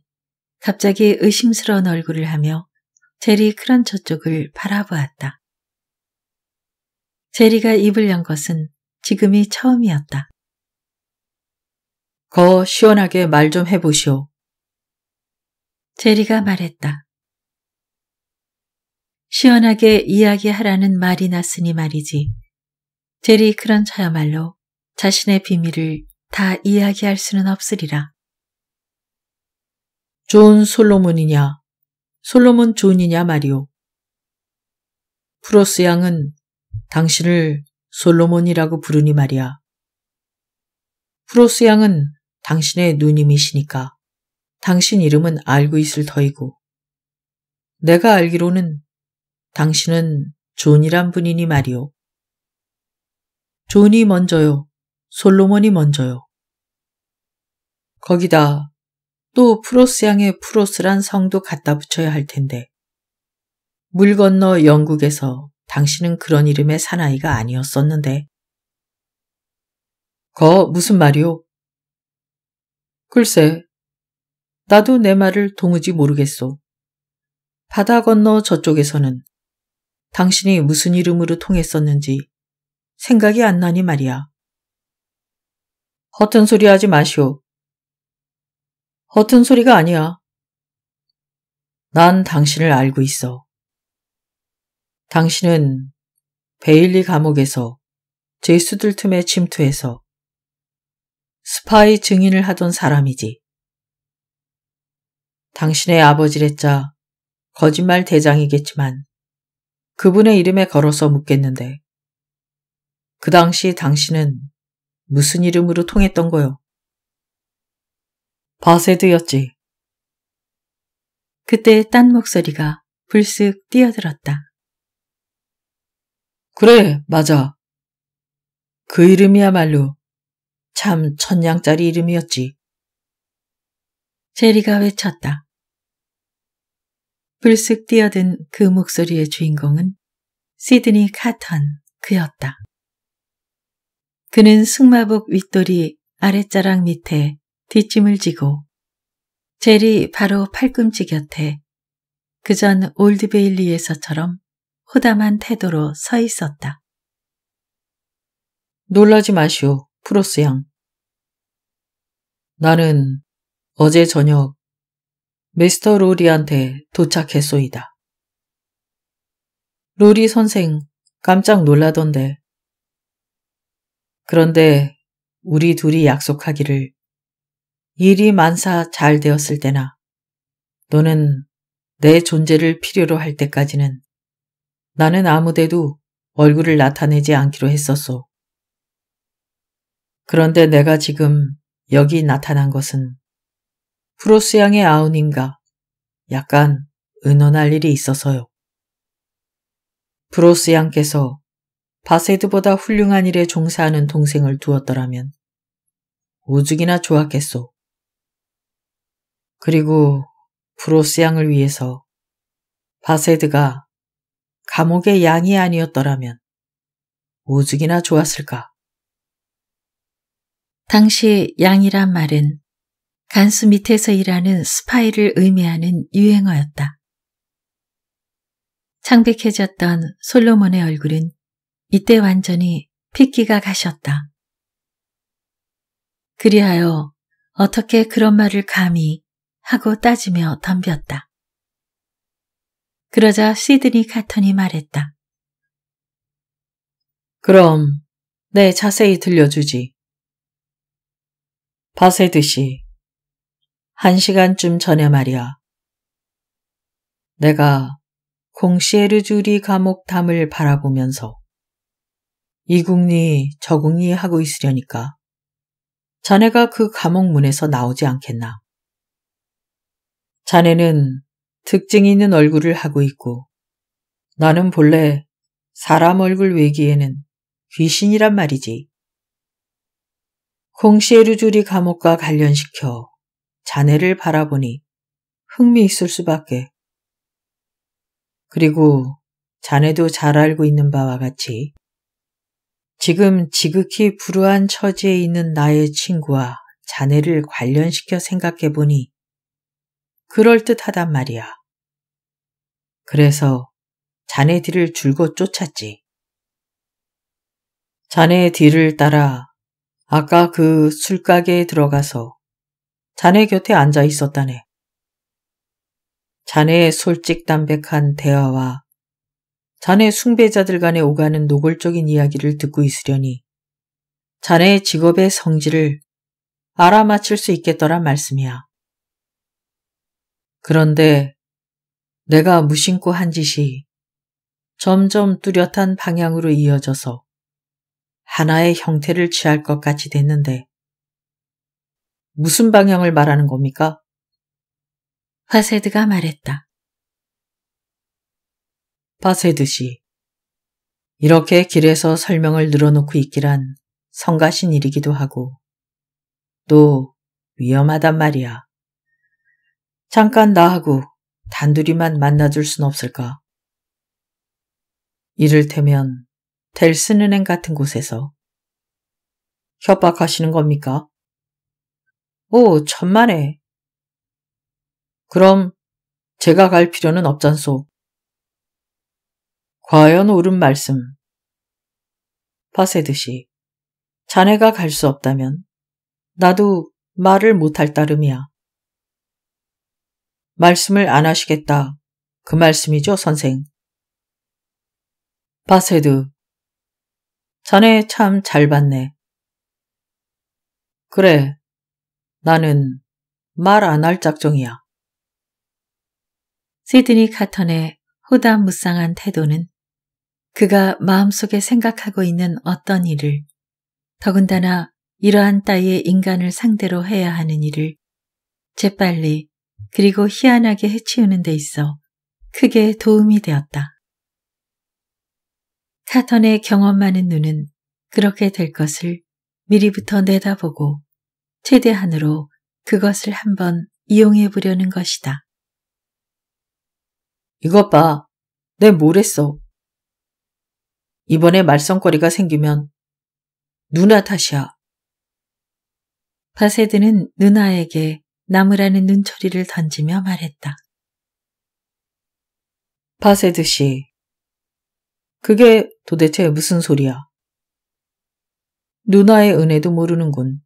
갑자기 의심스러운 얼굴을 하며 제리 크런처 쪽을 바라보았다. 제리가 입을 연 것은 지금이 처음이었다. 거 시원하게 말 좀 해보시오. 제리가 말했다. 시원하게 이야기하라는 말이 났으니 말이지. 제리 그런 저야말로 자신의 비밀을 다 이야기할 수는 없으리라. 존 솔로몬이냐, 솔로몬 존이냐 말이오. 프로스 양은 당신을 솔로몬이라고 부르니 말이야. 프로스 양은 당신의 누님이시니까 당신 이름은 알고 있을 터이고 내가 알기로는 당신은 존이란 분이니 말이오. 존이 먼저요. 솔로몬이 먼저요. 거기다 또 프로스 양의 프로스란 성도 갖다 붙여야 할 텐데 물 건너 영국에서 당신은 그런 이름의 사나이가 아니었었는데. 거 무슨 말이오? 글쎄, 나도 내 말을 도무지 모르겠소. 바다 건너 저쪽에서는 당신이 무슨 이름으로 통했었는지 생각이 안 나니 말이야. 허튼 소리 하지 마시오. 허튼 소리가 아니야. 난 당신을 알고 있어. 당신은 베일리 감옥에서 죄수들 틈에 침투해서 스파이 증인을 하던 사람이지. 당신의 아버지랬자 거짓말 대장이겠지만 그분의 이름에 걸어서 묻겠는데 그 당시 당신은 무슨 이름으로 통했던 거요? 바세드였지. 그때 딴 목소리가 불쑥 뛰어들었다. 그래, 맞아. 그 이름이야말로 참 천냥짜리 이름이었지. 제리가 외쳤다. 불쑥 뛰어든 그 목소리의 주인공은 시드니 카턴 그였다. 그는 승마복 윗돌이 아랫자락 밑에 뒷짐을 지고 제리 바로 팔꿈치 곁에 그전 올드베일리에서처럼 호담한 태도로 서 있었다. 놀라지 마시오, 프로스 양. 나는 어제 저녁 메스터 로리한테 도착했소이다. 로리 선생 깜짝 놀라던데. 그런데 우리 둘이 약속하기를 일이 만사 잘 되었을 때나 너는 내 존재를 필요로 할 때까지는 나는 아무데도 얼굴을 나타내지 않기로 했었소. 그런데 내가 지금 여기 나타난 것은 프로스 양의 아우님과 약간 은논할 일이 있어서요. 프로스 양께서 바세드보다 훌륭한 일에 종사하는 동생을 두었더라면 오죽이나 좋았겠소. 그리고 프로스 양을 위해서 바세드가 감옥의 양이 아니었더라면 오죽이나 좋았을까. 당시 양이란 말은 간수 밑에서 일하는 스파이를 의미하는 유행어였다. 창백해졌던 솔로몬의 얼굴은 이때 완전히 핏기가 가셨다. 그리하여 어떻게 그런 말을 감히 하고 따지며 덤볐다. 그러자 시드니 카턴이 말했다. 그럼 내 자세히 들려주지. 바세듯이한 시간쯤 전에 말이야. 내가 공시에르주리 감옥 담을 바라보면서 이국리 저국리 하고 있으려니까 자네가 그 감옥 문에서 나오지 않겠나. 자네는 특징이 있는 얼굴을 하고 있고 나는 본래 사람 얼굴 외기에는 귀신이란 말이지. 콩시에르주리 감옥과 관련시켜 자네를 바라보니 흥미있을 수밖에. 그리고 자네도 잘 알고 있는 바와 같이 지금 지극히 불우한 처지에 있는 나의 친구와 자네를 관련시켜 생각해 보니 그럴듯하단 말이야. 그래서 자네 뒤를 줄곧 쫓았지. 자네 뒤를 따라 아까 그 술가게에 들어가서 자네 곁에 앉아 있었다네. 자네의 솔직담백한 대화와 자네 숭배자들 간에 오가는 노골적인 이야기를 듣고 있으려니 자네의 직업의 성질을 알아맞힐 수 있겠더란 말씀이야. 그런데 내가 무심코 한 짓이 점점 뚜렷한 방향으로 이어져서 하나의 형태를 취할 것 같이 됐는데 무슨 방향을 말하는 겁니까? 화세드가 말했다. 파세드 씨, 이렇게 길에서 설명을 늘어놓고 있기란 성가신 일이기도 하고 또 위험하단 말이야. 잠깐 나하고 단둘이만 만나줄 순 없을까? 이를테면 델슨은행 같은 곳에서 협박하시는 겁니까? 오, 천만에. 그럼 제가 갈 필요는 없잖소. 과연 옳은 말씀. 파세듯이 자네가 갈 수 없다면 나도 말을 못할 따름이야. 말씀을 안 하시겠다. 그 말씀이죠, 선생. 바세드. 자네 참 잘 봤네. 그래. 나는 말 안 할 작정이야. 시드니 카턴의 호담무쌍한 태도는 그가 마음속에 생각하고 있는 어떤 일을, 더군다나 이러한 따위의 인간을 상대로 해야 하는 일을 재빨리 그리고 희한하게 해치우는 데 있어 크게 도움이 되었다. 카턴의 경험 많은 눈은 그렇게 될 것을 미리부터 내다보고 최대한으로 그것을 한번 이용해 보려는 것이다. 이것 봐. 내 뭘 했어. 이번에 말썽거리가 생기면 누나 탓이야. 바세드는 누나에게 나무라는 눈초리를 던지며 말했다. 바세드 씨, 그게 도대체 무슨 소리야? 누나의 은혜도 모르는군.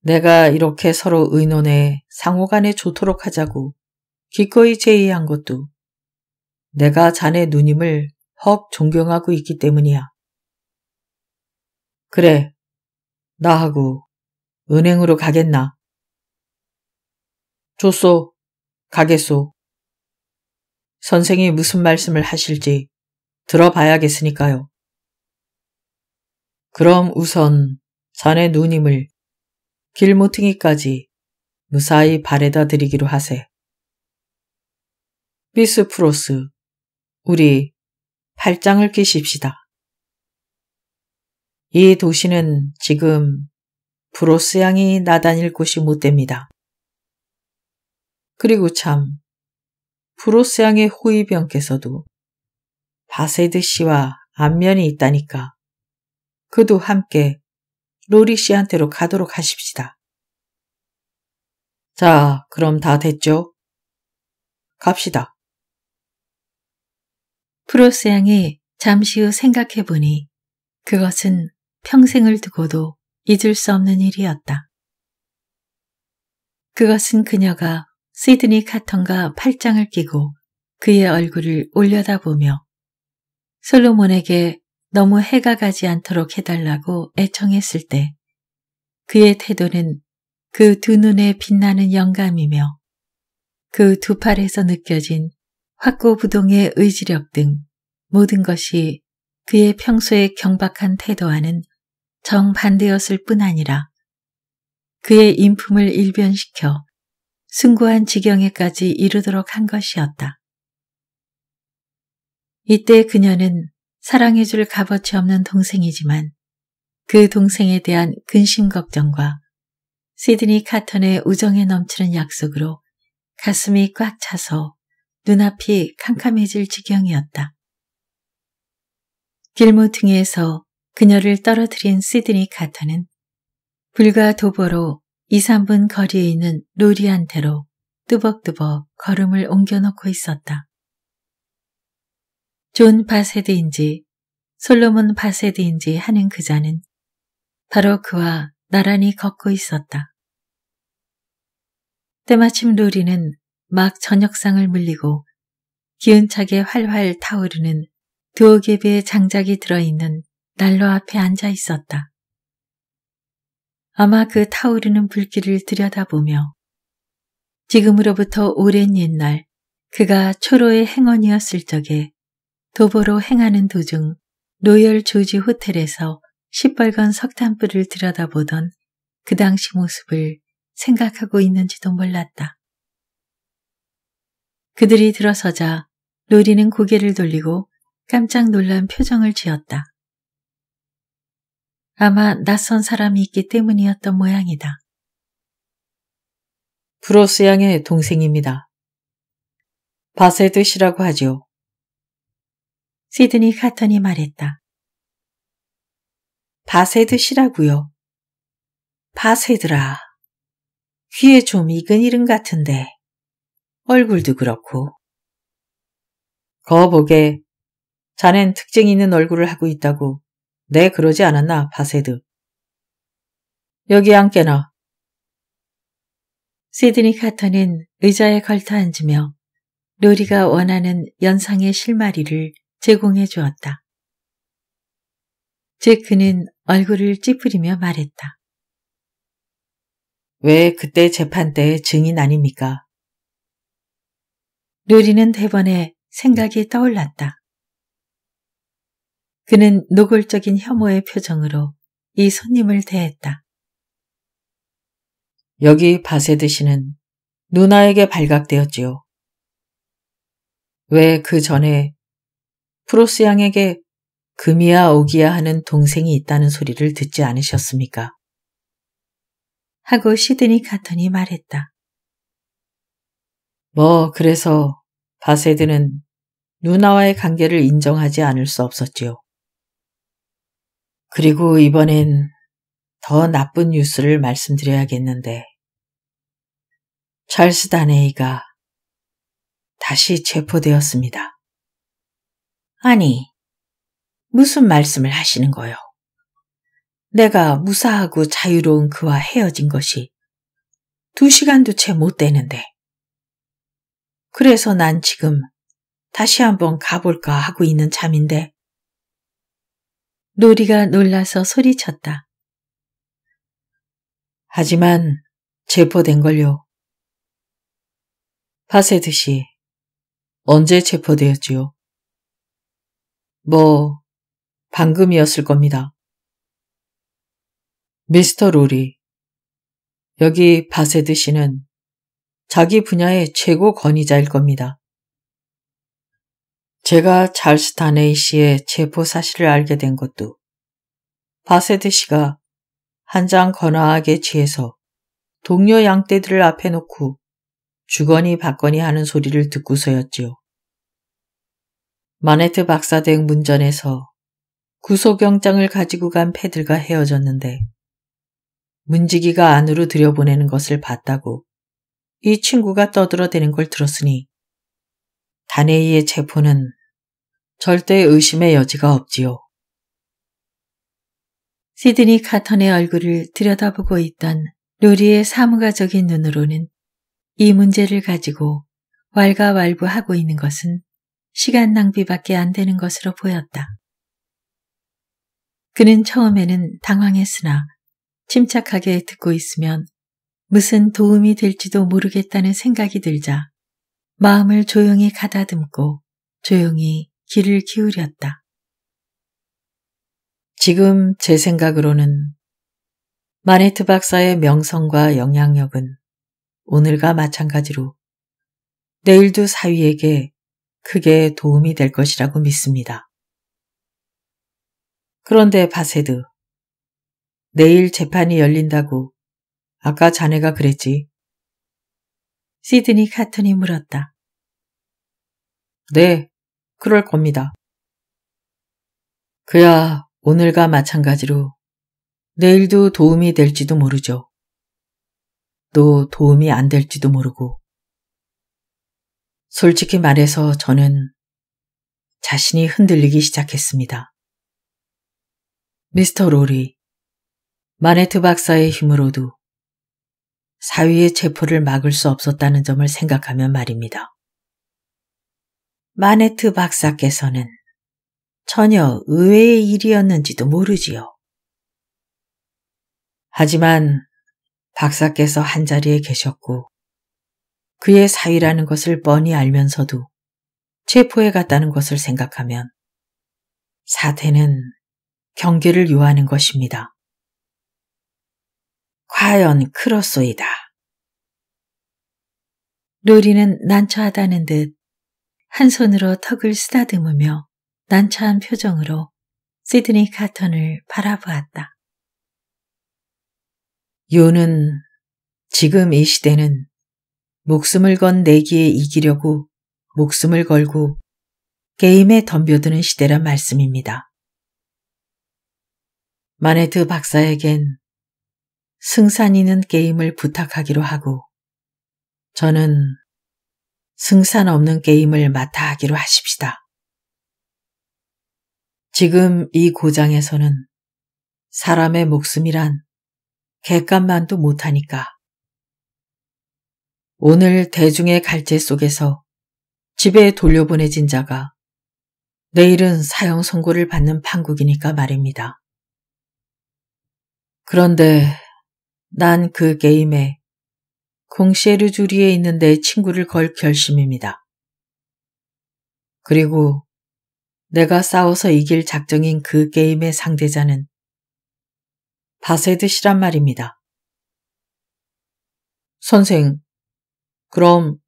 내가 이렇게 서로 의논해 상호간에 좋도록 하자고 기꺼이 제의한 것도 내가 자네 누님을 헉 존경하고 있기 때문이야. 그래, 나하고 은행으로 가겠나? 좋소, 가겠소. 선생이 무슨 말씀을 하실지 들어봐야겠으니까요. 그럼 우선 자네 누님을 길모퉁이까지 무사히 바래다 드리기로 하세. 비스프로스, 우리 팔짱을 끼십시다. 이 도시는 지금 브로스 양이 나다닐 곳이 못 됩니다. 그리고 참 브로스 양의 호위병께서도 바세드 씨와 안면이 있다니까 그도 함께 로리 씨한테로 가도록 하십시다. 자, 그럼 다 됐죠? 갑시다. 프로스 양이 잠시 후 생각해보니 그것은 평생을 두고도 잊을 수 없는 일이었다. 그것은 그녀가 시드니 카턴과 팔짱을 끼고 그의 얼굴을 올려다보며 솔로몬에게 너무 해가 가지 않도록 해달라고 애청했을 때 그의 태도는 그 두 눈에 빛나는 영감이며 그 두 팔에서 느껴진 확고부동의 의지력 등 모든 것이 그의 평소의 경박한 태도와는 정반대였을 뿐 아니라 그의 인품을 일변시켜 숭고한 지경에까지 이르도록 한 것이었다. 이때 그녀는 사랑해줄 값어치 없는 동생이지만 그 동생에 대한 근심 걱정과 시드니 카턴의 우정에 넘치는 약속으로 가슴이 꽉 차서 눈앞이 캄캄해질 지경이었다. 길모퉁에서 그녀를 떨어뜨린 시드니 카터는 불과 도보로 2, 3분 거리에 있는 로리한테로 뚜벅뚜벅 걸음을 옮겨놓고 있었다. 존 바세드인지 솔로몬 바세드인지 하는 그자는 바로 그와 나란히 걷고 있었다. 때마침 로리는 막 저녁상을 물리고 기운차게 활활 타오르는 두오개비의 장작이 들어있는 난로 앞에 앉아 있었다. 아마 그 타오르는 불길을 들여다보며 지금으로부터 오랜 옛날 그가 초로의 행원이었을 적에 도보로 행하는 도중 로열 조지 호텔에서 시뻘건 석탄불을 들여다보던 그 당시 모습을 생각하고 있는지도 몰랐다. 그들이 들어서자 로리는 고개를 돌리고 깜짝 놀란 표정을 지었다. 아마 낯선 사람이 있기 때문이었던 모양이다. 브로스 양의 동생입니다. 바세드 씨라고 하죠 시드니 카턴이 말했다. 바세드 씨라고요. 바세드라. 귀에 좀 익은 이름 같은데. 얼굴도 그렇고. 거보게 자넨 특징 있는 얼굴을 하고 있다고 네, 그러지 않았나, 바세드. 여기 앉게나. 시드니 카터는 의자에 걸터 앉으며 로리가 원하는 연상의 실마리를 제공해 주었다. 제크는 얼굴을 찌푸리며 말했다. 왜 그때 재판 때의 증인 아닙니까? 로리는 대번에 생각이 떠올랐다. 그는 노골적인 혐오의 표정으로 이 손님을 대했다. 여기 바세드 씨는 누나에게 발각되었지요. 왜 그 전에 프로스 양에게 금이야 오기야 하는 동생이 있다는 소리를 듣지 않으셨습니까? 하고 시드니 카턴이 말했다. 뭐 그래서 바세드는 누나와의 관계를 인정하지 않을 수 없었지요. 그리고 이번엔 더 나쁜 뉴스를 말씀드려야겠는데, 찰스 다네이가 다시 체포되었습니다. 아니, 무슨 말씀을 하시는 거요? 내가 무사하고 자유로운 그와 헤어진 것이 두 시간도 채 못 되는데. 그래서 난 지금 다시 한번 가볼까 하고 있는 참인데, 놀이가 놀라서 소리쳤다. 하지만 체포된 걸요. 파세드 씨, 언제 체포되었지요? 뭐, 방금이었을 겁니다. 미스터 로리, 여기 바세드 씨는 자기 분야의 최고 권위자일 겁니다. 제가 찰스 다네이 씨의 체포 사실을 알게 된 것도 바세드 씨가 한장 거나하게 취해서 동료 양떼들을 앞에 놓고 주거니 받거니 하는 소리를 듣고서였지요. 마네트 박사댁 문전에서 구속영장을 가지고 간 패들과 헤어졌는데 문지기가 안으로 들여보내는 것을 봤다고 이 친구가 떠들어대는 걸 들었으니 다네이의 체포는 절대 의심의 여지가 없지요. 시드니 카턴의 얼굴을 들여다보고 있던 루리의 사무가적인 눈으로는 이 문제를 가지고 왈가왈부하고 있는 것은 시간 낭비밖에 안 되는 것으로 보였다. 그는 처음에는 당황했으나 침착하게 듣고 있으면 무슨 도움이 될지도 모르겠다는 생각이 들자 마음을 조용히 가다듬고 조용히 귀를 기울였다. 지금 제 생각으로는 마네트 박사의 명성과 영향력은 오늘과 마찬가지로 내일도 사위에게 크게 도움이 될 것이라고 믿습니다. 그런데 바세드, 내일 재판이 열린다고 아까 자네가 그랬지? 시드니 카튼이 물었다. 네, 그럴 겁니다. 그야 오늘과 마찬가지로 내일도 도움이 될지도 모르죠. 또 도움이 안 될지도 모르고. 솔직히 말해서 저는 자신이 흔들리기 시작했습니다. 미스터 로리, 마네트 박사의 힘으로도 사위의 체포를 막을 수 없었다는 점을 생각하면 말입니다. 마네트 박사께서는 전혀 의외의 일이었는지도 모르지요. 하지만 박사께서 한자리에 계셨고 그의 사위라는 것을 뻔히 알면서도 체포해 갔다는 것을 생각하면 사태는 경계를 요하는 것입니다. 과연 크로소이다. 루리는 난처하다는 듯한 손으로 턱을 쓰다듬으며 난처한 표정으로 시드니 카턴을 바라보았다. 요는 지금 이 시대는 목숨을 건 내기에 이기려고 목숨을 걸고 게임에 덤벼드는 시대란 말씀입니다. 마네트 박사에겐 승산이는 게임을 부탁하기로 하고 저는 승산 없는 게임을 맡아 하기로 하십시다. 지금 이 고장에서는 사람의 목숨이란 객관만도 못하니까. 오늘 대중의 갈제 속에서 집에 돌려보내진 자가 내일은 사형 선고를 받는 판국이니까 말입니다. 그런데 난 그 게임에 공시에르 주리에 있는 내 친구를 걸 결심입니다. 그리고 내가 싸워서 이길 작정인 그 게임의 상대자는 바세드시란 말입니다. 선생, 그럼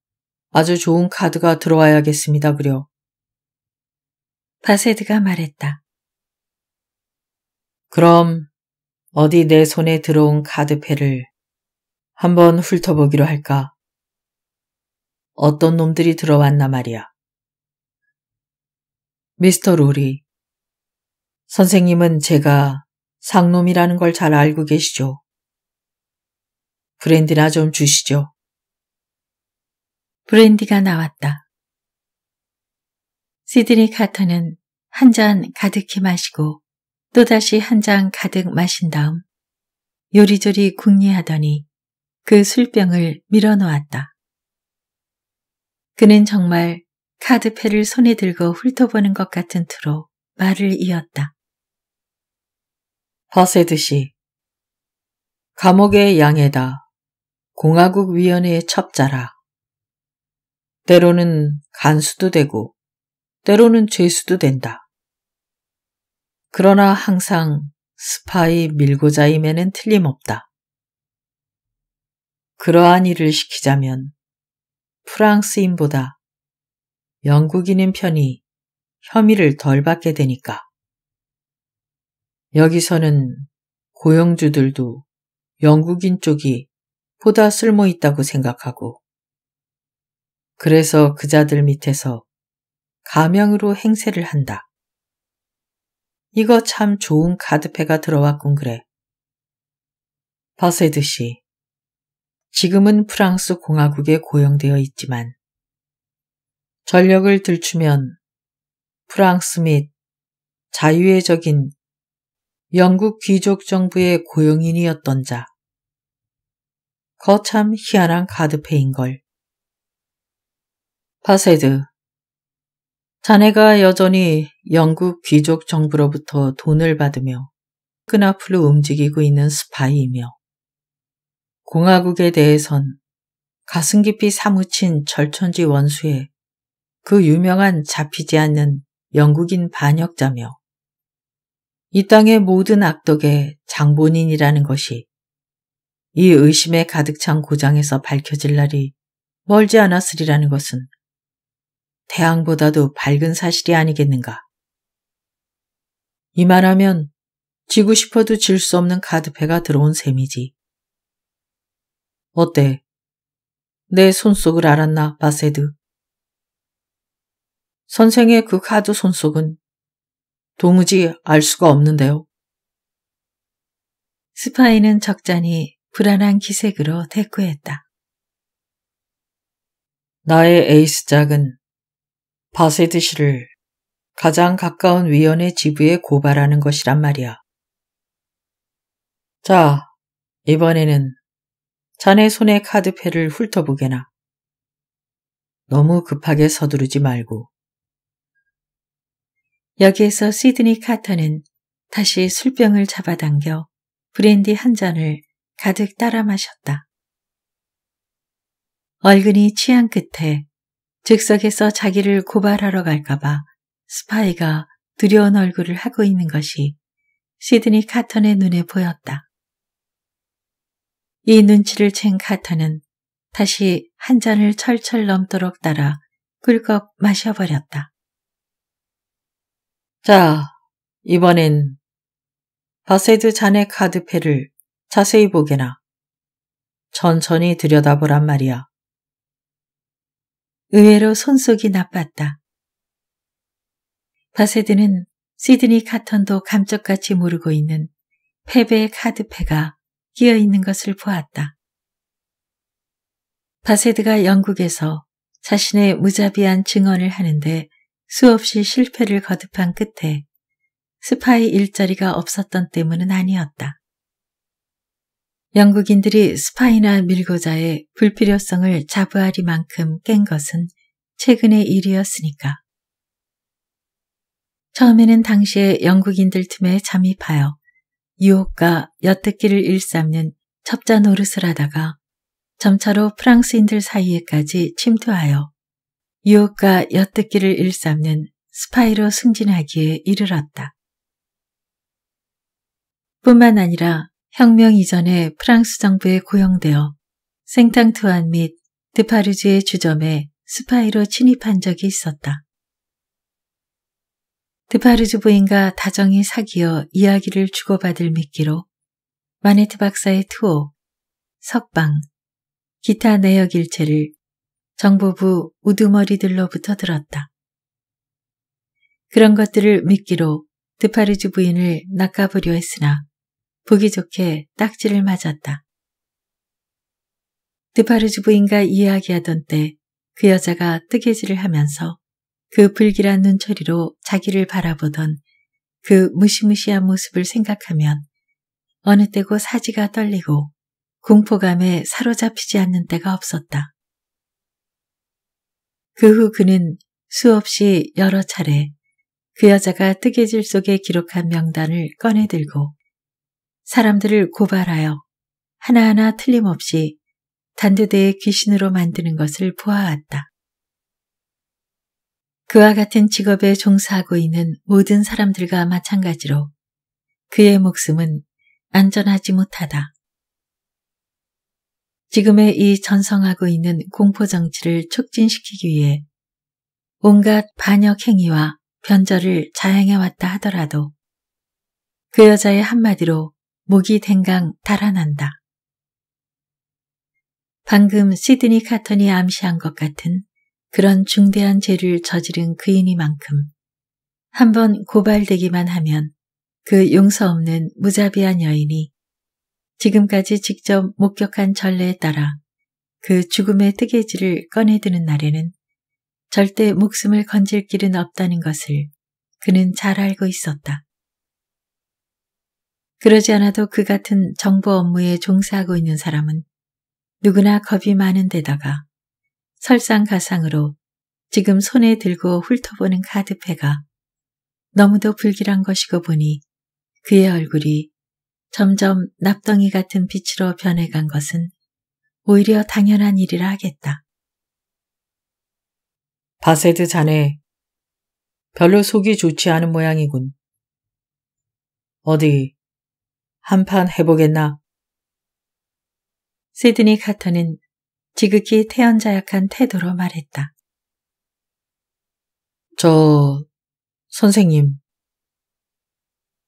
아주 좋은 카드가 들어와야겠습니다, 그려. 바세드가 말했다. 그럼 어디 내 손에 들어온 카드패를 한번 훑어보기로 할까? 어떤 놈들이 들어왔나 말이야. 미스터 롤이 선생님은 제가 상놈이라는 걸 잘 알고 계시죠? 브랜디나 좀 주시죠. 브랜디가 나왔다. 시드니 카터는 한 잔 가득히 마시고 또다시 한 잔 가득 마신 다음 요리조리 궁리하더니 그 술병을 밀어놓았다. 그는 정말 카드패를 손에 들고 훑어보는 것 같은 투로 말을 이었다. 허세듯이 감옥의 양해다. 공화국 위원회의 첩자라. 때로는 간수도 되고 때로는 죄수도 된다. 그러나 항상 스파이 밀고자임에는 틀림없다. 그러한 일을 시키자면 프랑스인보다 영국인인 편이 혐의를 덜 받게 되니까. 여기서는 고용주들도 영국인 쪽이 보다 쓸모 있다고 생각하고, 그래서 그자들 밑에서 가명으로 행세를 한다. 이거 참 좋은 카드패가 들어왔군 그래. 버세드 씨, 지금은 프랑스 공화국에 고용되어 있지만 전력을 들추면 프랑스 및 자유의 적인 영국 귀족 정부의 고용인이었던 자. 거참 희한한 카드페인걸. 파세드. 자네가 여전히 영국 귀족 정부로부터 돈을 받으며 끈앞으로 움직이고 있는 스파이이며 공화국에 대해선 가슴 깊이 사무친 절천지 원수의그 유명한 잡히지 않는 영국인 반역자며 이 땅의 모든 악덕의 장본인이라는 것이 이 의심에 가득 찬 고장에서 밝혀질 날이 멀지 않았으리라는 것은 태양보다도 밝은 사실이 아니겠는가. 이말하면 지고 싶어도 질 수 없는 카드패가 들어온 셈이지. 어때? 내 손속을 알았나, 바세드. 선생의 그 카드 손속은 도무지 알 수가 없는데요. 스파이는 적잖이 불안한 기색으로 대꾸했다. 나의 에이스 작은 바세드 씨를 가장 가까운 위원회 지부에 고발하는 것이란 말이야. 자, 이번에는 자네 손에 카드패를 훑어보게나. 너무 급하게 서두르지 말고. 여기에서 시드니 카터는 다시 술병을 잡아당겨 브랜디 한 잔을 가득 따라 마셨다. 얼근이 취한 끝에 즉석에서 자기를 고발하러 갈까봐 스파이가 두려운 얼굴을 하고 있는 것이 시드니 카턴의 눈에 보였다. 이 눈치를 챈 카터는 다시 한 잔을 철철 넘도록 따라 꿀꺽 마셔버렸다. 자, 이번엔 바세드 잔의 카드패를 자세히 보게나. 천천히 들여다보란 말이야. 의외로 손속이 나빴다. 바세드는 시드니 카턴도 감쪽같이 모르고 있는 패배의 카드패가 끼어 있는 것을 보았다. 바세드가 영국에서 자신의 무자비한 증언을 하는데 수없이 실패를 거듭한 끝에 스파이 일자리가 없었던 때문은 아니었다. 영국인들이 스파이나 밀고자의 불필요성을 자부하리만큼 깬 것은 최근의 일이었으니까. 처음에는 당시에 영국인들 틈에 잠입하여 유혹과 여듣기를 일삼는 첩자 노릇을 하다가 점차로 프랑스인들 사이에까지 침투하여 유혹과 여듣기를 일삼는 스파이로 승진하기에 이르렀다. 뿐만 아니라 혁명 이전에 프랑스 정부에 고용되어 생탕투안 및 드파르즈의 주점에 스파이로 침입한 적이 있었다. 드파르즈 부인과 다정히 사귀어 이야기를 주고받을 미끼로 마네트 박사의 투호, 석방, 기타 내역 일체를 정보부 우두머리들로부터 들었다. 그런 것들을 미끼로 드파르즈 부인을 낚아보려 했으나 보기 좋게 딱지를 맞았다. 드파르즈 부인과 이야기하던 때 그 여자가 뜨개질을 하면서 그 불길한 눈처리로 자기를 바라보던 그 무시무시한 모습을 생각하면 어느 때고 사지가 떨리고 공포감에 사로잡히지 않는 때가 없었다. 그 후 그는 수없이 여러 차례 그 여자가 뜨개질 속에 기록한 명단을 꺼내들고 사람들을 고발하여 하나하나 틀림없이 단두대의 귀신으로 만드는 것을 보아왔다. 그와 같은 직업에 종사하고 있는 모든 사람들과 마찬가지로 그의 목숨은 안전하지 못하다. 지금의 이 전성하고 있는 공포정치를 촉진시키기 위해 온갖 반역행위와 변절을 자행해왔다 하더라도 그 여자의 한마디로 목이 댕강 달아난다. 방금 시드니 카턴이 암시한 것 같은 그런 중대한 죄를 저지른 그이니만큼 한번 고발되기만 하면 그 용서 없는 무자비한 여인이 지금까지 직접 목격한 전례에 따라 그 죽음의 뜨개질을 꺼내드는 날에는 절대 목숨을 건질 길은 없다는 것을 그는 잘 알고 있었다. 그러지 않아도 그 같은 정보 업무에 종사하고 있는 사람은 누구나 겁이 많은데다가 설상가상으로 지금 손에 들고 훑어보는 카드패가 너무도 불길한 것이고 보니 그의 얼굴이 점점 납덩이 같은 빛으로 변해간 것은 오히려 당연한 일이라 하겠다. 바세드 자네, 별로 속이 좋지 않은 모양이군. 어디, 한 판 해보겠나? 세드니 카터는 지극히 태연자약한 태도로 말했다. 저, 선생님.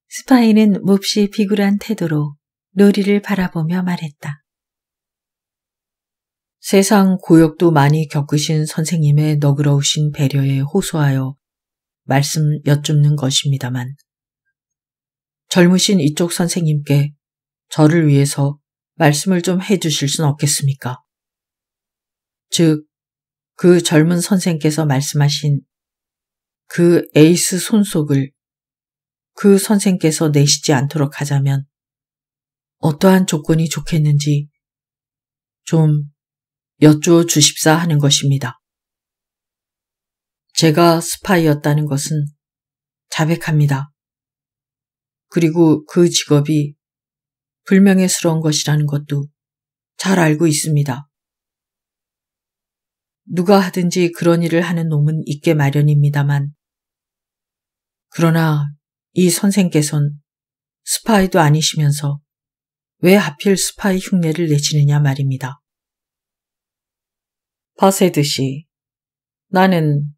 스파이는 몹시 비굴한 태도로 놀이를 바라보며 말했다. 세상 고역도 많이 겪으신 선생님의 너그러우신 배려에 호소하여 말씀 여쭙는 것입니다만, 젊으신 이쪽 선생님께 저를 위해서 말씀을 좀 해주실 순 없겠습니까? 즉, 그 젊은 선생께서 말씀하신 그 에이스 손속을 그 선생께서 내시지 않도록 하자면 어떠한 조건이 좋겠는지 좀 여쭈어 주십사 하는 것입니다. 제가 스파이였다는 것은 자백합니다. 그리고 그 직업이 불명예스러운 것이라는 것도 잘 알고 있습니다. 누가 하든지 그런 일을 하는 놈은 있게 마련입니다만. 그러나 이 선생께선 스파이도 아니시면서 왜 하필 스파이 흉내를 내시느냐 말입니다. 바세듯이 나는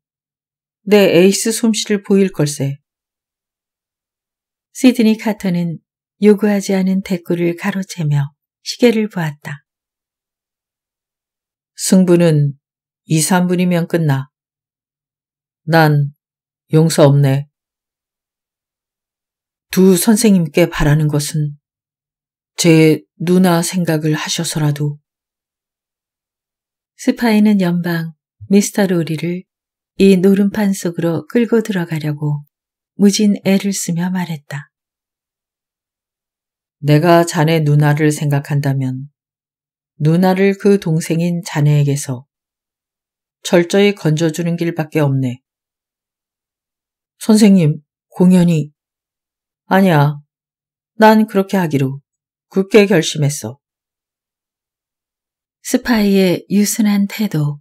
내 에이스 솜씨를 보일 걸세. 시드니 카터는 요구하지 않은 댓글을 가로채며 시계를 보았다. 승부는 2, 3분이면 끝나. 난 용서 없네. 두 선생님께 바라는 것은 제 누나 생각을 하셔서라도 스파이는 연방 미스터 로리를 이 노름판 속으로 끌고 들어가려고 무진 애를 쓰며 말했다. 내가 자네 누나를 생각한다면 누나를 그 동생인 자네에게서 철저히 건져주는 길밖에 없네. 선생님, 공연이. 아니야. 난 그렇게 하기로 굳게 결심했어. 스파이의 유순한 태도.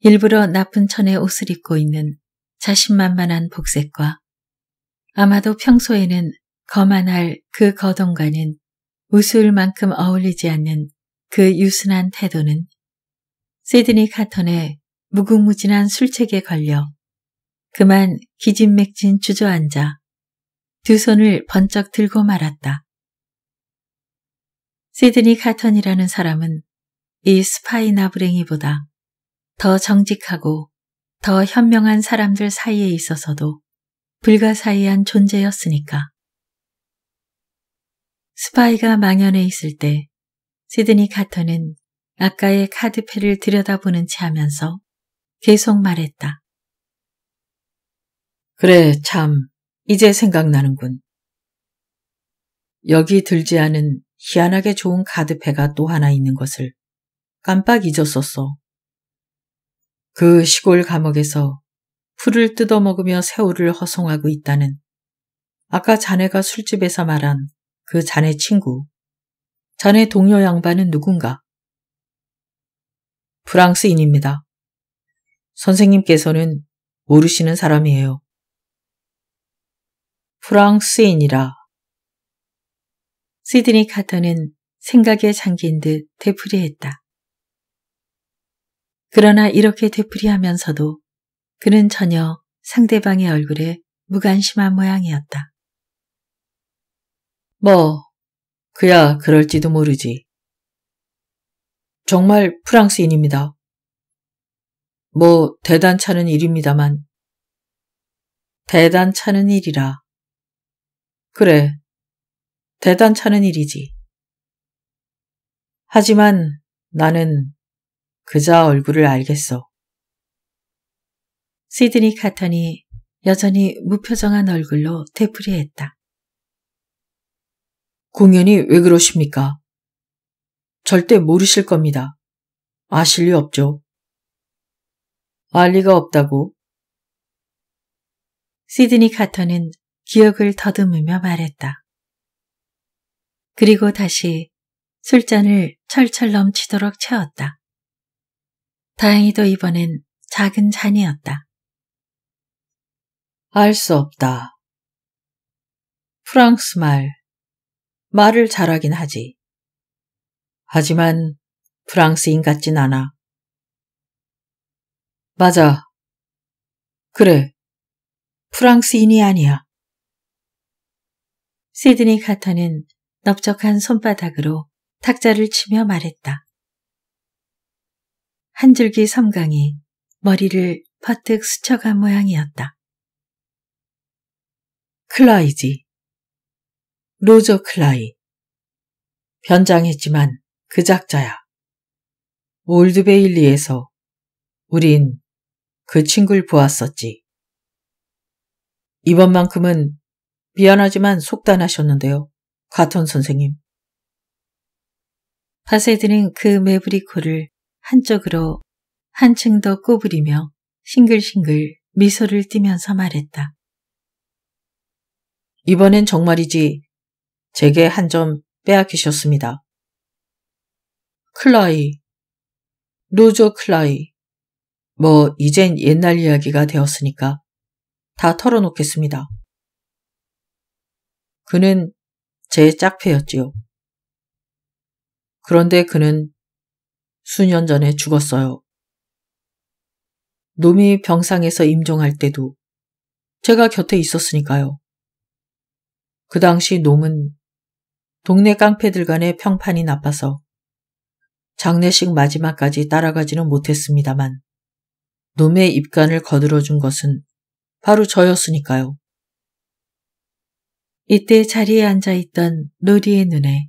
일부러 나쁜 천의 옷을 입고 있는 자신만만한 복색과 아마도 평소에는 거만할 그 거동과는 웃을 만큼 어울리지 않는 그 유순한 태도는 세드니 카턴의 무궁무진한 술책에 걸려 그만 기진맥진 주저앉아 두 손을 번쩍 들고 말았다. 세드니 카턴이라는 사람은 이 스파이나 브랭이보다 더 정직하고 더 현명한 사람들 사이에 있어서도 불가사의한 존재였으니까. 스파이가 망연해 있을 때 시드니 카터는 아까의 카드패를 들여다보는 채 하면서 계속 말했다. 그래, 참, 이제 생각나는군. 여기 들지 않은 희한하게 좋은 카드패가 또 하나 있는 것을 깜빡 잊었었어. 그 시골 감옥에서 풀을 뜯어먹으며 새우를 허송하고 있다는 아까 자네가 술집에서 말한 그 자네 친구, 자네 동료 양반은 누군가? 프랑스인입니다. 선생님께서는 모르시는 사람이에요. 프랑스인이라. 시드니 카터는 생각에 잠긴 듯 되풀이했다. 그러나 이렇게 되풀이하면서도 그는 전혀 상대방의 얼굴에 무관심한 모양이었다. 뭐, 그야 그럴지도 모르지. 정말 프랑스인입니다. 뭐 대단찮은 일입니다만. 대단찮은 일이라. 그래, 대단찮은 일이지. 하지만 나는 그자 얼굴을 알겠어. 시드니 카턴이 여전히 무표정한 얼굴로 되풀이했다. 공연이 왜 그러십니까? 절대 모르실 겁니다. 아실 리 없죠. 알 리가 없다고. 시드니 카터는 기억을 더듬으며 말했다. 그리고 다시 술잔을 철철 넘치도록 채웠다. 다행히도 이번엔 작은 잔이었다. 알 수 없다. 프랑스 말. 말을 잘하긴 하지. 하지만 프랑스인 같진 않아. 맞아. 그래. 프랑스인이 아니야. 시드니 카터는 넓적한 손바닥으로 탁자를 치며 말했다. 한 줄기 섬광이 머리를 퍼뜩 스쳐간 모양이었다. 클라이지. 로저 클라이. 변장했지만 그 작자야. 올드베일리에서 우린 그 친구를 보았었지. 이번만큼은 미안하지만 속단하셨는데요. 가턴 선생님. 파세드는 그 메브리코를 한쪽으로 한층 더 꼬부리며 싱글싱글 미소를 띠면서 말했다. 이번엔 정말이지 제게 한 점 빼앗기셨습니다. 클라이, 로저 클라이. 뭐, 이젠 옛날 이야기가 되었으니까 다 털어놓겠습니다. 그는 제 짝패였지요. 그런데 그는 수년 전에 죽었어요. 놈이 병상에서 임종할 때도 제가 곁에 있었으니까요. 그 당시 놈은 동네 깡패들 간의 평판이 나빠서 장례식 마지막까지 따라가지는 못했습니다만 놈의 입간을 거들어준 것은 바로 저였으니까요. 이때 자리에 앉아있던 로리의 눈에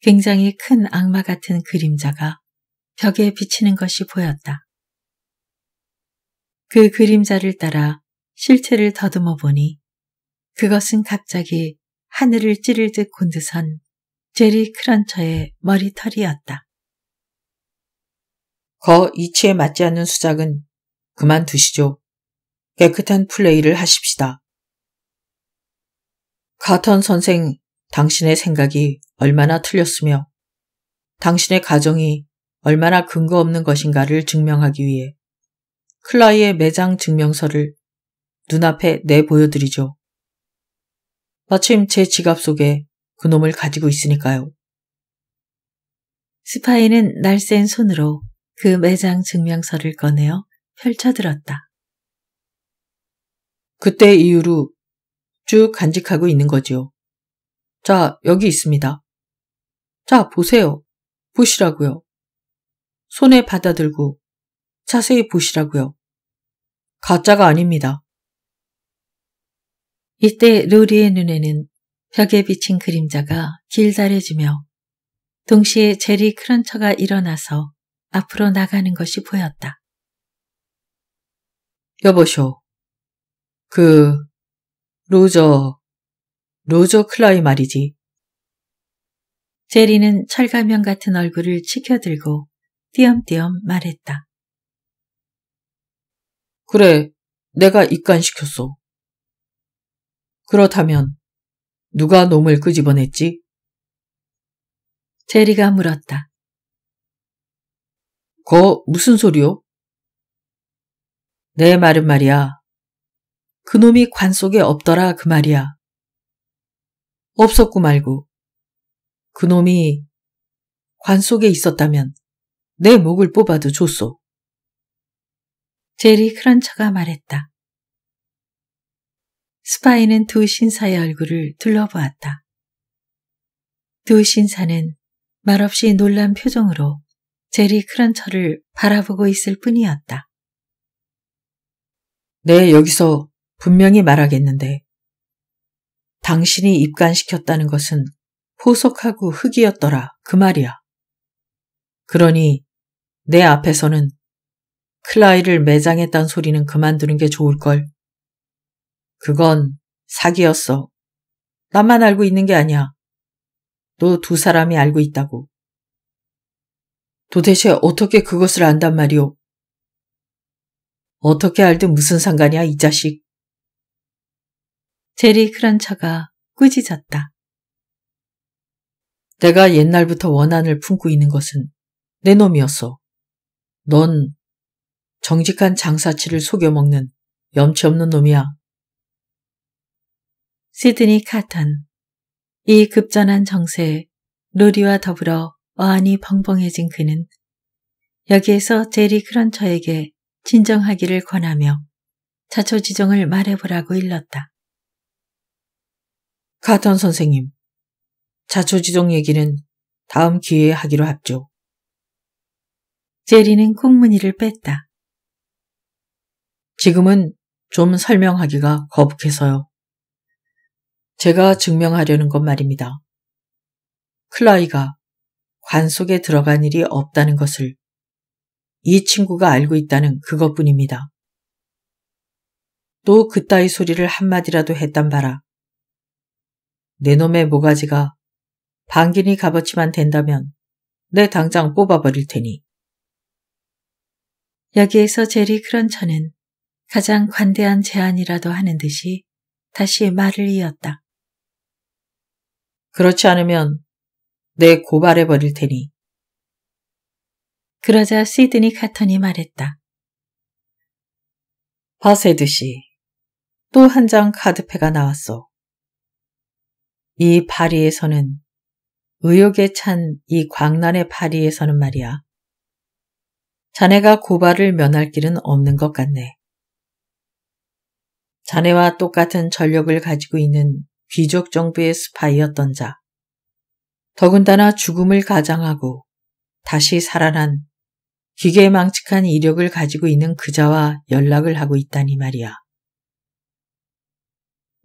굉장히 큰 악마 같은 그림자가 벽에 비치는 것이 보였다. 그 그림자를 따라 실체를 더듬어 보니 그것은 갑자기 하늘을 찌를 듯 곤드선 제리 크런처의 머리털이었다. 거 이치에 맞지 않는 수작은 그만두시죠. 깨끗한 플레이를 하십시다. 카턴 선생, 당신의 생각이 얼마나 틀렸으며 당신의 가정이 얼마나 근거 없는 것인가를 증명하기 위해 클라이의 매장 증명서를 눈앞에 내보여드리죠. 마침 제 지갑 속에 그놈을 가지고 있으니까요. 스파이는 날쌘 손으로 그 매장 증명서를 꺼내어 펼쳐들었다. 그때 이후로 쭉 간직하고 있는 거지요. 자, 여기 있습니다. 자, 보세요. 보시라고요. 손에 받아들고 자세히 보시라고요. 가짜가 아닙니다. 이때 로리의 눈에는 벽에 비친 그림자가 길다래지며 동시에 제리 크런처가 일어나서 앞으로 나가는 것이 보였다. 여보쇼. 그, 로저, 로저 클라이 말이지. 제리는 철가면 같은 얼굴을 치켜들고 띄엄띄엄 말했다. 그래, 내가 입간시켰어. 그렇다면 누가 놈을 끄집어냈지? 제리가 물었다. 거 무슨 소리요? 내 말은 말이야. 그놈이 관 속에 없더라 그 말이야. 없었고 말고. 그놈이 관 속에 있었다면 내 목을 뽑아도 줬소. 제리 크런처가 말했다. 스파이는 두 신사의 얼굴을 둘러보았다. 두 신사는 말없이 놀란 표정으로 제리 크런처를 바라보고 있을 뿐이었다. 네, 여기서 분명히 말하겠는데, 당신이 입간시켰다는 것은 포석하고 흙이었더라, 그 말이야. 그러니 내 앞에서는 클라이를 매장했딴 소리는 그만두는 게 좋을걸. 그건 사기였어. 나만 알고 있는 게 아니야. 너 두 사람이 알고 있다고. 도대체 어떻게 그것을 안단 말이오? 어떻게 알든 무슨 상관이야, 이 자식. 제리 크란차가 꾸짖었다. 내가 옛날부터 원한을 품고 있는 것은 내 놈이었어. 넌 정직한 장사치를 속여먹는 염치 없는 놈이야. 시드니 카탄. 이 급전한 정세에 로리와 더불어 어안이 벙벙해진 그는 여기에서 제리 크런처에게 진정하기를 권하며 자초지종을 말해보라고 일렀다. 카턴 선생님, 자초지종 얘기는 다음 기회에 하기로 합죠. 제리는 콩무늬를 뺐다. 지금은 좀 설명하기가 거북해서요. 제가 증명하려는 것 말입니다. 클라이가 관 속에 들어간 일이 없다는 것을 이 친구가 알고 있다는 그것뿐입니다. 또 그따위 소리를 한마디라도 했단 바라. 내 놈의 모가지가 반긴니 값어치만 된다면 내 당장 뽑아버릴 테니. 여기에서 제리 크런처는 가장 관대한 제안이라도 하는 듯이 다시 말을 이었다. 그렇지 않으면 내 고발해버릴 테니. 그러자 시드니 카턴이 말했다. 바세드 씨, 또 한 장 카드패가 나왔어이 파리에서는 의욕에 찬 이 광란의 파리에서는 말이야. 자네가 고발을 면할 길은 없는 것 같네. 자네와 똑같은 전력을 가지고 있는 귀족 정부의 스파이였던 자. 더군다나 죽음을 가장하고 다시 살아난 기계망측한 이력을 가지고 있는 그자와 연락을 하고 있다니 말이야.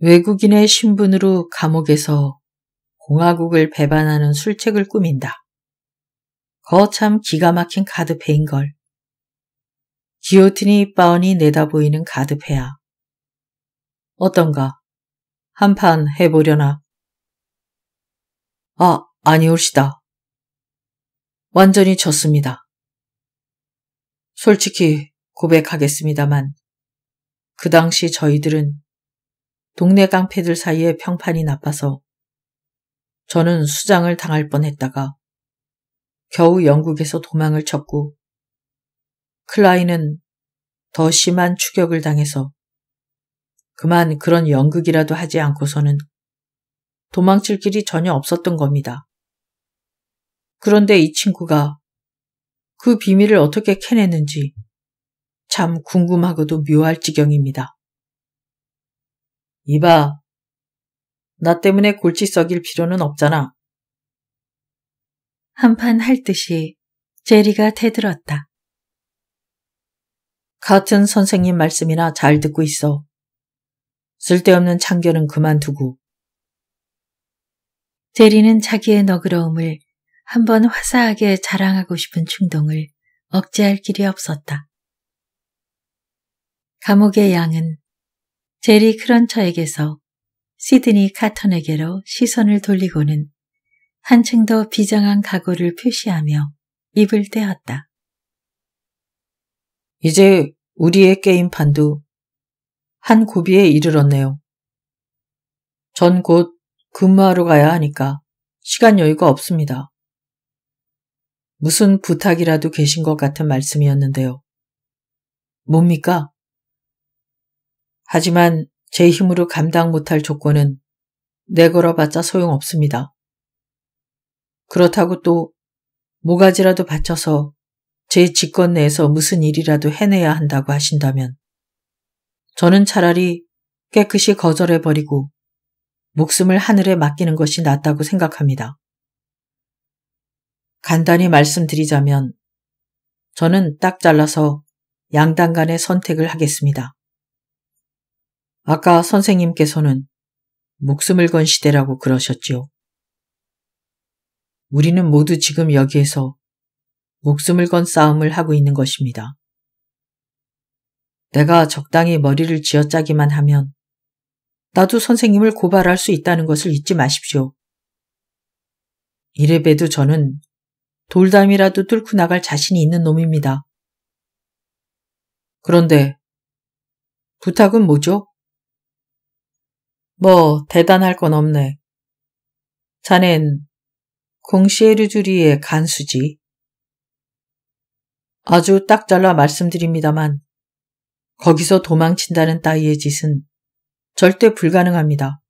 외국인의 신분으로 감옥에서 공화국을 배반하는 술책을 꾸민다. 거참 기가 막힌 가드페인걸. 기오틴이 뻔히 내다보이는 가드페야. 어떤가? 한판 해보려나? 아, 아니올시다. 완전히 졌습니다. 솔직히 고백하겠습니다만 그 당시 저희들은 동네 깡패들 사이에 평판이 나빠서 저는 수장을 당할 뻔했다가 겨우 영국에서 도망을 쳤고 클라이는더 심한 추격을 당해서 그만 그런 연극이라도 하지 않고서는 도망칠 길이 전혀 없었던 겁니다. 그런데 이 친구가 그 비밀을 어떻게 캐냈는지 참 궁금하고도 묘할 지경입니다. 이봐, 나 때문에 골치 썩일 필요는 없잖아. 한판 할 듯이 제리가 대들었다. 같은 선생님 말씀이나 잘 듣고 있어. 쓸데없는 참견은 그만두고. 제리는 자기의 너그러움을 한번 화사하게 자랑하고 싶은 충동을 억제할 길이 없었다. 감옥의 양은 제리 크런처에게서 시드니 카턴에게로 시선을 돌리고는 한층 더 비장한 각오를 표시하며 입을 떼었다. 이제 우리의 게임판도 한 고비에 이르렀네요. 전 곧 근무하러 가야 하니까 시간 여유가 없습니다. 무슨 부탁이라도 계신 것 같은 말씀이었는데요. 뭡니까? 하지만 제 힘으로 감당 못할 조건은 내걸어봤자 소용없습니다. 그렇다고 또 모가지라도 바쳐서 제 직권 내에서 무슨 일이라도 해내야 한다고 하신다면 저는 차라리 깨끗이 거절해버리고 목숨을 하늘에 맡기는 것이 낫다고 생각합니다. 간단히 말씀드리자면 저는 딱 잘라서 양단 간의 선택을 하겠습니다. 아까 선생님께서는 목숨을 건 시대라고 그러셨지요. 우리는 모두 지금 여기에서 목숨을 건 싸움을 하고 있는 것입니다. 내가 적당히 머리를 쥐어짜기만 하면 나도 선생님을 고발할 수 있다는 것을 잊지 마십시오. 이래봬도 저는 돌담이라도 뚫고 나갈 자신이 있는 놈입니다. 그런데 부탁은 뭐죠? 뭐 대단할 건 없네. 자넨 공시에르주리의 간수지. 아주 딱 잘라 말씀드립니다만 거기서 도망친다는 따위의 짓은 절대 불가능합니다.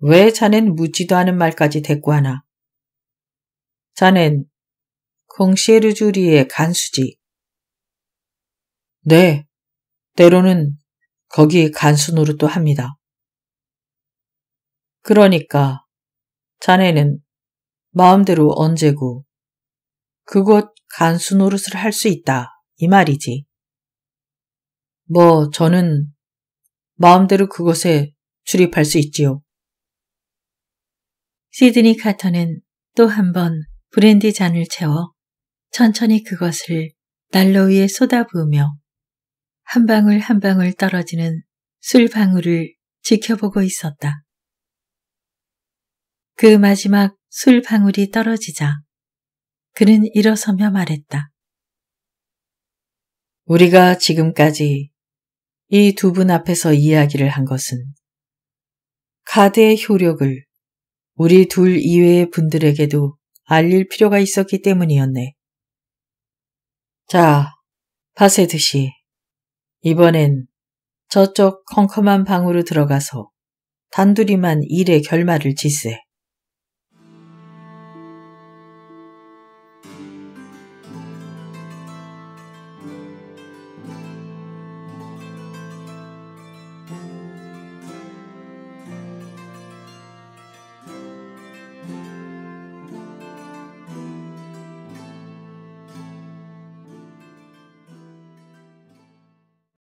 왜 자넨 묻지도 않은 말까지 대꾸하나? 자넨 콩시에르주리의 간수지. 네, 때로는 거기 간수 노릇도 합니다. 그러니까 자네는 마음대로 언제고 그곳 간수 노릇을 할 수 있다 이 말이지. 뭐 저는 마음대로 그곳에 출입할 수 있지요. 시드니 카터는 또한번 브랜디 잔을 채워 천천히 그것을 난로 위에 쏟아부으며 한 방울 한 방울 떨어지는 술 방울을 지켜보고 있었다. 그 마지막 술 방울이 떨어지자 그는 일어서며 말했다. 우리가 지금까지 이 두 분 앞에서 이야기를 한 것은 카드의 효력을 우리 둘 이외의 분들에게도 알릴 필요가 있었기 때문이었네. 자, 파세드시 이번엔 저쪽 컴컴한 방으로 들어가서 단둘이만 일의 결말을 짓세.